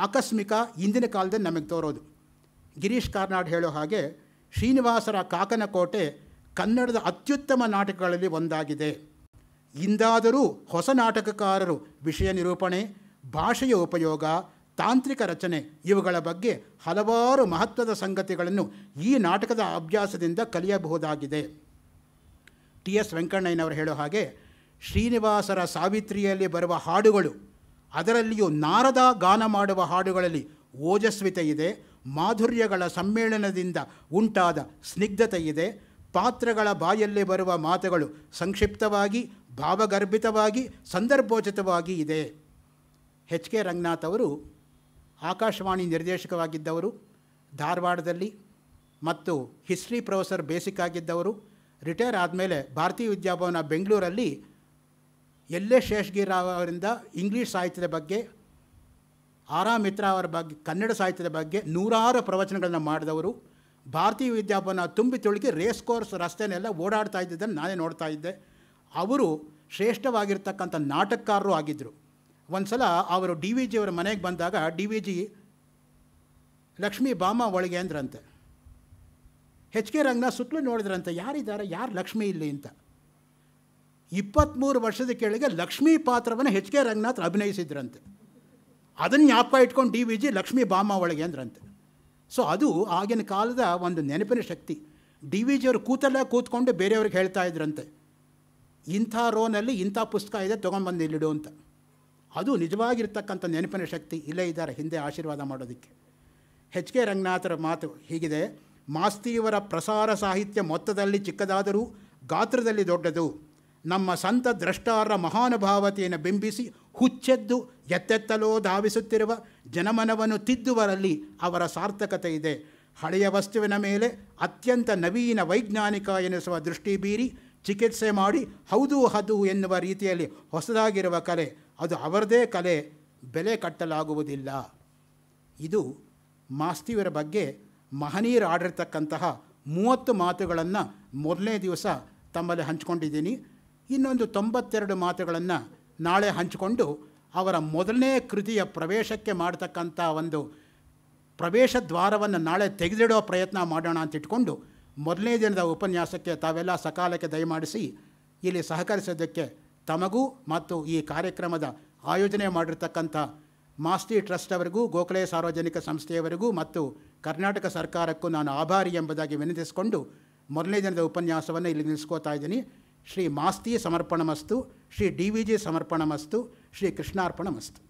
ಆಕಸ್ಮಿಕ ಇಂದಿನ ಕಾಲದಲ್ಲಿ ನಮಗೆ ತೋರೋದು ಗಿರೀಶ್ ಕಾರ್ನಾಡ್ ಹೇಳೋ ಹಾಗೆ ಶ್ರೀನಿವಾಸರ ಕಾಕನ ಕೋಟೆ ಕನ್ನಡದ ಅತ್ಯುತ್ತಮ ನಾಟಕಗಳಲ್ಲಿ ಒಂದಾಗಿದೆ ಇಂದಾದರೂ ಹೊಸ ನಾಟಕಕಾರರು ವಿಷಯ ನಿರೂಪಣೆ ಭಾಷೆಯ ಉಪಯೋಗ ತಾಂತ್ರಿಕ ರಚನೆ ಇವುಗಳ ಬಗ್ಗೆ ಹಲವಾರು ಮಹತ್ವದ ಸಂಗತಿಗಳನ್ನು ಈ ನಾಟಕದ ಅಭ್ಯಾಸದಿಂದ ಕಲಿಯಬಹುದಾಗಿದೆ ಟಿ ಎಸ್ ವೆಂಕಣ್ಣಯ್ಯನವರು ಹೇಳೋ ಹಾಗೆ ಶ್ರೀನಿವಾಸರ ಸಾವಿತ್ರಿಯಲ್ಲಿ ಬರುವ ಹಾಡುಗಳು ಅದರಲ್ಲಿಯೂ ನಾರದ ಗಾನ ಮಾಡುವ ಹಾಡುಗಳಲ್ಲಿ ಓಜಸ್ವಿತೆ ಇದೆ ಮಾಧುರ್ಯಗಳ ಸಮ್ಮೇಳನದಿಂದ ಉಂಟಾದ ಸ್ನಿಗ್ಧತೆ ಇದೆ ಪಾತ್ರಗಳ ಬಾಯಲ್ಲಿ ಬರುವ ಮಾತುಗಳು ಸಂಕ್ಷಿಪ್ತವಾಗಿ ಭಾವಗರ್ಭಿತವಾಗಿ ಸಂದರ್ಭೋಚಿತವಾಗಿ ಇದೆ ಎಚ್ ಕೆ ರಂಗನಾಥ್ ಅವರು ಆಕಾಶವಾಣಿ ನಿರ್ದೇಶಕವಾಗಿದ್ದವರು ಧಾರವಾಡದಲ್ಲಿ ಮತ್ತು ಹಿಸ್ಟ್ರಿ ಪ್ರೊಫೆಸರ್ ಬೇಸಿಕ್ ಆಗಿದ್ದವರು ರಿಟೈರ್ ಆದಮೇಲೆ ಭಾರತೀಯ ವಿದ್ಯಾಭವನ ಬೆಂಗಳೂರಲ್ಲಿ ಎಲ್ಲೇ ಶೇಷಗಿರಾವ್ ಅವರಿಂದ ಇಂಗ್ಲೀಷ್ ಸಾಹಿತ್ಯದ ಬಗ್ಗೆ ಆರಾ ಮಿತ್ರ ಅವರ ಬಗ್ಗೆ ಕನ್ನಡ ಸಾಹಿತ್ಯದ ಬಗ್ಗೆ ನೂರಾರು ಪ್ರವಚನಗಳನ್ನು ಮಾಡಿದವರು ಭಾರತೀಯ ವಿದ್ಯಾಭವನ ತುಂಬಿ ತುಳುಕಿ ರೇಸ್ ಕೋರ್ಸ್ ರಸ್ತೆನೆಲ್ಲ ಓಡಾಡ್ತಾ ಇದ್ದಿದ್ದನ್ನು ನಾನೇ ನೋಡ್ತಾ ಇದ್ದೆ ಅವರು ಶ್ರೇಷ್ಠವಾಗಿರ್ತಕ್ಕಂಥ ನಾಟಕಕಾರರು ಆಗಿದ್ದರು ಒಂದು ಸಲ ಅವರು ಡಿ ವಿ ಜಿಯವರ ಮನೆಗೆ ಬಂದಾಗ ಡಿ ವಿ ಜಿ ಲಕ್ಷ್ಮೀ ಬಾಮ ಒಳಗೆ ಅಂದ್ರಂತೆ ಹೆಚ್ ಕೆ ರಂಗನ ಸುತ್ತಲೂ ನೋಡಿದ್ರಂತೆ ಯಾರಿದ್ದಾರೆ ಯಾರು ಲಕ್ಷ್ಮಿ ಇಲ್ಲಿ ಅಂತ ಇಪ್ಪತ್ತ್ಮೂರು ವರ್ಷದ ಕೆಳಗೆ ಲಕ್ಷ್ಮೀ ಪಾತ್ರವನ್ನು ಹೆಚ್ ಕೆ ರಂಗನಾಥ್ ಅಭಿನಯಿಸಿದ್ರಂತೆ ಅದನ್ನು ಜ್ಞಾಪಕ ಇಟ್ಕೊಂಡು ಡಿ ವಿ ಜಿ ಲಕ್ಷ್ಮೀ ಬಾಮ ಒಳಗೆ ಅಂದ್ರಂತೆ ಸೊ ಅದು ಆಗಿನ ಕಾಲದ ಒಂದು ನೆನಪಿನ ಶಕ್ತಿ ಡಿ ವಿ ಜಿಯವರು ಕೂತಲ್ಲೇ ಕೂತ್ಕೊಂಡು ಬೇರೆಯವ್ರಿಗೆ ಹೇಳ್ತಾ ಇದ್ರಂತೆ ಇಂಥ ರೋನಲ್ಲಿ ಇಂಥ ಪುಸ್ತಕ ಇದೆ ತೊಗೊಂಡ್ಬಂದು ಇಲ್ಲಿಡು ಅಂತ ಅದು ನಿಜವಾಗಿರ್ತಕ್ಕಂಥ ನೆನಪಿನ ಶಕ್ತಿ ಇಲ್ಲೇ ಇದ್ದಾರೆ ಹಿಂದೆ ಆಶೀರ್ವಾದ ಮಾಡೋದಕ್ಕೆ ಹೆಚ್ ಕೆ ರಂಗನಾಥರ ಮಾತು ಹೀಗಿದೆ ಮಾಸ್ತಿಯವರ ಪ್ರಸಾರ ಸಾಹಿತ್ಯ ಮೊತ್ತದಲ್ಲಿ ಚಿಕ್ಕದಾದರೂ ಗಾತ್ರದಲ್ಲಿ ದೊಡ್ಡದು ನಮ್ಮ ಸಂತ ದ್ರಷ್ಟಾರ ಮಹಾನುಭಾವತೆಯನ್ನು ಬಿಂಬಿಸಿ ಹುಚ್ಚೆದ್ದು ಎತ್ತೆತ್ತಲೋ ಧಾವಿಸುತ್ತಿರುವ ಜನಮನವನ್ನು ತಿದ್ದುವರಲ್ಲಿ ಅವರ ಸಾರ್ಥಕತೆ ಇದೆ ಹಳೆಯ ವಸ್ತುವಿನ ಮೇಲೆ ಅತ್ಯಂತ ನವೀನ ವೈಜ್ಞಾನಿಕ ಎನಿಸುವ ದೃಷ್ಟಿ ಬೀರಿ ಚಿಕಿತ್ಸೆ ಮಾಡಿ ಹೌದು ಹದು ಎನ್ನುವ ರೀತಿಯಲ್ಲಿ ಹೊಸದಾಗಿರುವ ಕಲೆ ಅದು ಅವರದೇ ಕಲೆ ಬೆಲೆ ಕಟ್ಟಲಾಗುವುದಿಲ್ಲ ಇದು ಮಾಸ್ತಿಯವರ ಬಗ್ಗೆ ಮಹನೀಯರು ಆಡಿರ್ತಕ್ಕಂತಹ ಮೂವತ್ತು ಮಾತುಗಳನ್ನು ಮೊದಲನೇ ದಿವಸ ತಮ್ಮಲ್ಲಿ ಹಂಚ್ಕೊಂಡಿದ್ದೀನಿ ಇನ್ನೊಂದು ತೊಂಬತ್ತೆರಡು ಮಾತುಗಳನ್ನು ನಾಳೆ ಹಂಚಿಕೊಂಡು ಅವರ ಮೊದಲನೇ ಕೃತಿಯ ಪ್ರವೇಶಕ್ಕೆ ಮಾಡತಕ್ಕಂಥ ಒಂದು ಪ್ರವೇಶ ದ್ವಾರವನ್ನು ನಾಳೆ ತೆಗೆದಿಡೋ ಪ್ರಯತ್ನ ಮಾಡೋಣ ಅಂತ ಇಟ್ಕೊಂಡು ಮೊದಲನೇ ದಿನದ ಉಪನ್ಯಾಸಕ್ಕೆ ತಾವೆಲ್ಲ ಸಕಾಲಕ್ಕೆ ದಯಮಾಡಿಸಿ ಇಲ್ಲಿ ಸಹಕರಿಸೋದಕ್ಕೆ ತಮಗೂ ಮತ್ತು ಈ ಕಾರ್ಯಕ್ರಮದ ಆಯೋಜನೆ ಮಾಡಿರ್ತಕ್ಕಂಥ ಮಾಸ್ತಿ ಟ್ರಸ್ಟ್ ಅವರಿಗೂ ಗೋಖಲೆ ಸಾರ್ವಜನಿಕ ಸಂಸ್ಥೆಯವರಿಗೂ ಮತ್ತು ಕರ್ನಾಟಕ ಸರ್ಕಾರಕ್ಕೂ ನಾನು ಆಭಾರಿ ಎಂಬುದಾಗಿ ವಿನಂತಿಸಿಕೊಂಡು ಮೊದಲನೇ ದಿನದ ಉಪನ್ಯಾಸವನ್ನು ಇಲ್ಲಿ ನಿಲ್ಲಿಸ್ಕೋತಾ ಇದ್ದೀನಿ ಶ್ರೀ ಮಾಸ್ತಿ ಸಮರ್ಪಣಮಸ್ತು ಶ್ರೀ ಡಿ ವಿ ಜಿ ಸಮರ್ಪಣಮಸ್ತು ಶ್ರೀ ಕೃಷ್ಣಾರ್ಪಣಮಸ್ತು